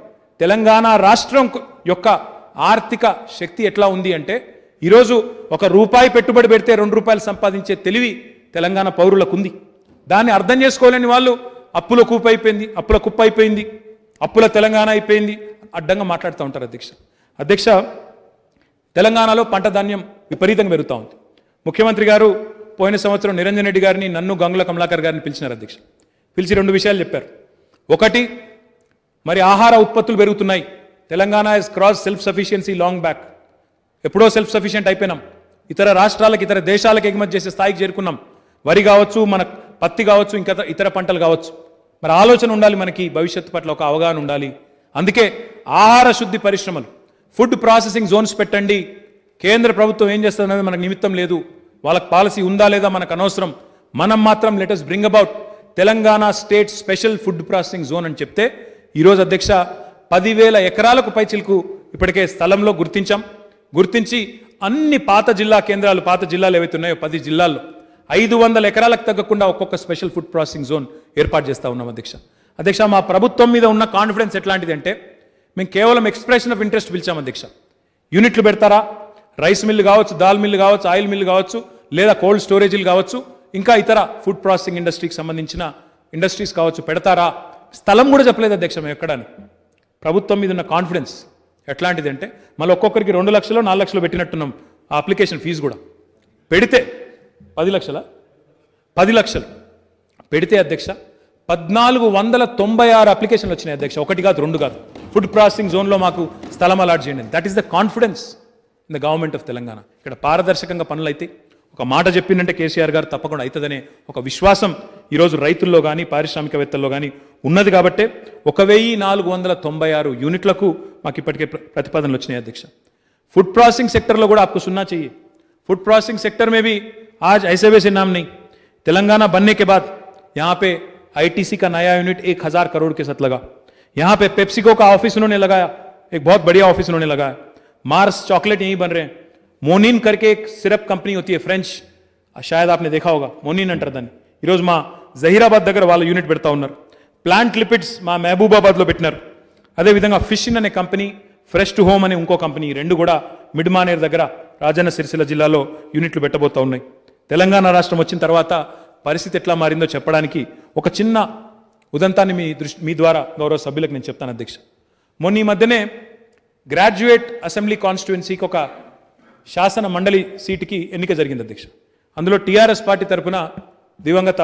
Telangana రాష్ట్రం యొక్క ఆర్థిక శక్తి ఎట్లా ఉంది అంటే ఈరోజు ఒక రూపాయి పెట్టుబడి పెడితే రెండు రూపాయలు సంపాదించే తెలివి తెలంగాణ పౌరులకు ఉంది దాన్ని అర్థం చేసుకోలేని వాళ్ళు అప్పుల కూపు అయిపోయింది అప్పుల కుప్ప అయిపోయింది అప్పుల తెలంగాణ అయిపోయింది అడ్డంగా మాట్లాడుతూ ఉంటారు అధ్యక్ష అధ్యక్ష తెలంగాణలో పంట ధాన్యం విపరీతంగా పెరుగుతూ ఉంది ముఖ్యమంత్రి గారు పోయిన సంవత్సరం నిరంజన్ రెడ్డి గారిని నన్ను గంగుల కమలాకర్ గారిని పిలిచినారు అధ్యక్ష పిలిచి రెండు విషయాలు చెప్పారు ఒకటి మరి ఆహార ఉత్పత్తులు పెరుగుతున్నాయి Telangana is cross self sufficiency long back ఎప్పుడో సెల్ఫ్ సఫిషియెంట్ అయిపోయినాం ఇతర రాష్ట్రాలకు ఇతర దేశాలకు ఎగుమతి చేసే స్థాయికి చేరుకున్నాం వరి కావచ్చు మన పత్తి కావచ్చు ఇంకా ఇతర పంటలు కావచ్చు మరి ఆలోచన ఉండాలి మనకి భవిష్యత్తు పట్ల ఒక అవగాహన ఉండాలి అందుకే ఆహార శుద్ధి పరిశ్రమలు ఫుడ్ ప్రాసెసింగ్ జోన్స్ పెట్టండి కేంద్ర ప్రభుత్వం ఏం చేస్తుందనేది మనకు నిమిత్తం లేదు వాళ్ళకి పాలసీ ఉందా లేదా మనకు అనవసరం మనం మాత్రం letters bring about Telangana state special food processing zone అని చెప్తే ఈరోజు అధ్యక్ష పదివేల ఎకరాలకు పైచిలకు ఇప్పటికే స్థలంలో గుర్తించాం గుర్తించి అన్ని పాత జిల్లా కేంద్రాలు పాత జిల్లాలు ఏవైతే ఉన్నాయో పది జిల్లాల్లో ఐదు వందల ఎకరాలకు తగ్గకుండా ఒక్కొక్క స్పెషల్ ఫుడ్ ప్రాసెసింగ్ జోన్ ఏర్పాటు చేస్తూ ఉన్నాం అధ్యక్ష అధ్యక్ష మా ప్రభుత్వం మీద ఉన్న కాన్ఫిడెన్స్ ఎట్లాంటిది అంటే మేము కేవలం ఎక్స్ప్రెషన్ ఆఫ్ ఇంట్రెస్ట్ పిలిచాం అధ్యక్ష యూనిట్లు పెడతారా రైస్ మిల్లు కావచ్చు దాల్ మిల్లు కావచ్చు ఆయిల్ మిల్లు కావచ్చు లేదా కోల్డ్ స్టోరేజీలు కావచ్చు ఇంకా ఇతర ఫుడ్ ప్రాసెసింగ్ ఇండస్ట్రీకి సంబంధించిన ఇండస్ట్రీస్ కావచ్చు పెడతారా స్థలం కూడా చెప్పలేదు అధ్యక్ష మేము ఎక్కడానికి ప్రభుత్వం మీద ఉన్న కాన్ఫిడెన్స్ ఎట్లాంటిది అంటే మళ్ళీ ఒక్కొక్కరికి రెండు లక్షలు నాలుగు లక్షలు పెట్టినట్టున్నాం ఆ అప్లికేషన్ ఫీజు కూడా పెడితే పది లక్షల పది లక్షలు పెడితే అధ్యక్ష పద్నాలుగు వందల తొంభై ఆరు అప్లికేషన్లు వచ్చినాయి అధ్యక్ష ఒకటి కాదు రెండు కాదు ఫుడ్ ప్రాసెసింగ్ జోన్లో మాకు స్థలం అలాట్ చేయండి that is the confidence in the government of Telangana ఇక్కడ పారదర్శకంగా పనులు అయితే ఒక మాట చెప్పిందంటే కేసీఆర్ గారు తప్పకుండా అవుతుందనే ఒక విశ్వాసం ఈరోజు రైతుల్లో కానీ పారిశ్రామికవేత్తల్లో కానీ ఉన్నది కాబట్టే ఒక వెయ్యి నాలుగు వందల తొంభై ఆరు యూనిట్లకు మాకు ఇప్పటికే ప్రతిపాదనలు వచ్చినాయి అధ్యక్ష ఫుడ్ ప్రాసెసింగ్ సెక్టర్లో కూడా ఆకు సున్నా చెయ్యి ఫుడ్ ప్రాసెసింగ్ సెక్టర్ మేబీ ఆజ్ ఐసేవేసి నామ్ని తెలంగాణ బన్నే नहीं यहां पे आईटीसी का नया यूनिट एक हजार करोड़ के साथ लगा यहां पे पेप्सिको का ऑफिस उन्होंने लगाया एक बहुत बढ़िया ऑफिस उन्होंने लगाया मार्स चॉकलेट यहीं बन रहे हैं मोनिन करके एक सिरप कंपनी होती है फ्रेंच शायद आपने देखा होगा मोनिन अंटरदन हिरोज मा जहीराबाद दगर वाला यूनिट बैठता उन्नर प्लांट लिपिड्स मा महबूबाबाद लो बिटनर అదే విధంగా ఫిషిన్ అనే కంపెనీ ఫ్రెష్ టు హోమ్ అనే ఇంకో కంపెనీ రెండు కూడా మిడ్మానేర్ దగ్గర రాజన్న సిరిసిల జిల్లాలో యూనిట్లు పెట్టబోతా పరిస్థితి ఎట్లా మారిందో చెప్పడానికి ఒక చిన్న ఉదంతాన్ని మీ దృష్టి మీ ద్వారా గౌరవ సభ్యులకు నేను చెప్తాను అధ్యక్ష మొన్న ఈ మధ్యనే గ్రాడ్యుయేట్ అసెంబ్లీ కాన్స్టిట్యుయెన్సీకి ఒక శాసన మండలి సీటుకి ఎన్నిక జరిగింది అధ్యక్ష అందులో టీఆర్ఎస్ పార్టీ తరఫున దివంగత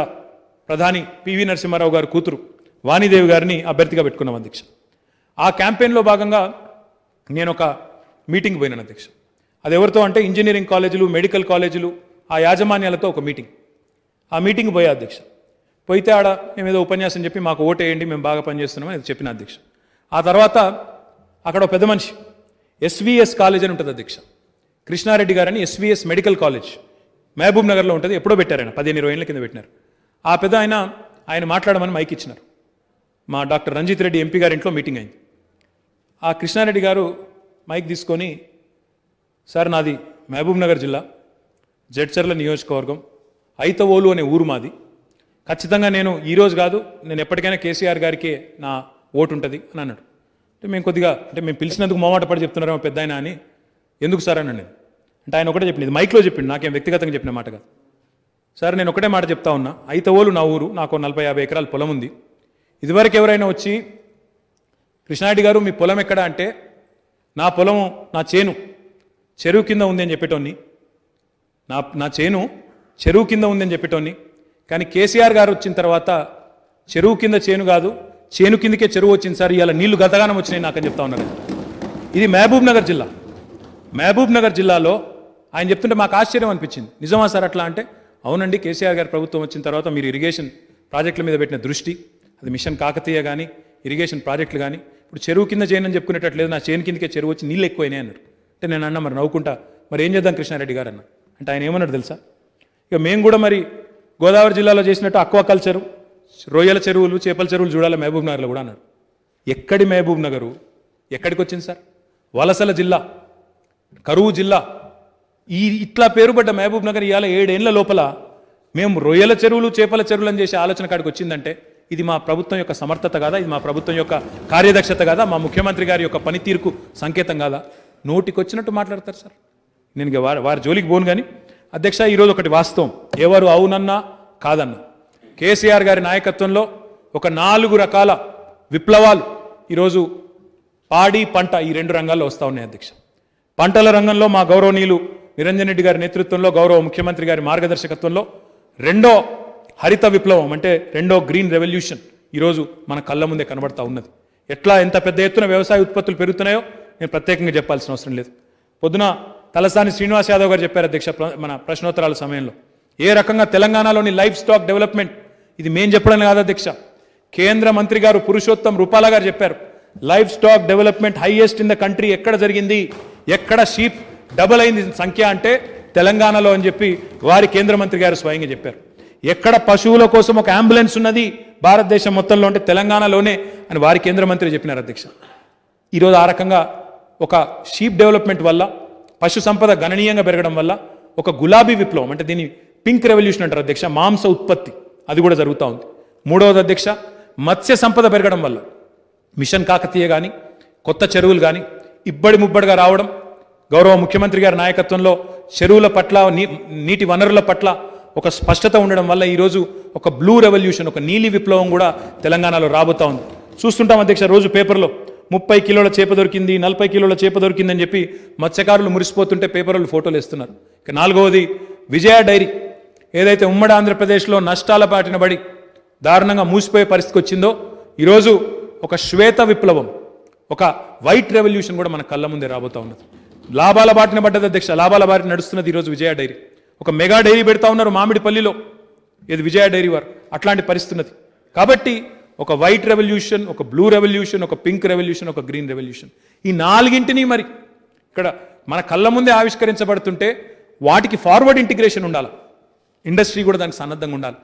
ప్రధాని పివి నరసింహారావు గారు కూతురు వాణిదేవి గారిని అభ్యర్థిగా పెట్టుకున్నాం అధ్యక్ష ఆ క్యాంపెయిన్లో భాగంగా నేను ఒక మీటింగ్ పోయినాను అధ్యక్ష అది ఎవరితో అంటే ఇంజనీరింగ్ కాలేజీలు మెడికల్ కాలేజీలు ఆ యాజమాన్యాలతో ఒక మీటింగ్ ఆ మీటింగ్ పోయా అధ్యక్ష పోయితే ఆడ మేము ఏదో ఉపన్యాసం చెప్పి మాకు ఓటేయండి మేము బాగా పనిచేస్తున్నామని అది చెప్పిన అధ్యక్ష ఆ తర్వాత అక్కడ పెద్ద మనిషి ఎస్వీఎస్ కాలేజ్ అని ఉంటుంది అధ్యక్ష కృష్ణారెడ్డి గారని ఎస్వీఎస్ మెడికల్ కాలేజ్ మహబూబ్ నగర్లో ఉంటుంది ఎప్పుడో పెట్టారు ఆయన పదిహేను ఇరవై ఏళ్ళ కింద పెట్టినారు ఆ పెద్ద ఆయన ఆయన మాట్లాడమని మైక్ ఇచ్చినారు మా డాక్టర్ రంజిత్ రెడ్డి ఎంపీ గారి ఇంట్లో మీటింగ్ అయింది ఆ కృష్ణారెడ్డి గారు మైక్ తీసుకొని సార్ నాది మహబూబ్ నగర్ జిల్లా జడ్చర్ల నియోజకవర్గం ఐతవోలు అనే ఊరు మాది ఖచ్చితంగా నేను ఈరోజు కాదు నేను ఎప్పటికైనా కేసీఆర్ గారికి నా ఓటు ఉంటుంది అని అన్నాడు అంటే మేము కొద్దిగా అంటే మేము పిలిచినందుకు మోమాట పడి చెప్తున్నారేమో పెద్ద ఆయన అని ఎందుకు సార్ అని నేను అంటే ఆయన ఒకటే చెప్పింది మైక్లో చెప్పింది నాకేం వ్యక్తిగతంగా చెప్పిన మాట కాదు సార్ నేను ఒకటే మాట చెప్తా ఉన్నా ఐతవోలు నా ఊరు నాకు నలభై యాభై ఎకరాల పొలం ఉంది ఇదివరకు ఎవరైనా వచ్చి కృష్ణారెడ్డి గారు మీ పొలం ఎక్కడ అంటే నా పొలం నా చేను చెరువు కింద ఉంది అని చెప్పేటోన్ని నా నా చేను చెరువు కింద ఉందని చెప్పేటోని కానీ కేసీఆర్ గారు వచ్చిన తర్వాత చెరువు కింద చేను కాదు చేను కిందకే చెరువు వచ్చింది సార్ ఇవాళ నీళ్లు గతగానం వచ్చినాయి నాకని చెప్తా ఉన్నారు ఇది మహబూబ్ నగర్ జిల్లా మహబూబ్ నగర్ జిల్లాలో ఆయన చెప్తుంటే మాకు ఆశ్చర్యం అనిపించింది నిజమా సార్ అట్లా అంటే అవునండి కేసీఆర్ గారి ప్రభుత్వం వచ్చిన తర్వాత మీరు ఇరిగేషన్ ప్రాజెక్టుల మీద పెట్టిన దృష్టి అది మిషన్ కాకతీయ కానీ ఇరిగేషన్ ప్రాజెక్టులు కానీ ఇప్పుడు చెరువు కింద చేయనని చెప్పుకునేటట్లేదు నా చేను కిందకే చెరువు వచ్చి నీళ్ళు ఎక్కువైనాయి అన్నారు అంటే నేను అన్న మరి నవ్వుకుంటా మరి ఏం చేద్దాం కృష్ణారెడ్డి గారు అన్న అంటే ఆయన ఏమన్నాడు తెలుసా ఇక మేము కూడా మరి గోదావరి జిల్లాలో చేసినట్టు అక్వాకల్చరు రొయ్యల చెరువులు చేపల చెరువులు చూడాలి మహబూబ్ నగర్లో కూడా అన్నాడు ఎక్కడి మహబూబ్ నగరు ఎక్కడికి వచ్చింది సార్ వలసల జిల్లా కరువు జిల్లా ఈ ఇట్లా పేరుపడ్డ మహబూబ్ నగర్ ఇవాళ ఏడేళ్ల లోపల మేము రొయ్యల చెరువులు చేపల చెరువులను చేసే ఆలోచన కాడికి వచ్చిందంటే ఇది మా ప్రభుత్వం యొక్క సమర్థత కాదా ఇది మా ప్రభుత్వం యొక్క కార్యదక్షత కాదా మా ముఖ్యమంత్రి గారి యొక్క పనితీరుకు సంకేతం కాదా నోటికొచ్చినట్టు మాట్లాడతారు సార్ నేను వారి వారి జోలికి పోను కానీ అధ్యక్ష ఈరోజు ఒకటి వాస్తవం ఎవరు అవునన్నా కాదన్నా కేసీఆర్ గారి నాయకత్వంలో ఒక నాలుగు రకాల విప్లవాలు ఈరోజు పాడి పంట ఈ రెండు రంగాల్లో వస్తూ ఉన్నాయి అధ్యక్ష పంటల రంగంలో మా గౌరవనీయులు నిరంజన్ రెడ్డి గారి నేతృత్వంలో గౌరవ ముఖ్యమంత్రి గారి మార్గదర్శకత్వంలో రెండో హరిత విప్లవం అంటే రెండో గ్రీన్ రెవల్యూషన్ ఈరోజు మన కళ్ళ ముందే కనబడతా ఉన్నది ఎట్లా ఎంత పెద్ద ఎత్తున వ్యవసాయ ఉత్పత్తులు పెరుగుతున్నాయో నేను ప్రత్యేకంగా చెప్పాల్సిన అవసరం లేదు పొద్దున తలసాని శ్రీనివాస్ యాదవ్ గారు చెప్పారు అధ్యక్ష మన ప్రశ్నోత్తరాల సమయంలో ఏ రకంగా తెలంగాణలోని లైఫ్ స్టాక్ డెవలప్మెంట్ ఇది మేం చెప్పడం కాదు అధ్యక్ష కేంద్ర మంత్రి గారు పురుషోత్తం రూపాల గారు చెప్పారు livestock development highest in the country ఎక్కడ జరిగింది ఎక్కడ షీప్ డబుల్ అయింది సంఖ్య అంటే తెలంగాణలో అని చెప్పి వారి కేంద్ర మంత్రి గారు స్వయంగా చెప్పారు ఎక్కడ పశువుల కోసం ఒక అంబులెన్స్ ఉన్నది భారతదేశం మొత్తంలో అంటే తెలంగాణలోనే అని వారి కేంద్ర మంత్రి చెప్పినారు అధ్యక్ష ఈరోజు ఆ రకంగా ఒక షీప్ డెవలప్మెంట్ వల్ల పశు సంపద గణనీయంగా పెరగడం వల్ల ఒక గులాబీ విప్లవం అంటే దీన్ని పింక్ రెవల్యూషన్ అంటారు అధ్యక్ష మాంస ఉత్పత్తి అది కూడా జరుగుతూ ఉంది మూడవది అధ్యక్ష మత్స్య సంపద పెరగడం వల్ల మిషన్ కాకతీయ కానీ కొత్త చెరువులు కానీ ఇబ్బడి ముబ్బడిగా రావడం గౌరవ ముఖ్యమంత్రి గారి నాయకత్వంలో చెరువుల పట్ల నీటి వనరుల పట్ల ఒక స్పష్టత ఉండడం వల్ల ఈరోజు ఒక బ్లూ రెవల్యూషన్ ఒక నీలి విప్లవం కూడా తెలంగాణలో రాబోతా ఉంది చూస్తుంటాం అధ్యక్ష రోజు పేపర్లో ముప్పై కిలోల చేప దొరికింది నలభై కిలోల చేప దొరికిందని చెప్పి మత్స్యకారులు మురిసిపోతుంటే పేపర్లు ఫోటోలు ఇస్తున్నారు ఇక నాలుగవది విజయ డైరీ ఏదైతే ఉమ్మడి ఆంధ్రప్రదేశ్లో నష్టాల పాటిన బడి దారుణంగా మూసిపోయే పరిస్థితి వచ్చిందో ఈరోజు ఒక శ్వేత విప్లవం ఒక వైట్ రెవల్యూషన్ కూడా మన కళ్ళ ముందే రాబోతా ఉన్నది లాభాల బాటిన పడ్డది అధ్యక్ష లాభాల బాటి నడుస్తున్నది ఈరోజు విజయ డైరీ ఒక మెగా డైరీ పెడతా ఉన్నారు మామిడిపల్లిలో ఇది విజయ డైరీ వారు అట్లాంటి పరిస్థితున్నది కాబట్టి ఒక వైట్ రెవల్యూషన్ ఒక బ్లూ రెవల్యూషన్ ఒక పింక్ రెవల్యూషన్ ఒక గ్రీన్ రెవల్యూషన్ ఈ నాలుగింటిని మరి ఇక్కడ మన కళ్ళ ముందే ఆవిష్కరించబడుతుంటే వాటికి ఫార్వర్డ్ ఇంటిగ్రేషన్ ఉండాలి ఇండస్ట్రీ కూడా దానికి సన్నద్ధంగా ఉండాలి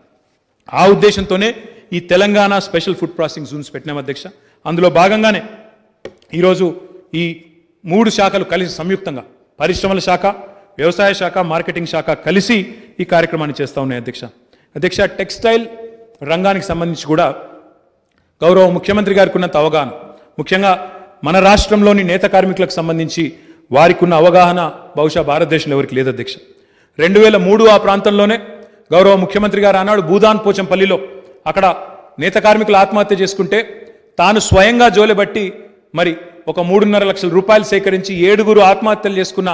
ఆ ఉద్దేశంతోనే ఈ Telangana special food processing zones పెట్టినాం అధ్యక్ష అందులో భాగంగానే ఈరోజు ఈ మూడు శాఖలు కలిసి సంయుక్తంగా పరిశ్రమల శాఖ వ్యవసాయ శాఖ మార్కెటింగ్ శాఖ కలిసి ఈ కార్యక్రమాన్ని చేస్తూ ఉన్నాయి అధ్యక్ష అధ్యక్ష టెక్స్టైల్ రంగానికి సంబంధించి కూడా గౌరవ ముఖ్యమంత్రి గారికి ఉన్నంత అవగాహన ముఖ్యంగా మన రాష్ట్రంలోని నేత కార్మికులకు సంబంధించి వారికి ఉన్న అవగాహన బహుశా భారతదేశంలో ఎవరికి లేదు అధ్యక్ష రెండు వేల మూడు ఆ ప్రాంతంలోనే గౌరవ ముఖ్యమంత్రి గారు ఆనాడు భూదాన్ పోచంపల్లిలో అక్కడ నేత కార్మికులు ఆత్మహత్య చేసుకుంటే తాను స్వయంగా జోలెబట్టి మరి ఒక మూడున్నర లక్షల రూపాయలు సేకరించి ఏడుగురు ఆత్మహత్యలు చేసుకున్న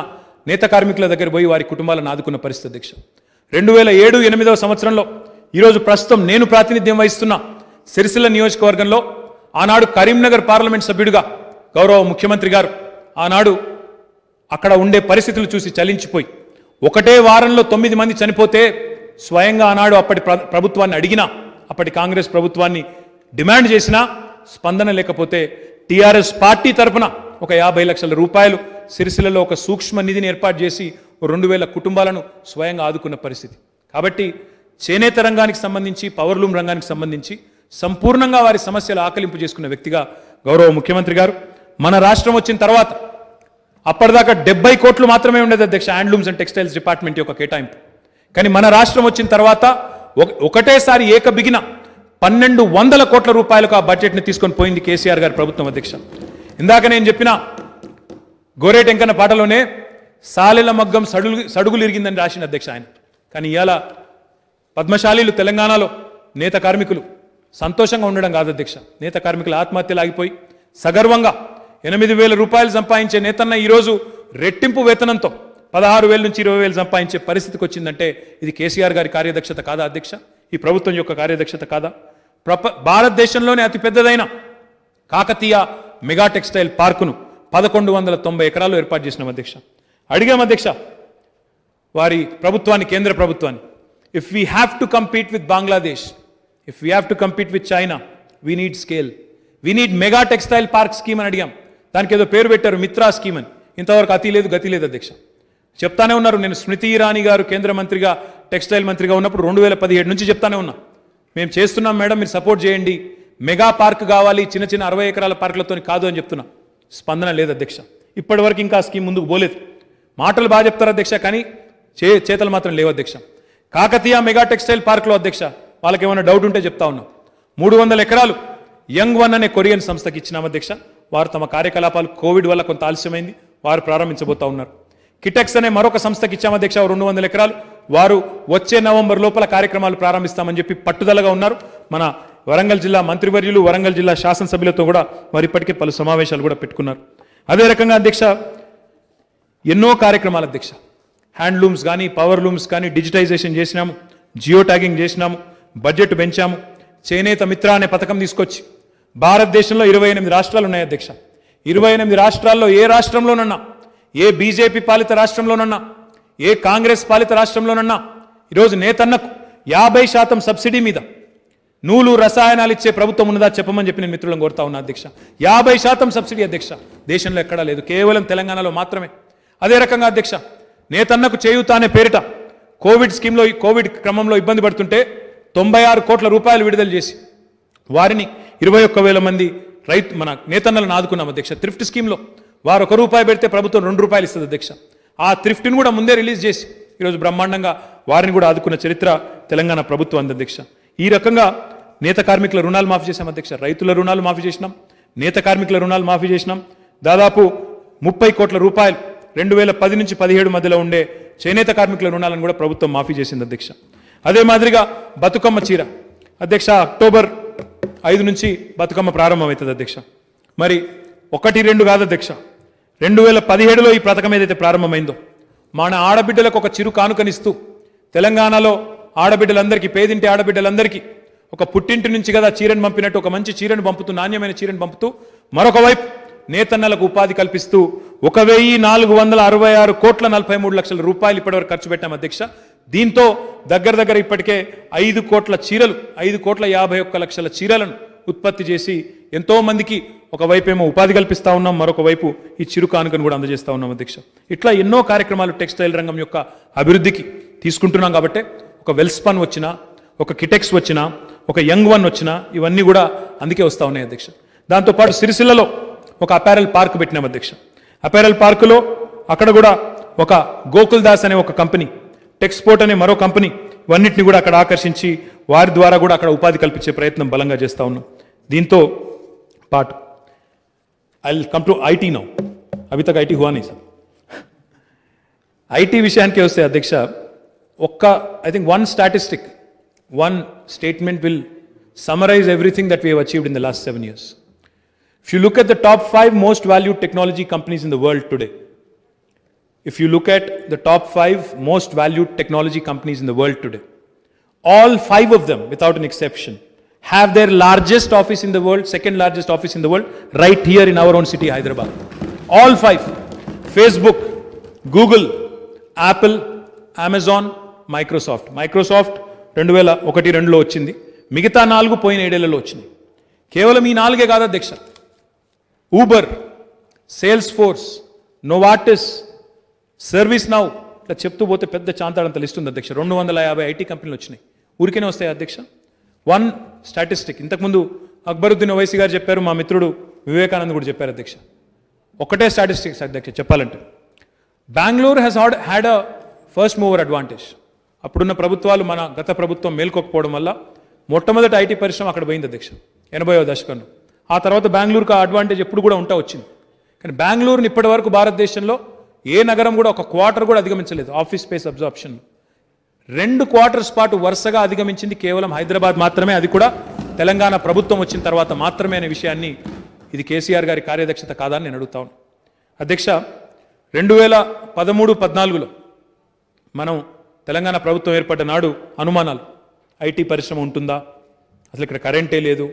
నేత కార్మికుల దగ్గర పోయి వారి కుటుంబాలను ఆదుకున్న పరిస్థితి అధ్యక్ష రెండు వేల ఏడు ఎనిమిదవ సంవత్సరంలో ఈరోజు ప్రస్తుతం నేను ప్రాతినిధ్యం వహిస్తున్నా సిరిసిల్ల నియోజకవర్గంలో ఆనాడు కరీంనగర్ పార్లమెంట్ సభ్యుడిగా గౌరవ ముఖ్యమంత్రి గారు ఆనాడు అక్కడ ఉండే పరిస్థితులు చూసి చలించిపోయి ఒకటే వారంలో తొమ్మిది మంది చనిపోతే స్వయంగా ఆనాడు అప్పటి ప్రభుత్వాన్ని అడిగినా అప్పటి కాంగ్రెస్ ప్రభుత్వాన్ని డిమాండ్ చేసినా స్పందన లేకపోతే టీఆర్ఎస్ పార్టీ తరఫున ఒక యాభై లక్షల రూపాయలు సిరిసిల్లలో ఒక సూక్ష్మ నిధిని ఏర్పాటు చేసి రెండు వేల కుటుంబాలను స్వయంగా ఆదుకున్న పరిస్థితి కాబట్టి చేనేత రంగానికి సంబంధించి పవర్లూమ్ రంగానికి సంబంధించి సంపూర్ణంగా వారి సమస్యలు ఆకలింపు చేసుకున్న వ్యక్తిగా గౌరవ ముఖ్యమంత్రి గారు మన రాష్ట్రం వచ్చిన తర్వాత అప్పటిదాకా డెబ్బై కోట్లు మాత్రమే ఉండేది అధ్యక్ష హ్యాండ్లూమ్స్ అండ్ టెక్స్టైల్స్ డిపార్ట్మెంట్ యొక్క కేటాయింపు కానీ మన రాష్ట్రం వచ్చిన తర్వాత ఒకటేసారి ఏకబిగిన పన్నెండు వందల కోట్ల రూపాయలకు ఆ బడ్జెట్ని తీసుకొని పోయింది కేసీఆర్ గారి ప్రభుత్వం అధ్యక్ష ఇందాక నేను చెప్పిన గోరేటెంకన్న పాటలోనే సాలెల మగ్గం సడుగు ఇరిగిందని రాసిన అధ్యక్ష ఆయన కానీ ఇవాళ పద్మశాలీలు తెలంగాణలో నేత కార్మికులు సంతోషంగా ఉండడం కాదు అధ్యక్ష నేత కార్మికులు ఆత్మహత్యలు ఆగిపోయి సగర్వంగా ఎనిమిది వేల రూపాయలు సంపాదించే నేతన్న ఈరోజు రెట్టింపు వేతనంతో పదహారు వేల నుంచి ఇరవై వేలు సంపాదించే పరిస్థితికి వచ్చిందంటే ఇది కేసీఆర్ గారి కార్యదక్షత కాదా అధ్యక్ష ఈ ప్రభుత్వం యొక్క కార్యదక్షత కాదా ప్రప భారతదేశంలోనే అతిపెద్దదైన కాకతీయ మెగా టెక్స్టైల్ పార్కును పదకొండు వందల తొంభై ఎకరాలు ఏర్పాటు చేసినాం అధ్యక్ష అడిగాం అధ్యక్ష వారి ప్రభుత్వాన్ని కేంద్ర ప్రభుత్వాన్ని if we have to compete with Bangladesh if we have to compete with China we need scale we need mega textile park scheme అని అడిగాం దానికి ఏదో పేరు పెట్టారు మిత్రా స్కీమ్ అని ఇంతవరకు అతి లేదు గతి లేదు అధ్యక్ష చెప్తానే ఉన్నారు నేను స్మృతి ఇరానీ గారు కేంద్ర మంత్రిగా టెక్స్టైల్ మంత్రిగా ఉన్నప్పుడు రెండు వేల పదిహేడు నుంచి చెప్తానే ఉన్నా మేము చేస్తున్నాం మేడం మీరు సపోర్ట్ చేయండి మెగా పార్క్ కావాలి చిన్న చిన్న అరవై ఎకరాల పార్కులతో కాదు అని చెప్తున్నా స్పందన లేదు అధ్యక్ష ఇప్పటివరకు ఇంకా స్కీమ్ ముందుకు పోలేదు మాటలు బాగా చెప్తారు అధ్యక్ష కానీ చే చేతలు మాత్రం లేవు అధ్యక్ష కాకతీయ మెగా టెక్స్టైల్ పార్క్లో అధ్యక్ష వాళ్ళకి ఏమైనా డౌట్ ఉంటే చెప్తా ఉన్నాం మూడు వందల ఎకరాలు యంగ్ వన్ అనే కొరియన్ సంస్థకి ఇచ్చినాం అధ్యక్ష వారు తమ కార్యకలాపాలు కోవిడ్ వల్ల కొంత ఆలస్యమైంది వారు ప్రారంభించబోతా ఉన్నారు కిటెక్స్ అనే మరొక సంస్థకి ఇచ్చాం అధ్యక్ష రెండు వందల ఎకరాలు వారు వచ్చే నవంబర్ లోపల కార్యక్రమాలు ప్రారంభిస్తామని చెప్పి పట్టుదలగా ఉన్నారు మన వరంగల్ జిల్లా మంత్రివర్యులు వరంగల్ జిల్లా శాసనసభ్యులతో కూడా వారు ఇప్పటికే పలు సమావేశాలు కూడా పెట్టుకున్నారు అదే రకంగా అధ్యక్ష ఎన్నో కార్యక్రమాలు అధ్యక్ష హ్యాండ్లూమ్స్ కానీ పవర్ లూమ్స్ కానీ డిజిటైజేషన్ చేసినాము జియో ట్యాగింగ్ చేసినాము బడ్జెట్ పెంచాము చేనేత మిత్ర అనే పథకం తీసుకొచ్చి భారతదేశంలో ఇరవై ఎనిమిది రాష్ట్రాలు ఉన్నాయి అధ్యక్ష ఇరవై ఎనిమిది రాష్ట్రాల్లో ఏ రాష్ట్రంలోనన్నా ఏ బీజేపీ పాలిత రాష్ట్రంలోనన్నా ఏ కాంగ్రెస్ పాలిత రాష్ట్రంలోనన్నా ఈరోజు నేతన్నకు యాభై శాతం సబ్సిడీ మీద నూలు రసాయనాలు ఇచ్చే ప్రభుత్వం ఉన్నదా చెప్పమని చెప్పి నేను మిత్రులను కోరుతా ఉన్నా అధ్యక్ష యాభై శాతం సబ్సిడీ అధ్యక్ష దేశంలో ఎక్కడా లేదు కేవలం తెలంగాణలో మాత్రమే అదే రకంగా అధ్యక్ష నేతన్నకు చేయూత అనే పేరిట కోవిడ్ స్కీమ్లో కోవిడ్ క్రమంలో ఇబ్బంది పడుతుంటే తొంభై ఆరు కోట్ల రూపాయలు విడుదల చేసి వారిని ఇరవై ఒక్క వేల మంది రైతు మన నేతన్నలను ఆదుకున్నాం అధ్యక్ష థ్రిఫ్ట్ స్కీమ్లో వారు ఒక రూపాయి పెడితే ప్రభుత్వం రెండు రూపాయలు ఇస్తుంది అధ్యక్ష ఆ థ్రిఫ్ట్ని కూడా ముందే రిలీజ్ చేసి ఈరోజు బ్రహ్మాండంగా వారిని కూడా ఆదుకున్న చరిత్ర తెలంగాణ ప్రభుత్వం అంది అధ్యక్ష ఈ రకంగా నేత కార్మికుల రుణాలు మాఫీ చేశాం అధ్యక్ష రైతుల రుణాలు మాఫీ చేసినాం నేత కార్మికుల రుణాలు మాఫీ చేసినాం దాదాపు ముప్పై కోట్ల రూపాయలు రెండు వేల పది నుంచి పదిహేడు మధ్యలో ఉండే చేనేత కార్మికుల రుణాలను కూడా ప్రభుత్వం మాఫీ చేసింది అధ్యక్ష అదే మాదిరిగా బతుకమ్మ చీర అధ్యక్ష అక్టోబర్ ఐదు నుంచి బతుకమ్మ ప్రారంభమవుతుంది అధ్యక్ష మరి ఒకటి రెండు కాదు అధ్యక్ష రెండు వేల పదిహేడులో ఈ పథకం ఏదైతే ప్రారంభమైందో మన ఆడబిడ్డలకు ఒక చిరు కానుకనిస్తూ తెలంగాణలో ఆడబిడ్డలందరికీ పేదింటి ఆడబిడ్డలందరికీ ఒక పుట్టింటి నుంచి కదా చీరను పంపినట్టు ఒక మంచి చీరను పంపుతూ నాణ్యమైన చీరను పంపుతూ మరొక వైపు నేతన్నలకు ఉపాధి కల్పిస్తూ ఒక వెయ్యి నాలుగు వందల అరవై ఆరు కోట్ల నలభై మూడు లక్షల రూపాయలు ఇప్పటివరకు ఖర్చు పెట్టాం అధ్యక్ష దీంతో దగ్గర దగ్గర ఇప్పటికే ఐదు కోట్ల చీరలు ఐదు కోట్ల యాభై ఒక్క లక్షల చీరలను ఉత్పత్తి చేసి ఎంతోమందికి ఒకవైపేమో ఉపాధి కల్పిస్తూ ఉన్నాం మరొక వైపు ఈ చిరు కానుకను కూడా అందజేస్తూ ఉన్నాం అధ్యక్ష ఇట్లా ఎన్నో కార్యక్రమాలు టెక్స్టైల్ రంగం యొక్క అభివృద్ధికి తీసుకుంటున్నాం కాబట్టి ఒక పన్ వచ్చినా ఒక కిటెక్స్ వచ్చినా ఒక యంగ్ వన్ వచ్చినా ఇవన్నీ కూడా అందుకే వస్తూ ఉన్నాయి అధ్యక్ష దాంతోపాటు సిరిసిల్లలో ఒక అపారల్ పార్క్ పెట్టినాం అధ్యక్ష అపారల్ పార్కులో అక్కడ కూడా ఒక గోకుల్ దాస్ అనే ఒక కంపెనీ టెక్స్పోర్ట్ అనే మరో కంపెనీ ఇవన్నింటినీ కూడా అక్కడ ఆకర్షించి వారి ద్వారా కూడా అక్కడ ఉపాధి కల్పించే ప్రయత్నం బలంగా చేస్తూ ఉన్నాం దీంతో పాటు I come to IT now అవి తగ్గ ఐటీ హువానీ సార్ ఐటీ విషయానికి వస్తే అధ్యక్ష ఒక్క I think one statistic one statement will summarize everything that we achieved in the last seven years if you look at the top five most valued technology companies in the world today If you look at the top five most valued technology companies in the world today, all five of them, without an exception, have their largest office in the world, second largest office in the world, right here in our own city, Hyderabad. All five Facebook, Google, Apple, Amazon, Microsoft. Microsoft రెండు వేల ఒకటి రెండులో వచ్చింది మిగతా నాలుగు పోయిన ఏడేళ్లలో వచ్చినాయి కేవలం ఈ నాలుగే కాదు అధ్యక్ష ఊబర్ సేల్స్ సర్వీస్ నౌ ఇట్లా చెప్తూ పోతే పెద్ద చాంతాడంత లిస్ట్ ఉంది అధ్యక్ష రెండు వందల యాభై ఐటీ కంపెనీలు వచ్చినాయి ఊరికేనే వస్తాయి అధ్యక్ష వన్ స్టాటిస్టిక్ ఇంతకుముందు అక్బరుద్దీన్ ఓవైసీ గారు చెప్పారు మా మిత్రుడు వివేకానంద్ కూడా చెప్పారు అధ్యక్ష ఒకటే స్టాటిస్టిక్స్ అధ్యక్ష చెప్పాలంటే Bengaluru has had had a first mover advantage అప్పుడున్న ప్రభుత్వాలు మన గత ప్రభుత్వం మేల్కొకపోవడం వల్ల మొట్టమొదటి ఐటీ పరిశ్రమ అక్కడ పోయింది అధ్యక్ష ఎనభైవ దశకంలో ఆ తర్వాత బెంగళూరుకు ఆ అడ్వాంటేజ్ ఎప్పుడు కూడా ఉంటా వచ్చింది కానీ బెంగళూరుని ఇప్పటి వరకు భారతదేశంలో ఏ నగరం కూడా ఒక క్వార్టర్ కూడా అధిగమించలేదు ఆఫీస్ స్పేస్ అబ్జార్ప్షన్ రెండు క్వార్టర్స్ పాటు వరుసగా అధిగమించింది కేవలం హైదరాబాద్ మాత్రమే అది కూడా తెలంగాణ ప్రభుత్వం వచ్చిన తర్వాత మాత్రమే అనే విషయాన్ని ఇది కేసీఆర్ గారి కార్యదక్షత కాదా నేను అడుగుతాను అధ్యక్ష రెండు వేల పదమూడు పద్నాలుగులో మనం తెలంగాణ ప్రభుత్వం ఏర్పడ్డ నాడు అనుమానాలు ఐటీ పరిశ్రమ ఉంటుందా అసలు ఇక్కడ కరెంటే లేదు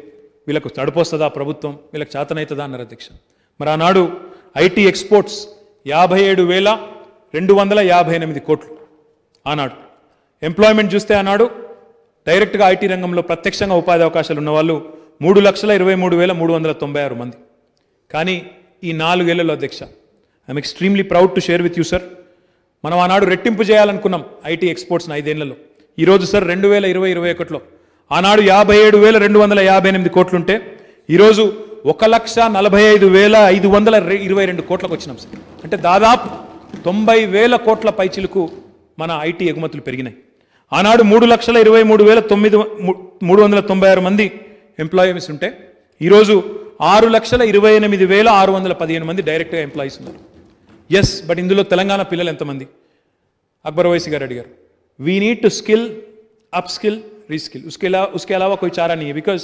వీళ్ళకు తడిపోస్తుందా ప్రభుత్వం వీళ్ళకి చేతనవుతుందా అన్నారు అధ్యక్ష మరి ఆనాడు ఐటీ ఎక్స్పోర్ట్స్ యాభై ఏడు వేల రెండు వందల యాభై ఎనిమిది కోట్లు ఆనాడు ఎంప్లాయ్మెంట్ చూస్తే ఆనాడు డైరెక్ట్గా ఐటీ రంగంలో ప్రత్యక్షంగా ఉపాధి అవకాశాలు ఉన్నవాళ్ళు మూడు లక్షల ఇరవై మూడు వేల మూడు వందల తొంభై ఆరు మంది కానీ ఈ నాలుగేళ్లలో అధ్యక్ష I'm extremely proud to share with you sir మనం ఆనాడు రెట్టింపు చేయాలనుకున్నాం ఐటీ ఎక్స్పోర్ట్స్ని ఐదేళ్లలో ఈరోజు సార్ రెండు వేల ఇరవై ఇరవై ఒకటిలో ఆనాడు యాభై ఏడు వేల రెండు వందల యాభై ఎనిమిది కోట్లుంటే ఈరోజు ఒక లక్ష నలభై ఐదు వేల ఐదు వందల ఇరవై రెండు కోట్లకు వచ్చినాం సార్ అంటే దాదాపు తొంభై వేల కోట్ల పైచిలకు మన ఐటీ ఎగుమతులు పెరిగినాయి ఆనాడు మూడు లక్షల ఇరవై మూడు వేల తొమ్మిది మూడు వందల తొంభై ఆరు మంది ఎంప్లాయీస్ ఉంటే ఈరోజు ఆరు లక్షల ఇరవై ఎనిమిది వేల ఆరు వందల పదిహేను మంది డైరెక్ట్గా ఎంప్లాయీస్ ఉన్నారు ఎస్ బట్ ఇందులో తెలంగాణ పిల్లలు ఎంతమంది అక్బర్ వయసు గారు అడిగారు we need to skill up skill reskill ఉస్కెలా अलावा उसके చారా నీ चारा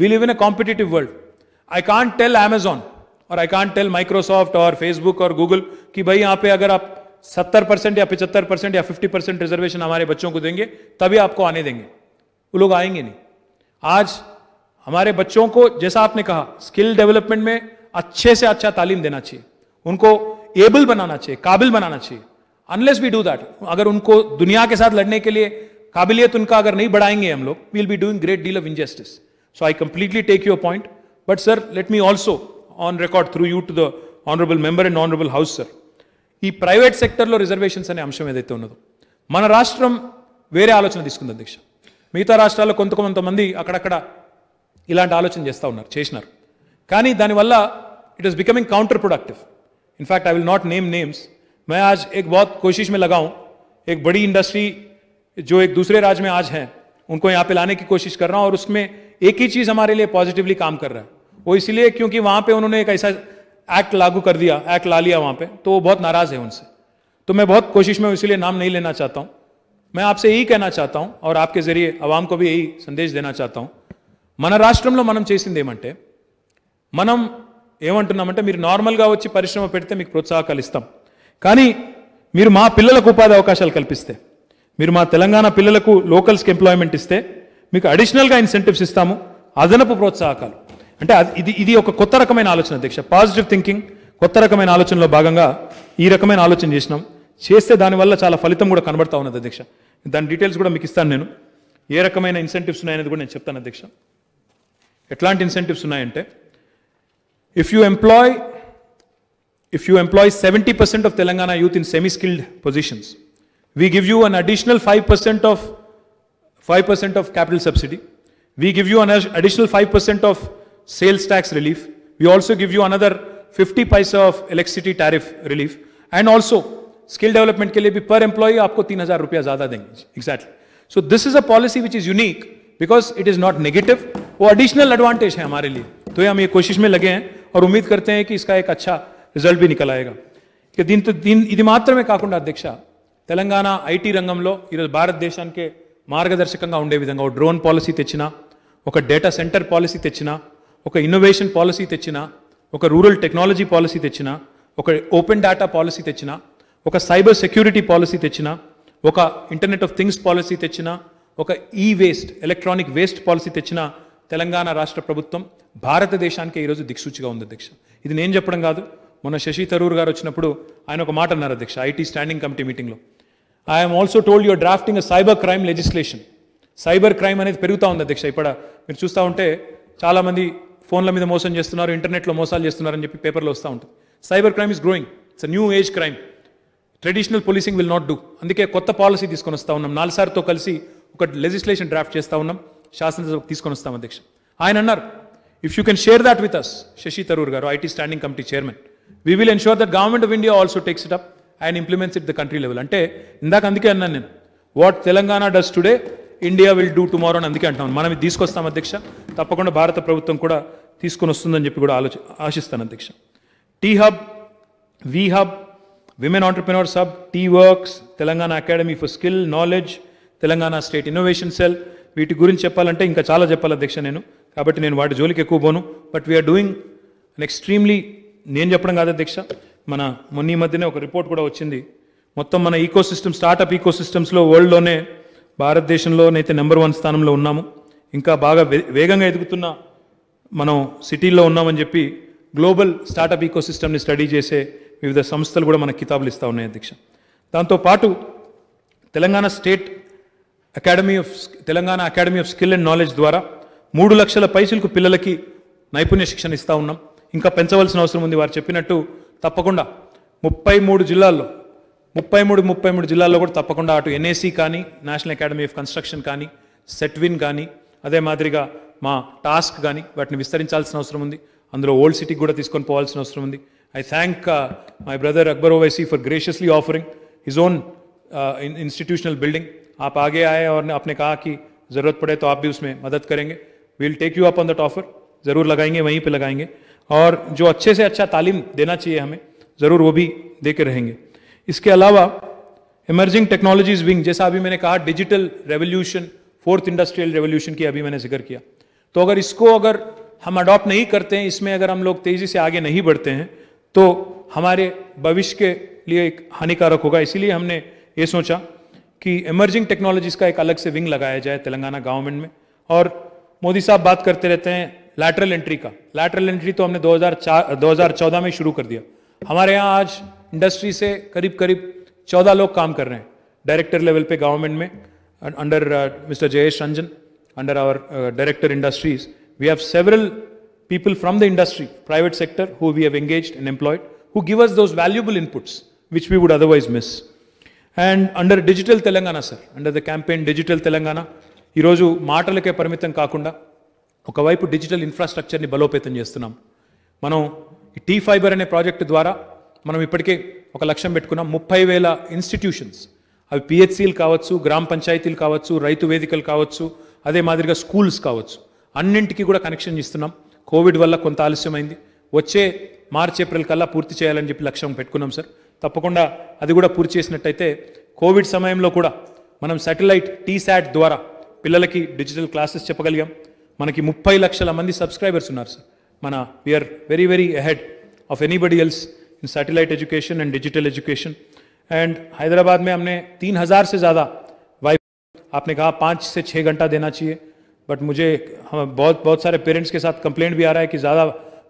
we live in we competitive world I can't tell Amazon और आई कांट टेल माइक्रोसॉफ्ट और फेसबुक और गूगल कि भाई यहां पे अगर आप 70 परसेंट या 75 परसेंट या 50 परसेंट रिजर्वेशन हमारे बच्चों को देंगे तभी आपको आने देंगे वो लोग आएंगे नहीं आज हमारे बच्चों को जैसा आपने कहा स्किल डेवलपमेंट में अच्छे से अच्छा तालीम देना चाहिए उनको एबल बनाना चाहिए काबिल बनाना चाहिए अनलेस वी डू दैट अगर उनको दुनिया के साथ लड़ने के लिए काबिलियत उनका अगर नहीं बढ़ाएंगे हम लोग we'll be doing great deal of injustice so I completely take your point But, sir, let me also, on record through you to the honorable member and honorable house, sir, ఈ ప్రైవేట్ సెక్టర్లో reservations అనే అంశం ఏదైతే ఉన్నదో మన రాష్ట్రం వేరే ఆలోచన తీసుకుంది అధ్యక్ష మిగతా రాష్ట్రాల్లో కొంత కొంతమంది అక్కడక్కడ ఇలాంటి ఆలోచన చేస్తూ ఉన్నారు చేసినారు కానీ దానివల్ల it is becoming counter productive in fact I will not name names मैं आज एक बहुत कोशिश में लगा हूं एक बड़ी इंडस्ट्री जो एक दूसरे राज्य में आज हैं उनको यहां पे लाने की कोशिश कर रहा हूं और उसमें एक ही चीज हमारे लिए पॉजिटिवली काम कर रहा है वो इसलिए क्योंकि वहां पे उन्होंने एक ऐसा एक्ट लागू कर दिया एक्ट ला लिया वहां पे तो वो बहुत नाराज है उनसे तो मैं बहुत कोशिश में इसलिए नाम नहीं लेना चाहता हूं मैं आपसे यही कहना चाहता हूं और आपके जरिए आवाम को भी यही संदेश देना चाहता हूं मन राष्ट्र మనం చేసింది ఏమంటే మనం ఏమంటున్నామంటే మీరు నార్మల్గా వచ్చి पड़ते పెడితే का पिल को उपाधि अवकाश మా हैं మీరు మా తెలంగాణ పిల్లలకు లోకల్స్కి ఎంప్లాయ్మెంట్ ఇస్తే మీకు అడిషనల్గా ఇన్సెంటివ్స్ ఇస్తాము అదనపు ప్రోత్సాహకాలు అంటే ఇది ఇది ఒక కొత్త రకమైన ఆలోచన అధ్యక్ష పాజిటివ్ థింకింగ్ కొత్త రకమైన ఆలోచనలో భాగంగా ఈ రకమైన ఆలోచన చేసినాం చేస్తే దానివల్ల చాలా ఫలితం కూడా కనబడతా ఉన్నది అధ్యక్ష దాని డీటెయిల్స్ కూడా మీకు ఇస్తాను నేను ఏ రకమైన ఇన్సెంటివ్స్ ఉన్నాయనేది కూడా నేను చెప్తాను అధ్యక్ష ఎట్లాంటి ఇన్సెంటివ్స్ ఉన్నాయంటే if you employ if you employ seventy percent of Telangana youth in semi skilled positions we give you an additional 5% of 5% of capital subsidy we give you an additional 5% of sales tax relief we also give you another 50 paisa of electricity tariff relief and also skill development ke per employee aapko 3000 rupees zyada denge exactly so this is a policy which is unique because it is not negative wo additional advantage hai hamare liye to hum ye koshish mein lage hain aur ummeed karte hain ek acha result bhi nikal aayega ke din to din idi matra mein Telangana IT రంగంలో ఈరోజు భారతదేశానికే మార్గదర్శకంగా ఉండే విధంగా ఒక drone policy తెచ్చిన ఒక data centre policy తెచ్చిన ఒక ఇన్నోవేషన్ పాలసీ తెచ్చిన ఒక రూరల్ టెక్నాలజీ పాలసీ తెచ్చిన ఒక ఓపెన్ డేటా పాలసీ తెచ్చిన ఒక సైబర్ సెక్యూరిటీ పాలసీ తెచ్చిన ఒక ఇంటర్నెట్ ఆఫ్ థింగ్స్ పాలసీ తెచ్చిన ఒక ఈ వేస్ట్ ఎలక్ట్రానిక్ వేస్ట్ పాలసీ తెచ్చిన తెలంగాణ రాష్ట్ర ప్రభుత్వం భారతదేశానికి ఈరోజు దిక్సూచిగా ఉంది అధ్యక్ష ఇది నేను చెప్పడం కాదు మొన్న శశి తరూర్ గారు వచ్చినప్పుడు ఆయన ఒక మాట అన్నారు అధ్యక్ష ఐటీ స్టాండింగ్ కమిటీ మీటింగ్లో I'm also told you're drafting a cyber crime legislation cyber crime అనేది పెరుగుతూ ఉంది అధ్యక్ష ఇప్పుడు మీరు చూస్తూ ఉంటే చాలామంది ఫోన్ల మీద మోసం చేస్తున్నారు ఇంటర్నెట్లో మోసాలు చేస్తున్నారని చెప్పి పేపర్లో వస్తూ ఉంటుంది cyber crime is growing it's new age crime traditional policing will not do అందుకే కొత్త పాలసీ తీసుకొని వస్తూ ఉన్నాం నాలుసార్తో కలిసి ఒక లెజిస్లేషన్ డ్రాఫ్ట్ చేస్తూ ఉన్నాం శాసనసభకు తీసుకొని వస్తాం అధ్యక్ష ఆయన అన్నారు if you can share that with us Shashi Tharoor గారు IT standing committee chairman we will ensure that government of India also takes it up and implements it the country level అంటే ఇందాక అందుకే అన్నాను నేను what Telangana does today India will do tomorrow అని అందుకే అంటాను మనం తీసుకొస్తాం అధ్యక్ష తప్పకుండా భారత ప్రభుత్వం కూడా తీసుకొని వస్తుందని చెప్పి కూడా ఆలోచి ఆశిస్తాను అధ్యక్ష T hub we hub women entrepreneurs hub T works Telangana academy for skill knowledge Telangana state innovation cell వీటి గురించి చెప్పాలంటే ఇంకా చాలా చెప్పాలి అధ్యక్ష నేను కాబట్టి నేను వాటి జోలికి ఎక్కువ పోను but we are doing an extremely నేను చెప్పడం కాదు అధ్యక్ష మన మొన్న మధ్యనే ఒక రిపోర్ట్ కూడా వచ్చింది మొత్తం మన ఈకోసిస్టమ్ స్టార్టప్ సిస్టమ్స్లో వరల్డ్లోనే భారతదేశంలోనైతే నెంబర్ వన్ స్థానంలో ఉన్నాము ఇంకా బాగా వేగంగా ఎదుగుతున్న మనం సిటీల్లో ఉన్నామని చెప్పి గ్లోబల్ స్టార్టప్ ఈకోసిస్టమ్ని స్టడీ చేసే వివిధ సంస్థలు కూడా మనకు కితాబులు ఇస్తూ ఉన్నాయి అధ్యక్ష దాంతోపాటు Telangana state academy of Telangana academy of skill and knowledge ద్వారా మూడు లక్షల పైసలకు పిల్లలకి నైపుణ్య శిక్షణ ఇస్తూ ఉన్నాం ఇంకా పెంచవలసిన అవసరం ఉంది వారు చెప్పినట్టు తప్పకుండా ముప్పై మూడు జిల్లాల్లో ముప్పై మూడు ముప్పై మూడు జిల్లాల్లో కూడా తప్పకుండా అటు ఎన్ఏసీ కానీ నేషనల్ అకాడమీ ఆఫ్ కన్స్ట్రక్షన్ కానీ సెట్విన్ కానీ అదే మాదిరిగా మా టాస్క్ కానీ వాటిని విస్తరించాల్సిన అవసరం ఉంది అందులో ఓల్డ్ సిటీకి కూడా తీసుకొని పోవాల్సిన అవసరం ఉంది I thank my brother Akbar Owaisi for graciously offering his own institutional building ఆప్ ఆగే आए కాకి आपने कहा कि ज़रूरत पड़े तो आप भी उसमें मदद करेंगे we'll take you up on that offer ज़रूर लगाएंगे और जो अच्छे से अच्छा तालीम देना चाहिए हमें ज़रूर वो भी दे के रहेंगे इसके अलावा इमर्जिंग टेक्नोलॉजीज विंग जैसा अभी मैंने कहा digital revolution fourth industrial revolution की अभी मैंने जिक्र किया तो अगर इसको अगर हम अडॉप्ट नहीं करते हैं इसमें अगर हम लोग तेज़ी से आगे नहीं बढ़ते हैं तो हमारे भविष्य के लिए एक हानिकारक होगा इसीलिए हमने ये सोचा कि इमर्जिंग टेक्नोलॉजीज़ का एक अलग से विंग लगाया जाए तेलंगाना गवर्नमेंट में और मोदी साहब बात करते रहते हैं लैटरल एंट्री का लैटरल एंट्री तो हमने 2004 2014 में शुरू कर दिया हमारे यहाँ आज इंडस्ट्री से करीब करीब चौदह लोग काम कर रहे हैं डायरेक्टर लेवल पे गवर्नमेंट में under Mister Jayesh Ranjan under our director industries we have several people from the industry private sector who we have engage and employed who give us those valuable inputs which we would otherwise miss and under digital Telangana sir under the campaign digital Telangana ఈరోజు के పరిమితం కాకుండా ఒకవైపు digital ఇన్ఫ్రాస్ట్రక్చర్ని బలోపేతం చేస్తున్నాం మనం ఈ tea fibre అనే ప్రాజెక్టు ద్వారా మనం ఇప్పటికే ఒక లక్ష్యం పెట్టుకున్నాం ముప్పై వేల ఇన్స్టిట్యూషన్స్ అవి పిహెచ్సీలు కావచ్చు గ్రామ పంచాయతీలు కావచ్చు రైతు వేదికలు కావచ్చు అదే మాదిరిగా స్కూల్స్ కావచ్చు అన్నింటికి కూడా కనెక్షన్ ఇస్తున్నాం కోవిడ్ వల్ల కొంత ఆలస్యమైంది వచ్చే మార్చ్ ఏప్రిల్ కల్లా పూర్తి చేయాలని చెప్పి లక్ష్యం పెట్టుకున్నాం సార్ తప్పకుండా అది కూడా పూర్తి చేసినట్టయితే కోవిడ్ సమయంలో కూడా మనం శాటిలైట్ శాట్ ద్వారా పిల్లలకి డిజిటల్ క్లాసెస్ చెప్పగలిగాం मुफ लक्षल లక్షల सब्सक्रैबर्स उ ఉన్నారు वी మన very very very ahead anybody else in satellite education and digital education and Hyderabad में हमने तीन हज़ार से ज़्यादा वाई आपने कहा पाँच से छः घंटा देना चाहिए बट मुझे हम बहुत बहुत सारे पेरेंट्स के साथ कंप्लेंट भी आ रहा है कि ज़्यादा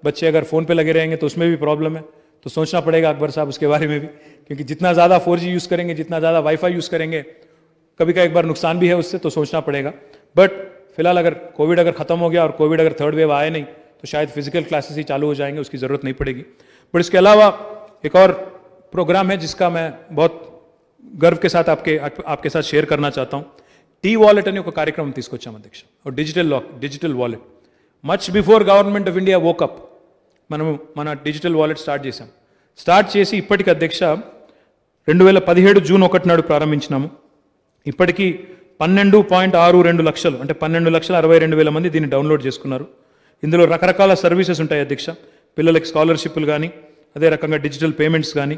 बच्चे अगर फ़ोन पे लगे रहेंगे तो उसमें भी प्रॉब्लम है तो सोचना पड़ेगा अकबर साहब उसके बारे में भी क्योंकि जितना ज़्यादा फोर यूज़ करेंगे जितना ज़्यादा वाईफाई यूज़ करेंगे कभी का एक बार नुकसान भी है उससे तो सोचना पड़ेगा बट फिलहाल अगर कोविड अगर ख़त्म हो गया और कोविड अगर थर्ड वेव आए नहीं तो शायद फिजिकल क्लासेस ही चालू हो जाएंगे उसकी ज़रूरत नहीं पड़ेगी बट इसके अलावा एक और प्रोग्राम है जिसका मैं बहुत गर्व के साथ आपके आपके साथ शेयर करना चाहता हूँ टी वॉलेट अने कार्यक्रम तीसको अध्यक्ष और digital lock digital wallet much before government of India woke up मन मैं डिजिटल వాలెట్ स्टार्ट स्टार्ट इपटी अद्यक्ष रेवे पदहे जून प्रारंभ इपटी పన్నెండు పాయింట్ ఆరు రెండు లక్షలు అంటే పన్నెండు లక్షల అరవై రెండు వేల మంది దీన్ని డౌన్లోడ్ చేసుకున్నారు ఇందులో రకరకాల సర్వీసెస్ ఉంటాయి అధ్యక్ష పిల్లలకి స్కాలర్షిప్లు కానీ అదే రకంగా డిజిటల్ పేమెంట్స్ కానీ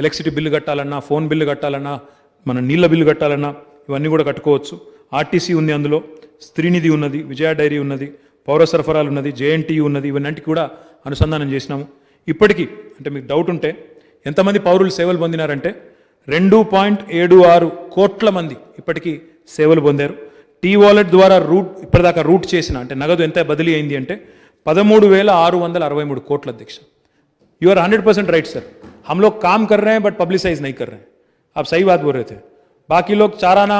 ఎలక్ట్రిసిటీ బిల్లు కట్టాలన్నా ఫోన్ బిల్లు కట్టాలన్నా మన నీళ్ళ బిల్లు కట్టాలన్నా ఇవన్నీ కూడా కట్టుకోవచ్చు ఆర్టీసీ ఉంది అందులో స్త్రీనిధి ఉన్నది విజయ డైరీ ఉన్నది పౌర సరఫరాలు ఉన్నది జేఎన్టీ ఉన్నది ఇవన్నీ కూడా అనుసంధానం చేసినాము ఇప్పటికీ అంటే మీకు డౌట్ ఉంటే ఎంతమంది పౌరులు సేవలు పొందినారంటే రెండు పాయింట్ ఏడు ఆరు కోట్ల మంది ఇప్పటికీ सेवल पंदर टी वाले द्वारा रूट ఇప్పటిదాకా रूट చేసిన नगद बदली अंत पदमू वेल आर वरव मूड को अध्यक्ष you are hundred percent right sir हम लोग काम कर रहे हैं बट पब्लिसाइज नहीं कर रहे हैं आप सही बात बोल रहे थे बाकी लोग चाराना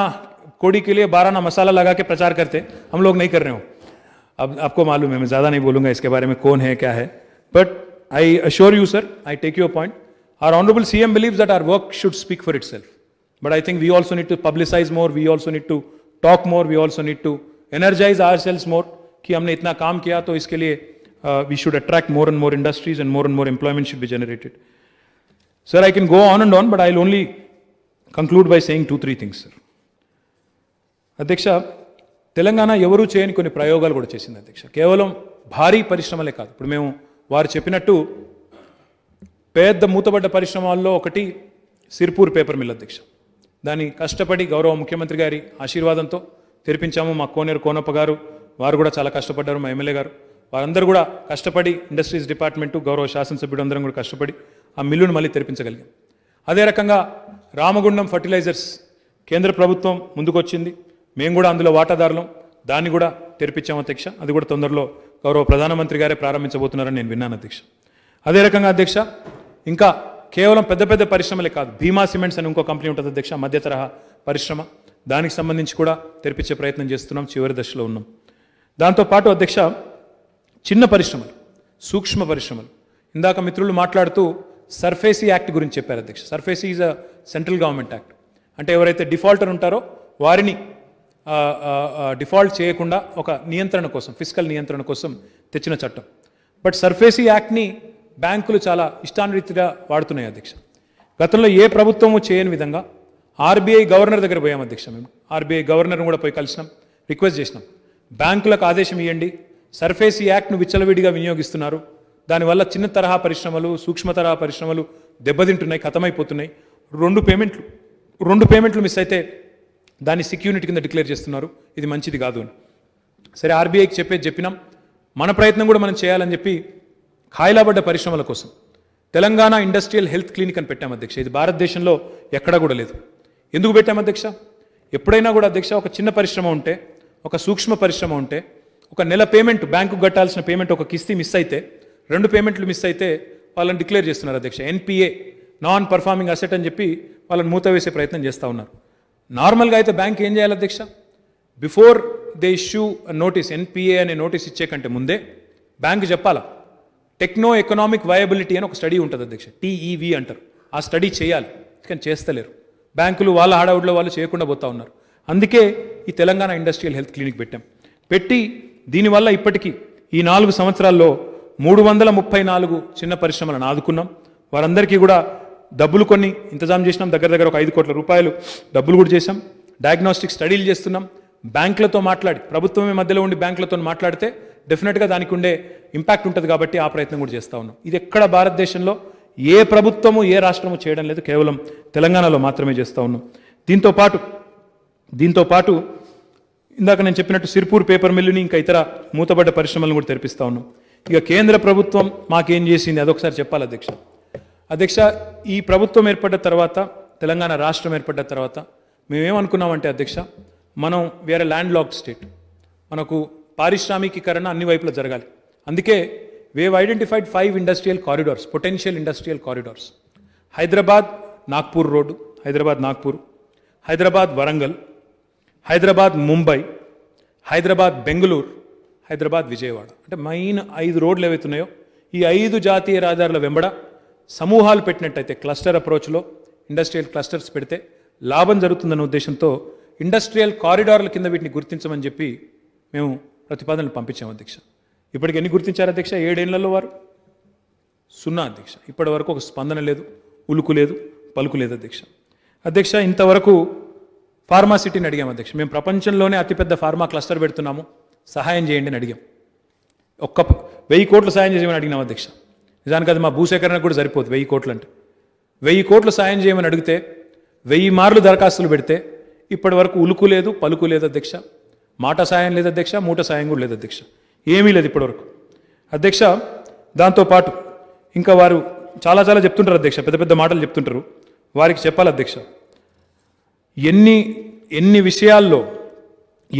कोड़ी के लिए बाराना मसाला लगा के प्रचार करते हम लोग नहीं कर रहे हो अब आपको मालूम है मैं ज़्यादा नहीं बोलूंगा इसके बारे में कौन है क्या है but I assure you sir I take your point our honourable C M believe that our work should speak for itself But I think we also need to publicize more, we also need to talk more, we also need to energize ourselves more कि हमने इतना काम किया तो इसके लिए we should attract more and more industries and more and more employment should be generated sir I can go on and on but I only conclude by saying two three things sir అధ్యక్ష తెలంగాణ ఎవరూ చేయని కొన్ని ప్రయోగాలు కూడా చేసింది అధ్యక్ష కేవలం భారీ పరిశ్రమలే కాదు ఇప్పుడు మేము వారు చెప్పినట్టు పెద్ద మూతబడ్డ పరిశ్రమల్లో ఒకటి సిర్పూర్ పేపర్ మిల్ అధ్యక్ష దాన్ని కష్టపడి గౌరవ ముఖ్యమంత్రి గారి ఆశీర్వాదంతో తెరిపించాము మా కోనేరు కోనప్ప గారు వారు కూడా చాలా కష్టపడ్డారు మా ఎమ్మెల్యే గారు వారందరూ కూడా కష్టపడి ఇండస్ట్రీస్ డిపార్ట్మెంటు గౌరవ శాసనసభ్యుడు అందరం కూడా కష్టపడి ఆ మిల్లును మళ్ళీ తెరిపించగలిగాం అదే రకంగా రామగుండం ఫర్టిలైజర్స్ కేంద్ర ప్రభుత్వం ముందుకొచ్చింది మేము కూడా అందులో వాటాదారులం దాన్ని కూడా తెరిపించాము అధ్యక్ష అది కూడా తొందరలో గౌరవ ప్రధానమంత్రి గారే ప్రారంభించబోతున్నారని నేను విన్నాను అధ్యక్ష అదే రకంగా అధ్యక్ష ఇంకా కేవలం పెద్ద పెద్ద పరిశ్రమలే కాదు భీమా సిమెంట్స్ అని ఇంకో కంపెనీ ఉంటుంది అధ్యక్ష మధ్య తరహా పరిశ్రమ దానికి సంబంధించి కూడా తెరిపించే ప్రయత్నం చేస్తున్నాం చివరి దశలో ఉన్నాం దాంతోపాటు అధ్యక్ష చిన్న పరిశ్రమలు సూక్ష్మ పరిశ్రమలు ఇందాక మిత్రులు మాట్లాడుతూ సర్ఫేసీ యాక్ట్ గురించి చెప్పారు అధ్యక్ష SARFAESI is a central government act అంటే ఎవరైతే డిఫాల్టర్ ఉంటారో వారిని డిఫాల్ట్ చేయకుండా ఒక నియంత్రణ కోసం ఫిజికల్ నియంత్రణ కోసం తెచ్చిన చట్టం బట్ సర్ఫేసీ యాక్ట్ని బ్యాంకులు చాలా ఇష్టానురీతిగా వాడుతున్నాయి అధ్యక్ష గతంలో ఏ ప్రభుత్వము చేయని విధంగా ఆర్బీఐ గవర్నర్ దగ్గర పోయాం అధ్యక్ష మేము ఆర్బీఐ గవర్నర్ను కూడా పోయి కలిసినాం రిక్వెస్ట్ చేసినాం బ్యాంకులకు ఆదేశం ఇవ్వండి సర్ఫేస్ యాక్ట్ను విచ్చలవిడిగా వినియోగిస్తున్నారు దానివల్ల చిన్న తరహా పరిశ్రమలు సూక్ష్మ తరహా పరిశ్రమలు దెబ్బతింటున్నాయి ఖతమైపోతున్నాయి రెండు పేమెంట్లు రెండు పేమెంట్లు మిస్ అయితే దాన్ని సెక్యూరిటీ కింద డిక్లేర్ చేస్తున్నారు ఇది మంచిది కాదు అని సరే ఆర్బీఐకి చెప్పేది చెప్పినాం మన ప్రయత్నం కూడా మనం చేయాలని చెప్పి కాయలాబడ్డ పరిశ్రమల కోసం తెలంగాణ ఇండస్ట్రియల్ హెల్త్ క్లినిక్ అని పెట్టాం అధ్యక్ష ఇది భారతదేశంలో ఎక్కడా కూడా లేదు ఎందుకు పెట్టాం అధ్యక్ష ఎప్పుడైనా కూడా అధ్యక్ష ఒక చిన్న పరిశ్రమ ఉంటే ఒక సూక్ష్మ పరిశ్రమ ఉంటే ఒక నెల పేమెంట్ బ్యాంకు కట్టాల్సిన పేమెంట్ ఒక కిస్తీ మిస్ అయితే రెండు పేమెంట్లు మిస్ అయితే వాళ్ళని డిక్లేర్ చేస్తున్నారు అధ్యక్ష ఎన్పిఏ నాన్ పర్ఫార్మింగ్ అసెట్ అని చెప్పి వాళ్ళని మూత వేసే ప్రయత్నం చేస్తూ ఉన్నారు నార్మల్గా అయితే బ్యాంక్ ఏం చేయాలి అధ్యక్ష before they issue notice NPA అనే నోటీస్ ఇచ్చే కంటే ముందే బ్యాంకు చెప్పాలా టెక్నో ఎకనామిక్ వయబిలిటీ అని ఒక స్టడీ ఉంటుంది అధ్యక్ష టీఈవి e అంటారు ఆ స్టడీ చేయాలి కానీ చేస్తలేరు బ్యాంకులు వాళ్ళ ఆడవుడిలో వాళ్ళు చేయకుండా పోతా ఉన్నారు అందుకే ఈ తెలంగాణ ఇండస్ట్రియల్ హెల్త్ క్లినిక్ పెట్టాం పెట్టి దీనివల్ల ఇప్పటికీ ఈ నాలుగు సంవత్సరాల్లో మూడు వందల ముప్పై నాలుగు చిన్న పరిశ్రమలను ఆదుకున్నాం వారందరికీ కూడా డబ్బులు కొన్ని ఇంతజాం చేసినాం దగ్గర దగ్గర ఒక ఐదు కోట్ల రూపాయలు డబ్బులు కూడా చేసాం డయాగ్నోస్టిక్ స్టడీలు చేస్తున్నాం బ్యాంకులతో మాట్లాడి ప్రభుత్వమే మధ్యలో ఉండి బ్యాంకులతో మాట్లాడితే డెఫినెట్గా దానికి ఉండే ఇంపాక్ట్ ఉంటుంది కాబట్టి ఆ ప్రయత్నం కూడా చేస్తూ ఉన్నాం ఇది ఎక్కడ భారతదేశంలో ఏ ప్రభుత్వము ఏ రాష్ట్రము చేయడం లేదు కేవలం తెలంగాణలో మాత్రమే చేస్తూ ఉన్నాం దీంతో పాటు దీంతో పాటు ఇందాక నేను చెప్పినట్టు సిర్పూర్ పేపర్ మిల్లుని ఇంకా ఇతర మూతబడ్డ పరిశ్రమలను కూడా తెరిపిస్తూ ఉన్నాం ఇక కేంద్ర ప్రభుత్వం మాకేం చేసింది అదొకసారి చెప్పాలి అధ్యక్ష అధ్యక్ష ఈ ప్రభుత్వం ఏర్పడ్డ తర్వాత తెలంగాణ రాష్ట్రం ఏర్పడ్డ తర్వాత మేమేమనుకున్నామంటే అధ్యక్ష మనం వేరే ల్యాండ్ లాక్డ్ స్టేట్ మనకు పారిశ్రామికీకరణ అన్ని వైపులా జరగాలి అందుకే we've identified five industrial corridors potential industrial corridors Hyderabad Nagpur road Hyderabad Nagpur Hyderabad Warangal Hyderabad Mumbai Hyderabad Bengaluru Hyderabad Vijayawada అంటే మెయిన్ ఐదు రోడ్లు ఏవైతున్నాయో ఈ ఐదు జాతీయ రహదారుల వెంబడ సమూహాలు పెట్టినట్టయితే క్లస్టర్ అప్రోచ్లో ఇండస్ట్రియల్ క్లస్టర్స్ పెడితే లాభం జరుగుతుందన్న ఉద్దేశంతో ఇండస్ట్రియల్ కారిడార్ల కింద వీటిని గుర్తించమని చెప్పి మేము ప్రతిపాదనలు పంపించాము అధ్యక్ష ఇప్పటికి ఎన్ని గుర్తించారు అధ్యక్ష ఏడేళ్లలో వారు సున్నా అధ్యక్ష ఇప్పటి వరకు ఒక స్పందన లేదు ఉలుకు లేదు పలుకు లేదు అధ్యక్ష అధ్యక్ష ఇంతవరకు ఫార్మాసిటీని అడిగాం అధ్యక్ష మేము ప్రపంచంలోనే అతిపెద్ద ఫార్మా క్లస్టర్ పెడుతున్నాము సహాయం చేయండి అని అడిగాం ఒక్క వెయ్యి కోట్లు సాయం చేయమని అడిగినాం అధ్యక్ష నిజానికి అది మా భూసేకరణకు కూడా సరిపోదు వెయ్యి కోట్లు అంటే వెయ్యి కోట్లు సాయం చేయమని అడిగితే వెయ్యి మార్లు దరఖాస్తులు పెడితే ఇప్పటి వరకు ఉలుకు లేదు పలుకు లేదు అధ్యక్ష మాట సాయం లేదు అధ్యక్ష మూట సాయం కూడా లేదు అధ్యక్ష ఏమీ లేదు ఇప్పటివరకు అధ్యక్ష దాంతోపాటు ఇంకా వారు చాలా చాలా చెప్తుంటారు అధ్యక్ష పెద్ద పెద్ద మాటలు చెప్తుంటారు వారికి చెప్పాలి అధ్యక్ష ఎన్ని ఎన్ని విషయాల్లో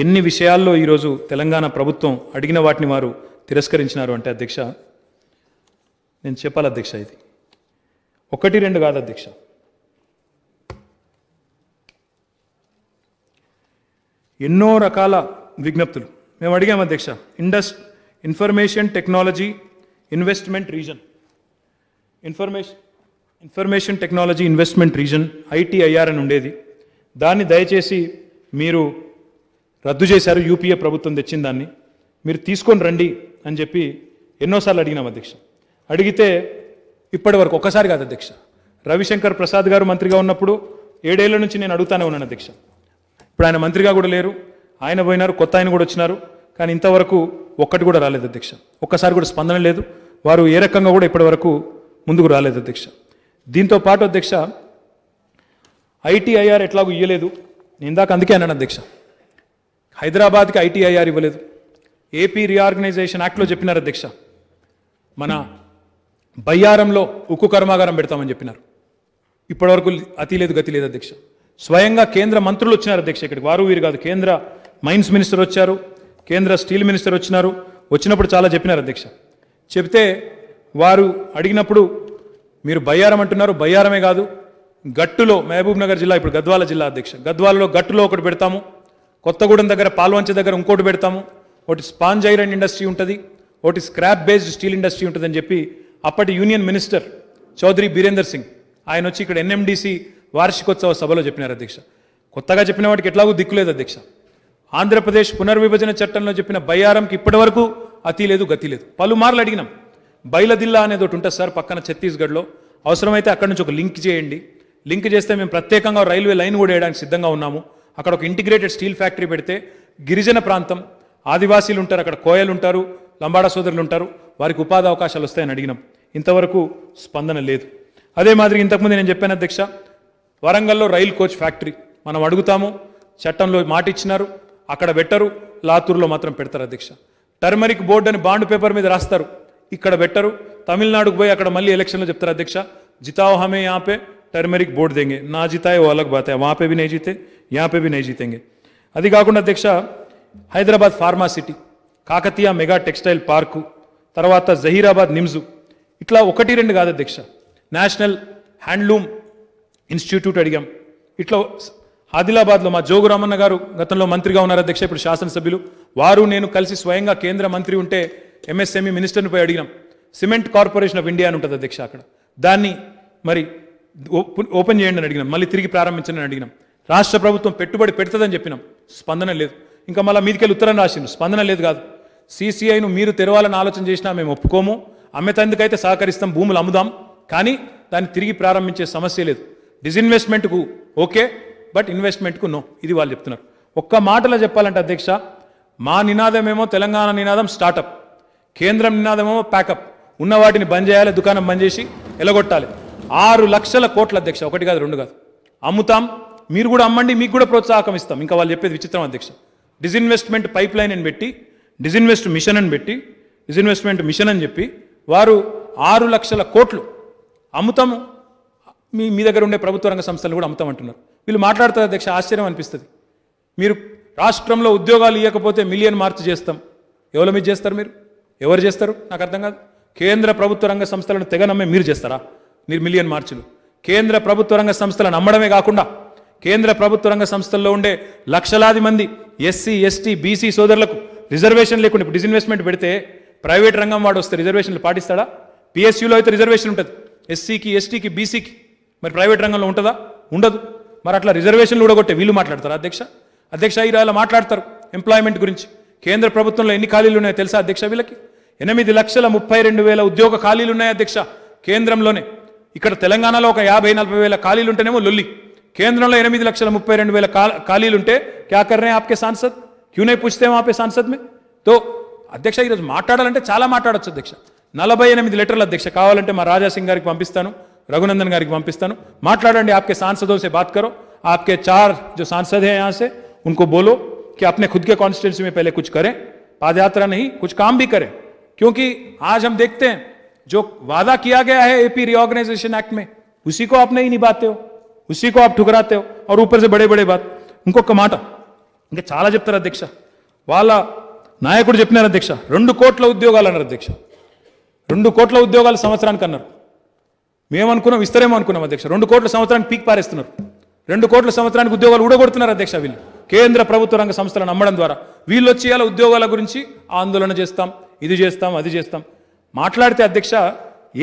ఎన్ని విషయాల్లో ఈరోజు తెలంగాణ ప్రభుత్వం అడిగిన వాటిని వారు తిరస్కరించినారు అంటే అధ్యక్ష నేను చెప్పాలి అధ్యక్ష ఇది ఒకటి రెండు కాదు అధ్యక్ష ఎన్నో రకాల విజ్ఞప్తులు మేము అడిగాము అధ్యక్ష Indus information technology investment region information information technology investment region ITIR అని ఉండేది దాన్ని దయచేసి మీరు రద్దు చేశారు యూపీఏ ప్రభుత్వం తెచ్చిన దాన్ని మీరు తీసుకొని రండి అని చెప్పి ఎన్నోసార్లు అడిగినాం అధ్యక్ష అడిగితే ఇప్పటి వరకు ఒక్కసారి కాదు అధ్యక్ష రవిశంకర్ ప్రసాద్ గారు మంత్రిగా ఉన్నప్పుడు ఏడేళ్ల నుంచి నేను అడుగుతానే ఉన్నాను అధ్యక్ష ఇప్పుడు ఆయన మంత్రిగా కూడా లేరు ఆయన పోయినారు కొత్త ఆయన కూడా వచ్చినారు కానీ ఇంతవరకు ఒక్కటి కూడా రాలేదు అధ్యక్ష ఒక్కసారి కూడా స్పందన లేదు వారు ఏ రకంగా కూడా ఇప్పటివరకు ముందుకు రాలేదు అధ్యక్ష దీంతో పాటు అధ్యక్ష ఐటీఐఆర్ ఎట్లాగూ ఇవ్వలేదు ఇందాక అందుకే అన్నాను అధ్యక్ష హైదరాబాద్కి ఐటీఐఆర్ ఇవ్వలేదు ఏపీ రీఆర్గనైజేషన్ యాక్ట్లో చెప్పినారు అధ్యక్ష మన బయ్యారంలో ఉక్కు కర్మాగారం పెడతామని చెప్పినారు ఇప్పటివరకు అతి లేదు గతి లేదు అధ్యక్ష స్వయంగా కేంద్ర మంత్రులు వచ్చినారు అధ్యక్ష ఇక్కడికి వారు వీరు కాదు కేంద్ర మైన్స్ మినిస్టర్ వచ్చారు కేంద్ర స్టీల్ మినిస్టర్ వచ్చినారు వచ్చినప్పుడు చాలా చెప్పినారు అధ్యక్ష చెప్తే వారు అడిగినప్పుడు మీరు బయ్యారం అంటున్నారు బయ్యారమే కాదు గట్టులో మహబూబ్ నగర్ జిల్లా ఇప్పుడు గద్వాల జిల్లా అధ్యక్ష గద్వాలలో గట్టులో ఒకటి పెడతాము కొత్తగూడెం దగ్గర పాల్వంచ దగ్గర ఇంకోటి పెడతాము ఒకటి స్పాంజ్ ఐరన్ ఇండస్ట్రీ ఉంటుంది ఒకటి స్క్రాప్ బేస్డ్ స్టీల్ ఇండస్ట్రీ ఉంటుందని చెప్పి అప్పటి యూనియన్ మినిస్టర్ చౌదరి బీరేందర్ సింగ్ ఆయన వచ్చి ఇక్కడ ఎన్ఎండిసి వార్షికోత్సవ సభలో చెప్పినారు అధ్యక్ష కొత్తగా చెప్పిన వాటికి ఎట్లాగూ దిక్కులేదు అధ్యక్ష ఆంధ్రప్రదేశ్ పునర్విభజన చట్టంలో చెప్పిన బయ్యారంకి ఇప్పటివరకు అతి లేదు గతి లేదు పలుమార్లు అడిగినాం బైలదిల్లా అనేది ఒకటి ఉంటుంది సార్ పక్కన ఛత్తీస్గఢ్లో అవసరమైతే అక్కడి నుంచి ఒక లింక్ చేయండి లింక్ చేస్తే మేము ప్రత్యేకంగా రైల్వే లైన్ కూడా వేయడానికి సిద్ధంగా ఉన్నాము అక్కడ ఒక ఇంటిగ్రేటెడ్ స్టీల్ ఫ్యాక్టరీ పెడితే గిరిజన ప్రాంతం ఆదివాసీలు ఉంటారు అక్కడ కోయలు ఉంటారు లంబాడ సోదరులు ఉంటారు వారికి ఉపాధి అవకాశాలు వస్తాయని అడిగినాం ఇంతవరకు స్పందన లేదు అదే మాదిరి ఇంతకుముందు నేను చెప్పాను అధ్యక్ష వరంగల్లో రైల్ కోచ్ ఫ్యాక్టరీ మనం అడుగుతాము చట్టంలో మాట ఇచ్చినారు అక్కడ పెట్టరు లాతూర్లో మాత్రం పెడతారు అధ్యక్ష టర్మరిక్ బోర్డు అని బాండ్ పేపర్ మీద రాస్తారు ఇక్కడ పెట్టరు తమిళనాడుకు పోయి అక్కడ మళ్ళీ ఎలక్షన్లో చెప్తారు అధ్యక్ష జితావో హమే యాపే టర్మరిక్ బోర్డు దెంగే నా జితాయే ఓ అలగ్ బాతే వాపే బి నే జీతే యాపే బి నే అది కాకుండా అధ్యక్ష Hyderabad pharma city Kakatiya mega textile park తర్వాత జహీరాబాద్ నిమ్జు ఇట్లా ఒకటి రెండు కాదు అధ్యక్ష నేషనల్ హ్యాండ్లూమ్ ఇన్స్టిట్యూట్ అడిగాం ఇట్లా ఆదిలాబాద్లో మా జోగు రామన్న గారు గతంలో మంత్రిగా ఉన్నారు అధ్యక్ష ఇప్పుడు శాసనసభ్యులు వారు నేను కలిసి స్వయంగా కేంద్ర మంత్రి ఉంటే ఎంఎస్ఎంఈ మినిస్టర్ని పోయి అడిగినాం సిమెంట్ కార్పొరేషన్ ఆఫ్ ఇండియా అని ఉంటుంది అధ్యక్ష అక్కడ దాన్ని మరి ఓపెన్ చేయండి అని అడిగినాం మళ్ళీ తిరిగి ప్రారంభించండి అని అడిగినాం రాష్ట్ర ప్రభుత్వం పెట్టుబడి పెడుతుందని చెప్పినాం స్పందన లేదు ఇంకా మళ్ళీ వెళ్ళి ఉత్తరం రాసిండు స్పందన లేదు కాదు సీసీఐను మీరు తెరవాలని ఆలోచన చేసినా మేము ఒప్పుకోము అమ్మతందుకైతే సహకరిస్తాం భూములు అమ్ముదాం కానీ దాన్ని తిరిగి ప్రారంభించే సమస్య లేదు డిజిన్వెస్ట్మెంట్కు ఓకే బట్ ఇన్వెస్ట్మెంట్కు నో ఇది వాళ్ళు చెప్తున్నారు ఒక్క మాటలో చెప్పాలంటే అధ్యక్ష మా నినాదమేమో తెలంగాణ నినాదం స్టార్టప్ కేంద్రం నినాదమేమో ప్యాకప్ ఉన్న వాటిని బంద్ చేయాలి దుకాణం బంద్ చేసి ఎలగొట్టాలి ఆరు లక్షల కోట్ల అధ్యక్ష ఒకటి కాదు రెండు కాదు అమ్ముతాం మీరు కూడా అమ్మండి మీకు కూడా ప్రోత్సాహకం ఇస్తాం ఇంకా వాళ్ళు చెప్పేది విచిత్రం అధ్యక్ష డిజిన్వెస్ట్మెంట్ పైప్ లైన్ అని పెట్టి డిజిన్వెస్ట్ మిషన్ అని పెట్టి డిజిన్వెస్ట్మెంట్ మిషన్ అని చెప్పి వారు ఆరు లక్షల కోట్లు అమ్ముతాము మీ మీ దగ్గర ఉండే ప్రభుత్వ రంగ సంస్థలు కూడా అమ్ముతామంటున్నారు వీళ్ళు మాట్లాడతారు అధ్యక్ష ఆశ్చర్యం అనిపిస్తుంది మీరు రాష్ట్రంలో ఉద్యోగాలు ఇవ్వకపోతే మిలియన్ మార్చి చేస్తాం ఎవరు మీరు చేస్తారు మీరు ఎవరు చేస్తారు నాకు అర్థం కాదు కేంద్ర ప్రభుత్వ రంగ సంస్థలను తెగ నమ్మే మీరు చేస్తారా మీరు మిలియన్ మార్చులు కేంద్ర ప్రభుత్వ రంగ సంస్థలను నమ్మడమే కాకుండా కేంద్ర ప్రభుత్వ రంగ సంస్థల్లో ఉండే లక్షలాది మంది ఎస్సీ ఎస్టీ బీసీ సోదరులకు రిజర్వేషన్ లేకుండా ఇప్పుడు డిస్ఇన్వెస్ట్మెంట్ పెడితే ప్రైవేట్ రంగం వాడు వస్తే రిజర్వేషన్లు పాటిస్తాడా పిఎస్యూలో అయితే రిజర్వేషన్ ఉంటుంది ఎస్సీకి ఎస్టీకి బీసీకి మరి ప్రైవేట్ రంగంలో ఉంటుందా ఉండదు మరి అట్లా రిజర్వేషన్లు కొట్టే వీళ్ళు మాట్లాడతారు అధ్యక్ష అధ్యక్ష ఇలా మాట్లాడతారు ఎంప్లాయ్మెంట్ గురించి కేంద్ర ప్రభుత్వంలో ఎన్ని ఖాళీలు ఉన్నాయో తెలుసా అధ్యక్ష వీళ్ళకి ఎనిమిది లక్షల ముప్పై రెండు వేల ఉద్యోగ ఖాళీలు ఉన్నాయి అధ్యక్ష కేంద్రంలోనే ఇక్కడ తెలంగాణలో ఒక యాభై నలభై వేల ఖాళీలు ఉంటేనేమో లొల్లి కేంద్రంలో ఎనిమిది లక్షల ముప్పై రెండు వేల ఖాళీలు ఉంటే క్యా కర్రే ఆప్కే సాంసద్ క్యూనే పూస్తే ఆపే సాంసద్ మే తో అధ్యక్ష ఈరోజు మాట్లాడాలంటే చాలా మాట్లాడచ్చు అధ్యక్ష నలభై ఎనిమిది లెటర్లు అధ్యక్ష కావాలంటే మా రాజాసింగ్ గారికి పంపిస్తాను रघुनंदन गारी पंस्ता माटलाड़ी आपके सांसदों से बात करो आपके चार जो सांसद हैं यहाँ से उनको बोलो कि अपने खुद के कॉन्स्टिट्यूंसी में पहले कुछ करें पादयात्रा नहीं कुछ काम भी करें क्योंकि आज हम देखते हैं जो वादा किया गया है एपी रिओर्गेनाइजेशन एक्ट में उसी को आप नहीं निभाते हो उसी को आप ठुकराते हो और ऊपर से बड़े बड़े बात उनको कमाटा ఇంకా चाला చెప్తారు అధ్యక్ష వాళ్ళ నాయకుడు చెప్పినారు అధ్యక్ష अध्यक्ष కోట్ల ఉద్యోగాలు అన్నారు అధ్యక్ష उद्योग संवसरा మేమనుకున్నాం ఇస్తారేమో అనుకున్నాం అధ్యక్ష రెండు కోట్ల సంవత్సరానికి పీక్ పారేస్తున్నారు రెండు కోట్ల సంవత్సరానికి ఉద్యోగాలు ఊడగొడుతున్నారు అధ్యక్ష వీళ్ళు కేంద్ర ప్రభుత్వ రంగ సంస్థలను అమ్మడం ద్వారా వీళ్ళు వచ్చి ఇలా ఉద్యోగాల గురించి ఆందోళన చేస్తాం ఇది చేస్తాం అది చేస్తాం మాట్లాడితే అధ్యక్ష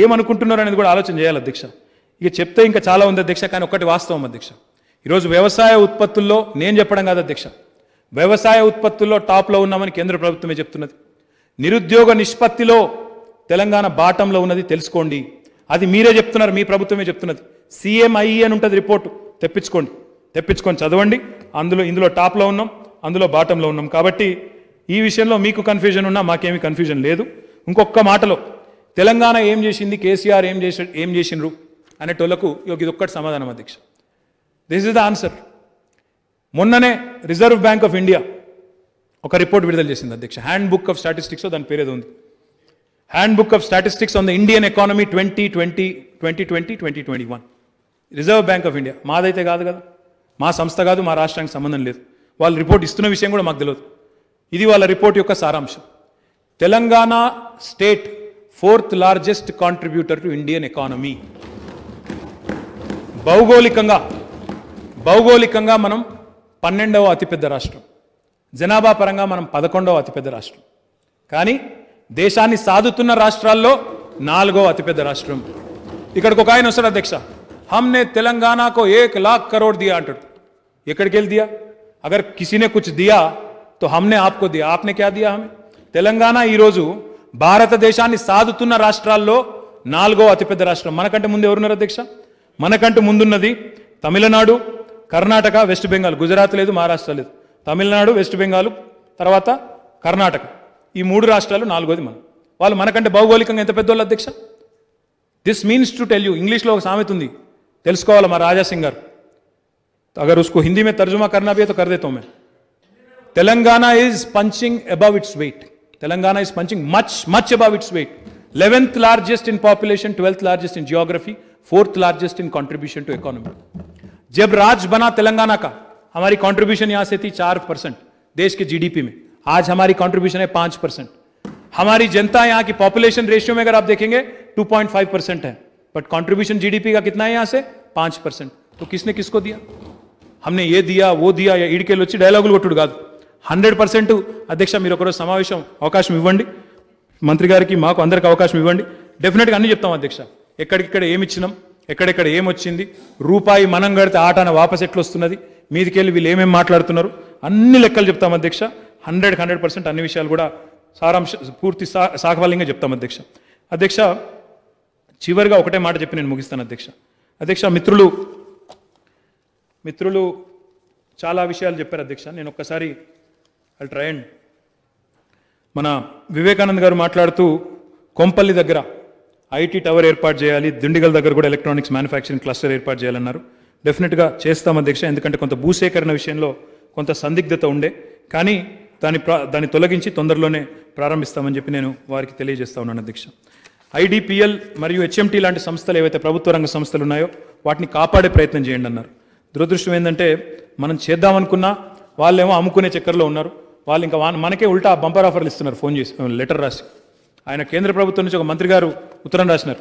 ఏమనుకుంటున్నారు అనేది కూడా ఆలోచన చేయాలి అధ్యక్ష ఇక చెప్తే ఇంకా చాలా ఉంది అధ్యక్ష కానీ ఒక్కటి వాస్తవం అధ్యక్ష ఈరోజు వ్యవసాయ ఉత్పత్తుల్లో నేను చెప్పడం కాదు అధ్యక్ష వ్యవసాయ ఉత్పత్తుల్లో టాప్లో ఉన్నామని కేంద్ర ప్రభుత్వమే చెప్తున్నది నిరుద్యోగ నిష్పత్తిలో తెలంగాణ బాటంలో ఉన్నది తెలుసుకోండి అది మీరే చెప్తున్నారు మీ ప్రభుత్వమే చెప్తున్నది సీఎంఐ అని ఉంటుంది రిపోర్టు తెప్పించుకోండి తెప్పించుకొని చదవండి అందులో ఇందులో టాప్లో ఉన్నాం అందులో బాటంలో ఉన్నాం కాబట్టి ఈ విషయంలో మీకు కన్ఫ్యూజన్ ఉన్నా మాకేమీ కన్ఫ్యూజన్ లేదు ఇంకొక మాటలో తెలంగాణ ఏం చేసింది కేసీఆర్ ఏం చేసి ఏం చేసినరు అనేటోళ్లకు ఇది ఒక్కటి సమాధానం అధ్యక్ష దిస్ ఇస్ ద ఆన్సర్ మొన్ననే రిజర్వ్ బ్యాంక్ ఆఫ్ ఇండియా ఒక రిపోర్ట్ విడుదల చేసింది అధ్యక్ష హ్యాండ్ బుక్ ఆఫ్ స్టాటిస్టిక్స్ దాని పేరేదో ఉంది handbook of the Indian economy twenty twenty twenty twenty twenty twenty one Reserve Bank of India మాదైతే కాదు కదా మా సంస్థ కాదు మా రాష్ట్రానికి సంబంధం లేదు వాళ్ళు రిపోర్ట్ ఇస్తున్న విషయం కూడా మాకు తెలియదు ఇది వాళ్ళ రిపోర్ట్ యొక్క సారాంశం Telangana state fourth largest contributor to Indian economy భౌగోళికంగా భౌగోళికంగా మనం పన్నెండవ అతిపెద్ద రాష్ట్రం జనాభా పరంగా మనం పదకొండవ అతిపెద్ద రాష్ట్రం కానీ దేశాన్ని సాధుతున్న రాష్ట్రాల్లో నాలుగో అతిపెద్ద రాష్ట్రం ఇక్కడికి ఒక ఆయన వస్తాడు అధ్యక్ష హమ్నే తెలంగాణకు ఏక్ లాఖ్ కరోడ్ దియా అంటాడు ఎక్కడికి వెళ్ళి దియా అగర్ కిసినే కుచ్ దియా తో హమ్నే ఆప్కో దియా ఆప్నే క్యా దియా హమే తెలంగాణ ఈరోజు భారతదేశాన్ని సాధుతున్న రాష్ట్రాల్లో నాలుగో అతిపెద్ద రాష్ట్రం మనకంటే ముందు ఎవరున్నారు అధ్యక్ష మనకంటే ముందున్నది తమిళనాడు కర్ణాటక వెస్ట్ బెంగాల్ గుజరాత్ లేదు మహారాష్ట్ర లేదు తమిళనాడు వెస్ట్ బెంగాల్ తర్వాత కర్ణాటక ఈ మూడు రాష్ట్రాలు నాలుగోది మనం వాళ్ళు మనకంటే భౌగోళికంగా ఎంత పెద్దోళ్ళు అధ్యక్ష this means to tell you ఇంగ్లీష్లో ఒక సామెత ఉంది తెలుసుకోవాలి మా రాజాసింగ్ గారు అగర్ ఉస్కో హిందీ మీద తర్జుమా కర్నా బియ్యతో కరదేతో మే Telangana is punching above its weight Telangana is punching much much above its weight eleventh largest in population twelfth largest in geography fourth largest in contribution to economy జబ్ రాజ్ బనా తెలంగాణ కా హారీ కాంట్రిబ్యూషన్ యాసేతి చార్ పర్సెంట్ దేశ్కి జీడిపి మే आज हमारी कॉन्ट्रीब्यूशन है पांच परसेंट हमारी जनता यहां की पॉपुलेशन रेशियो में अगर आप देखेंगे 2.5 परसेंट है बट कॉन्ट्रीब्यूशन जीडीपी का कितना है यहां से पांच परसेंट तो किसने किसको दिया हमने ये दिया वो दिయా ఈడికెళ్ళి వచ్చి డైలాగులు కొట్టుడు కాదు హండ్రెడ్ పర్సెంట్ అధ్యక్ష మీరు ఒకరోజు సమావేశం అవకాశం ఇవ్వండి మంత్రి గారికి మాకు అందరికి అవకాశం ఇవ్వండి డెఫినెట్గా అన్ని చెప్తాం అధ్యక్ష ఎక్కడిక్కడ ఏమి ఇచ్చినాం ఎక్కడెక్కడ ఏమొచ్చింది రూపాయి మనం కడితే ఆటాన వాపస్ ఎట్లొస్తున్నది మీదికెళ్ళి వీళ్ళు ఏమేమి మాట్లాడుతున్నారు అన్ని లెక్కలు చెప్తాం అధ్యక్ష హండ్రెడ్ హండ్రెడ్ పర్సెంట్ అన్ని విషయాలు కూడా సారాంశ పూర్తి సా సాకవాల్యంగా చెప్తాం అధ్యక్ష అధ్యక్ష చివరిగా ఒకటే మాట చెప్పి నేను ముగిస్తాను అధ్యక్ష అధ్యక్ష మిత్రులు మిత్రులు చాలా విషయాలు చెప్పారు అధ్యక్ష నేను ఒక్కసారి ఐ ట్రై అండ్ మన వివేకానంద్ గారు మాట్లాడుతూ కొంపల్లి దగ్గర ఐటీ టవర్ ఏర్పాటు చేయాలి దిండిగల్ దగ్గర కూడా ఎలక్ట్రానిక్స్ మ్యానుఫ్యాక్చరింగ్ క్లస్టర్ ఏర్పాటు చేయాలన్నారు డెఫినెట్గా చేస్తాం అధ్యక్ష ఎందుకంటే కొంత భూసేకరణ విషయంలో కొంత సందిగ్ధత ఉండే కానీ దాన్ని దాన్ని తొలగించి తొందరలోనే ప్రారంభిస్తామని చెప్పి నేను వారికి తెలియజేస్తా ఉన్నాను అధ్యక్ష ఐడిపిఎల్ మరియు హెచ్ఎంటీ లాంటి సంస్థలు ఏవైతే ప్రభుత్వ రంగ సంస్థలు ఉన్నాయో వాటిని కాపాడే ప్రయత్నం చేయండి అన్నారు దురదృష్టం ఏంటంటే మనం చేద్దామనుకున్నా వాళ్ళేమో అమ్ముకునే చక్కెరలో ఉన్నారు వాళ్ళు ఇంకా మనకే ఉల్టా బంపర్ ఆఫర్లు ఇస్తున్నారు ఫోన్ చేసి లెటర్ రాసి ఆయన కేంద్ర ప్రభుత్వం నుంచి ఒక మంత్రి గారు ఉత్తరం రాసినారు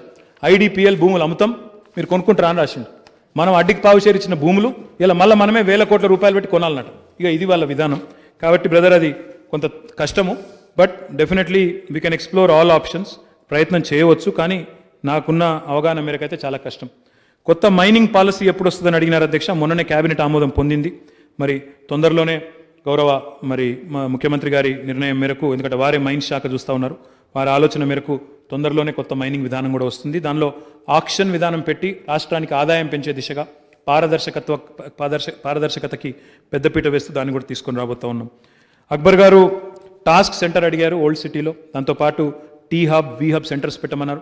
ఐడిపిఎల్ భూములు అమ్ముతాం మీరు కొనుక్కుంటారా అని రాసిండు మనం అడ్డికి పావు చేరిచ్చిన భూములు ఇలా మళ్ళీ మనమే వేల కోట్ల రూపాయలు పెట్టి కొనాలన్నట్టు ఇక ఇది వాళ్ళ విధానం కాబట్టి బ్రదర్ అది కొంత కష్టము but definitely we can explore all options ప్రయత్నం చేయవచ్చు కానీ నాకున్న అవగాహన మేరకైతే చాలా కష్టం కొత్త మైనింగ్ పాలసీ ఎప్పుడు వస్తుందని అడిగినారు అధ్యక్ష మొన్ననే క్యాబినెట్ ఆమోదం పొందింది మరి తొందరలోనే గౌరవ మరి మా ముఖ్యమంత్రి గారి నిర్ణయం మేరకు ఎందుకంటే వారే మైన్ శాఖ చూస్తూ ఉన్నారు వారి ఆలోచన మేరకు తొందరలోనే కొత్త మైనింగ్ విధానం కూడా వస్తుంది దానిలో ఆక్షన్ విధానం పెట్టి రాష్ట్రానికి ఆదాయం పెంచే దిశగా పారదర్శకత్వ పారదర్శ పారదర్శకతకి పెద్దపీట వేస్తూ దాన్ని కూడా తీసుకొని రాబోతా ఉన్నాం అక్బర్ గారు టాస్క్ సెంటర్ అడిగారు ఓల్డ్ సిటీలో దాంతోపాటు టీ హబ్ వి హబ్ సెంటర్స్ పెట్టమన్నారు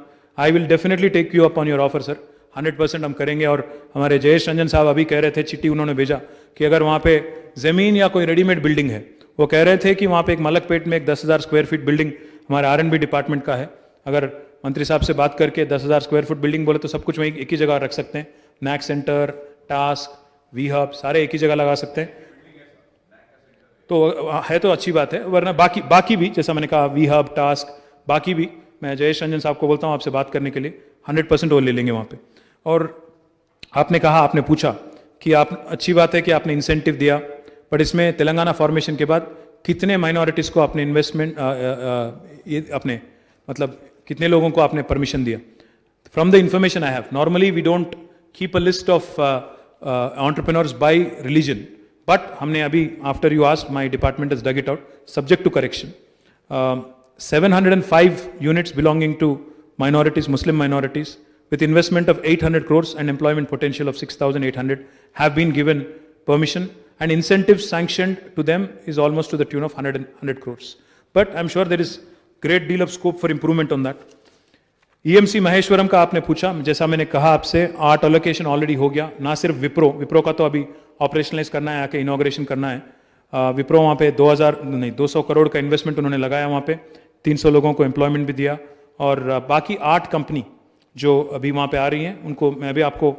definitely take you up your offer sir 100 percent हम करेंगे और हमारे जयेश रंजन साहब अभी कह रहे थे चिट्ठी उन्होंने भेजा कि अगर वहाँ पे ज़मीन या कोई रेडीमेड बिल्डिंग है वो कह रहे थे कि वहाँ पे एक मलकपेट में एक दस हज़ार स्क्वायर फीट बिल्डिंग हमारे आर एंड बी डिपार्टमेंट का है अगर मंत्री साहब से बात करके दस हज़ार स्क्वायर फीट बिल्डिंग बोले तो सब कुछ वहीं एक ही जगह रख सकते हैं नैक सेंटर टास्क वी हब सारे एक ही जगह लगा सकते हैं तो हाँ, है तो अच्छी बात है वरना बाकी बाकी भी जैसा मैंने कहा वी हब टास्क बाकी भी मैं जयेश रंजन साहब को बोलता हूँ आपसे बात करने के लिए हंड्रेड परसेंट वो ले लेंगे वहाँ पे और आपने कहा आपने पूछा कि आप अच्छी बात है कि आपने इंसेंटिव दिया बट इसमें तेलंगाना फॉर्मेशन के बाद कितने माइनॉरिटीज़ को आपने इन्वेस्टमेंट ये अपने मतलब कितने लोगों को आपने परमिशन दिया from the information I have normally we don't keep a list of Uh, entrepreneurs by religion. But हमने abhi, after you asked, my department has dug it out, subject to correction. Um, 705 units belonging to minorities, Muslim minorities, with investment of 800 crores and employment potential of 6,800 have been given permission and incentives sanctioned to them is almost to the tune of 100, 100 crores. But I'm sure there is great deal of scope for improvement on that. EMC e Maheshwaram का आपने पूछा जैसा मैंने कहा आपसे art allocation already हो गया ना सिर्फ विप्रो विप्रो का तो अभी ऑपरेशनलाइज करना है आके इनोग्रेशन करना है विप्रो वहाँ पे 2000 नहीं 200 करोड़ का इन्वेस्टमेंट उन्होंने लगाया वहाँ पे 300 लोगों को एम्प्लॉयमेंट भी दिया और बाकी आठ कंपनी जो अभी वहाँ पे आ रही हैं उनको मैं भी आपको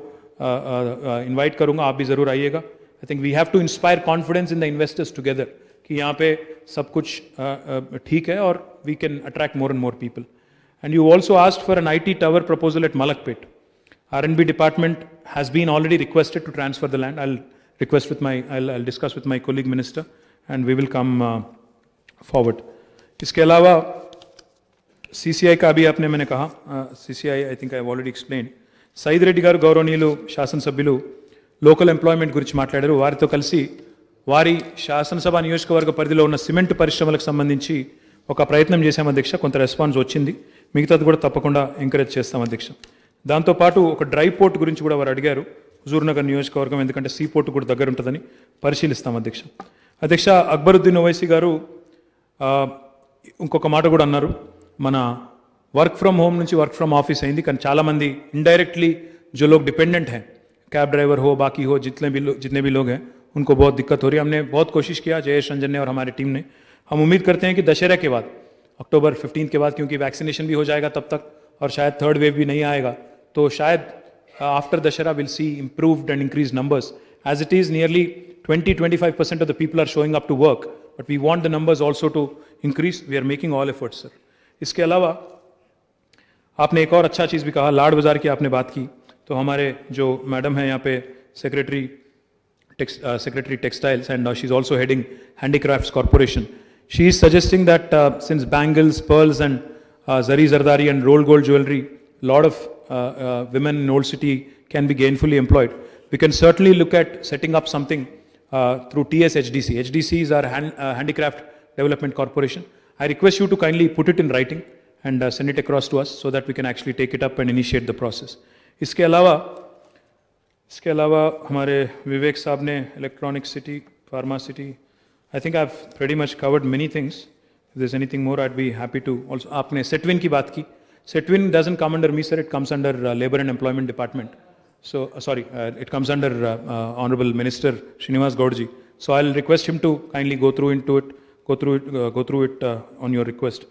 इन्वाइट करूँगा आप भी ज़रूर आइएगा I think we have to inspire confidence in the investors together कि यहाँ पे सब कुछ ठीक है और we can attract more and more people And you also asked for an IT tower proposal at Malakpet. R&B department has been already requested to transfer the land. I'll request with my, I'll, I'll discuss with my colleague minister and we will come uh, forward. इसके अलावा CCI का भी आपने मैंने कहा CCI I think I already explain Said Reddy గారు గౌరవనీయులు శాసనసభ్యులు లోకల్ ఎంప్లాయ్మెంట్ గురించి మాట్లాడారు వారితో కలిసి వారి శాసనసభ నియోజకవర్గ పరిధిలో ఉన్న సిమెంట్ పరిశ్రమలకు సంబంధించి ఒక ప్రయత్నం చేశాం అధ్యక్ష కొంత రెస్పాన్స్ వచ్చింది మిగతాది కూడా తప్పకుండా ఎంకరేజ్ చేస్తాం అధ్యక్ష దాంతోపాటు ఒక డ్రై పోర్ట్ గురించి కూడా వారు అడిగారు హుజూర్నగర్ నియోజకవర్గం ఎందుకంటే సీ పోర్ట్ కూడా దగ్గర ఉంటుందని పరిశీలిస్తాం అధ్యక్ష అధ్యక్ష అక్బరుద్దీన్ ఓవైసీ గారు ఇంకొక మాట కూడా అన్నారు మన వర్క్ ఫ్రమ్ హోమ్ నుంచి వర్క్ ఫ్రమ్ ఆఫీస్ అయింది కానీ చాలామంది ఇండైరెక్ట్లీ జో लोग డిపెండెంట్ हैं క్యాబ్ డ్రైవర్ హో బాకీ హో जितने भी लोग जितने भी लोग हैं उनको बहुत दिक्कत హమ్నే బహుత్ है కియా జయేష్ రంజన్ నే ఔర్ रंजन టీమ్ నే హమ్ ఉమీద్ ने హే కి దశహరా కే బాద్ अक्टूबर फिफ्टीन के बाद क्योंकि वैक्सीनेशन भी हो जाएगा तब तक और शायद थर्ड वेव भी नहीं आएगा तो शायद after uh, Dussehra will see improved and increase numbers is nearly twenty twenty five percent of the people are showing up to work but we want the numbers also to increase we are making all efforts sir इसके अलावा आपने एक और अच्छा चीज़ भी कहा लाड बाज़ार की आपने बात की तो हमारे जो मैडम हैं यहाँ पे secretary secretary textiles and she is also heading handicraft corporation She is suggesting that uh, since bangles, pearls, and uh, zari zardari and roll gold jewelry, a lot of uh, uh, women in Old City can be gainfully employed. We can certainly look at setting up something uh, through TSHDC. HDC is our hand, uh, Handicraft Development Corporation. I request you to kindly put it in writing and send it across to us so that we can actually take it up and initiate the process. इसके अलावा इसके अलावा हमारे विवेक साहब ने electronic city pharma city I think I have very much covered many things this anything more I'd be happy to also आपने SETWIN की बात की SETWIN doesn't come under me sir it comes under labour and employment department so sorry it comes under honourable minister Srinivas गौड़जी so I request him to kindly go through into it go through it go through it on your request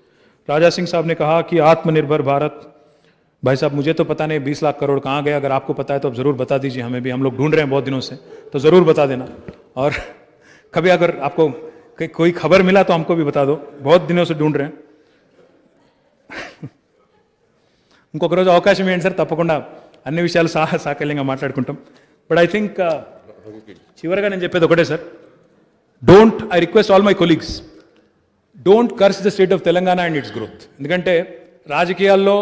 Raja Singh साहब ने कहा कि आत्मनिर्भर भारत भाई साहब मुझे तो पता नहीं बीस लाख करोड़ कहाँ गए अगर आपको पता है तो आप जरूर बता दीजिए हमें भी हम लोग ढूंढ रहे हैं बहुत दिनों से तो जरूर बता देना और कभी अगर आपको कोई खबर मिला तो हमको भी बता दो बहुत दिनों से ढूंढ रहे हैं ఇంకొక రోజు అవకాశం ఏంటి సార్ తప్పకుండా అన్ని విషయాలు సహా సాకల్యంగా మాట్లాడుకుంటాం బట్ ఐ థింక్ చివరిగా నేను చెప్పేది ఒకటే sir don't I request all my colleagues don't curse the state of Telangana and its growth ఎందుకంటే రాజకీయాల్లో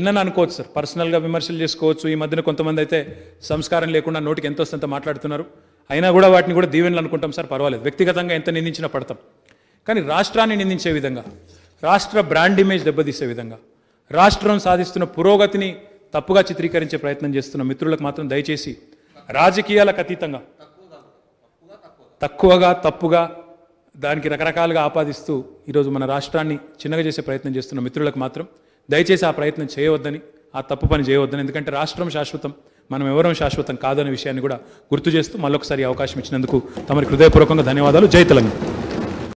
ఎన్నైనా అనుకోవచ్చు సార్ పర్సనల్గా విమర్శలు చేసుకోవచ్చు ఈ మధ్యన కొంతమంది అయితే సంస్కారం లేకుండా నోటికి ఎంత వస్తుంత మాట్లాడుతున్నారు అయినా కూడా వాటిని కూడా దీవెనలు అనుకుంటాం సార్ పర్వాలేదు వ్యక్తిగతంగా ఎంత నిందించినా పడతాం కానీ రాష్ట్రాన్ని నిందించే విధంగా రాష్ట్ర బ్రాండ్ ఇమేజ్ దెబ్బతీసే విధంగా రాష్ట్రం సాధిస్తున్న పురోగతిని తప్పుగా చిత్రీకరించే ప్రయత్నం చేస్తున్న మిత్రులకు మాత్రం దయచేసి రాజకీయాలకు అతీతంగా తక్కువగా తప్పుగా దానికి రకరకాలుగా ఆపాదిస్తూ ఈరోజు మన రాష్ట్రాన్ని చిన్నగా చేసే ప్రయత్నం చేస్తున్న మిత్రులకు మాత్రం దయచేసి ఆ ప్రయత్నం చేయవద్దని ఆ తప్పు పని చేయవద్దని ఎందుకంటే రాష్ట్రం శాశ్వతం మనం ఎవరూ శాశ్వతం కాదనే విషయాన్ని కూడా గుర్తు చేస్తూ మళ్ళొకసారి అవకాశం ఇచ్చినందుకు తమరి హృదయపూర్వకంగా ధన్యవాదాలు జై తెలంగాణ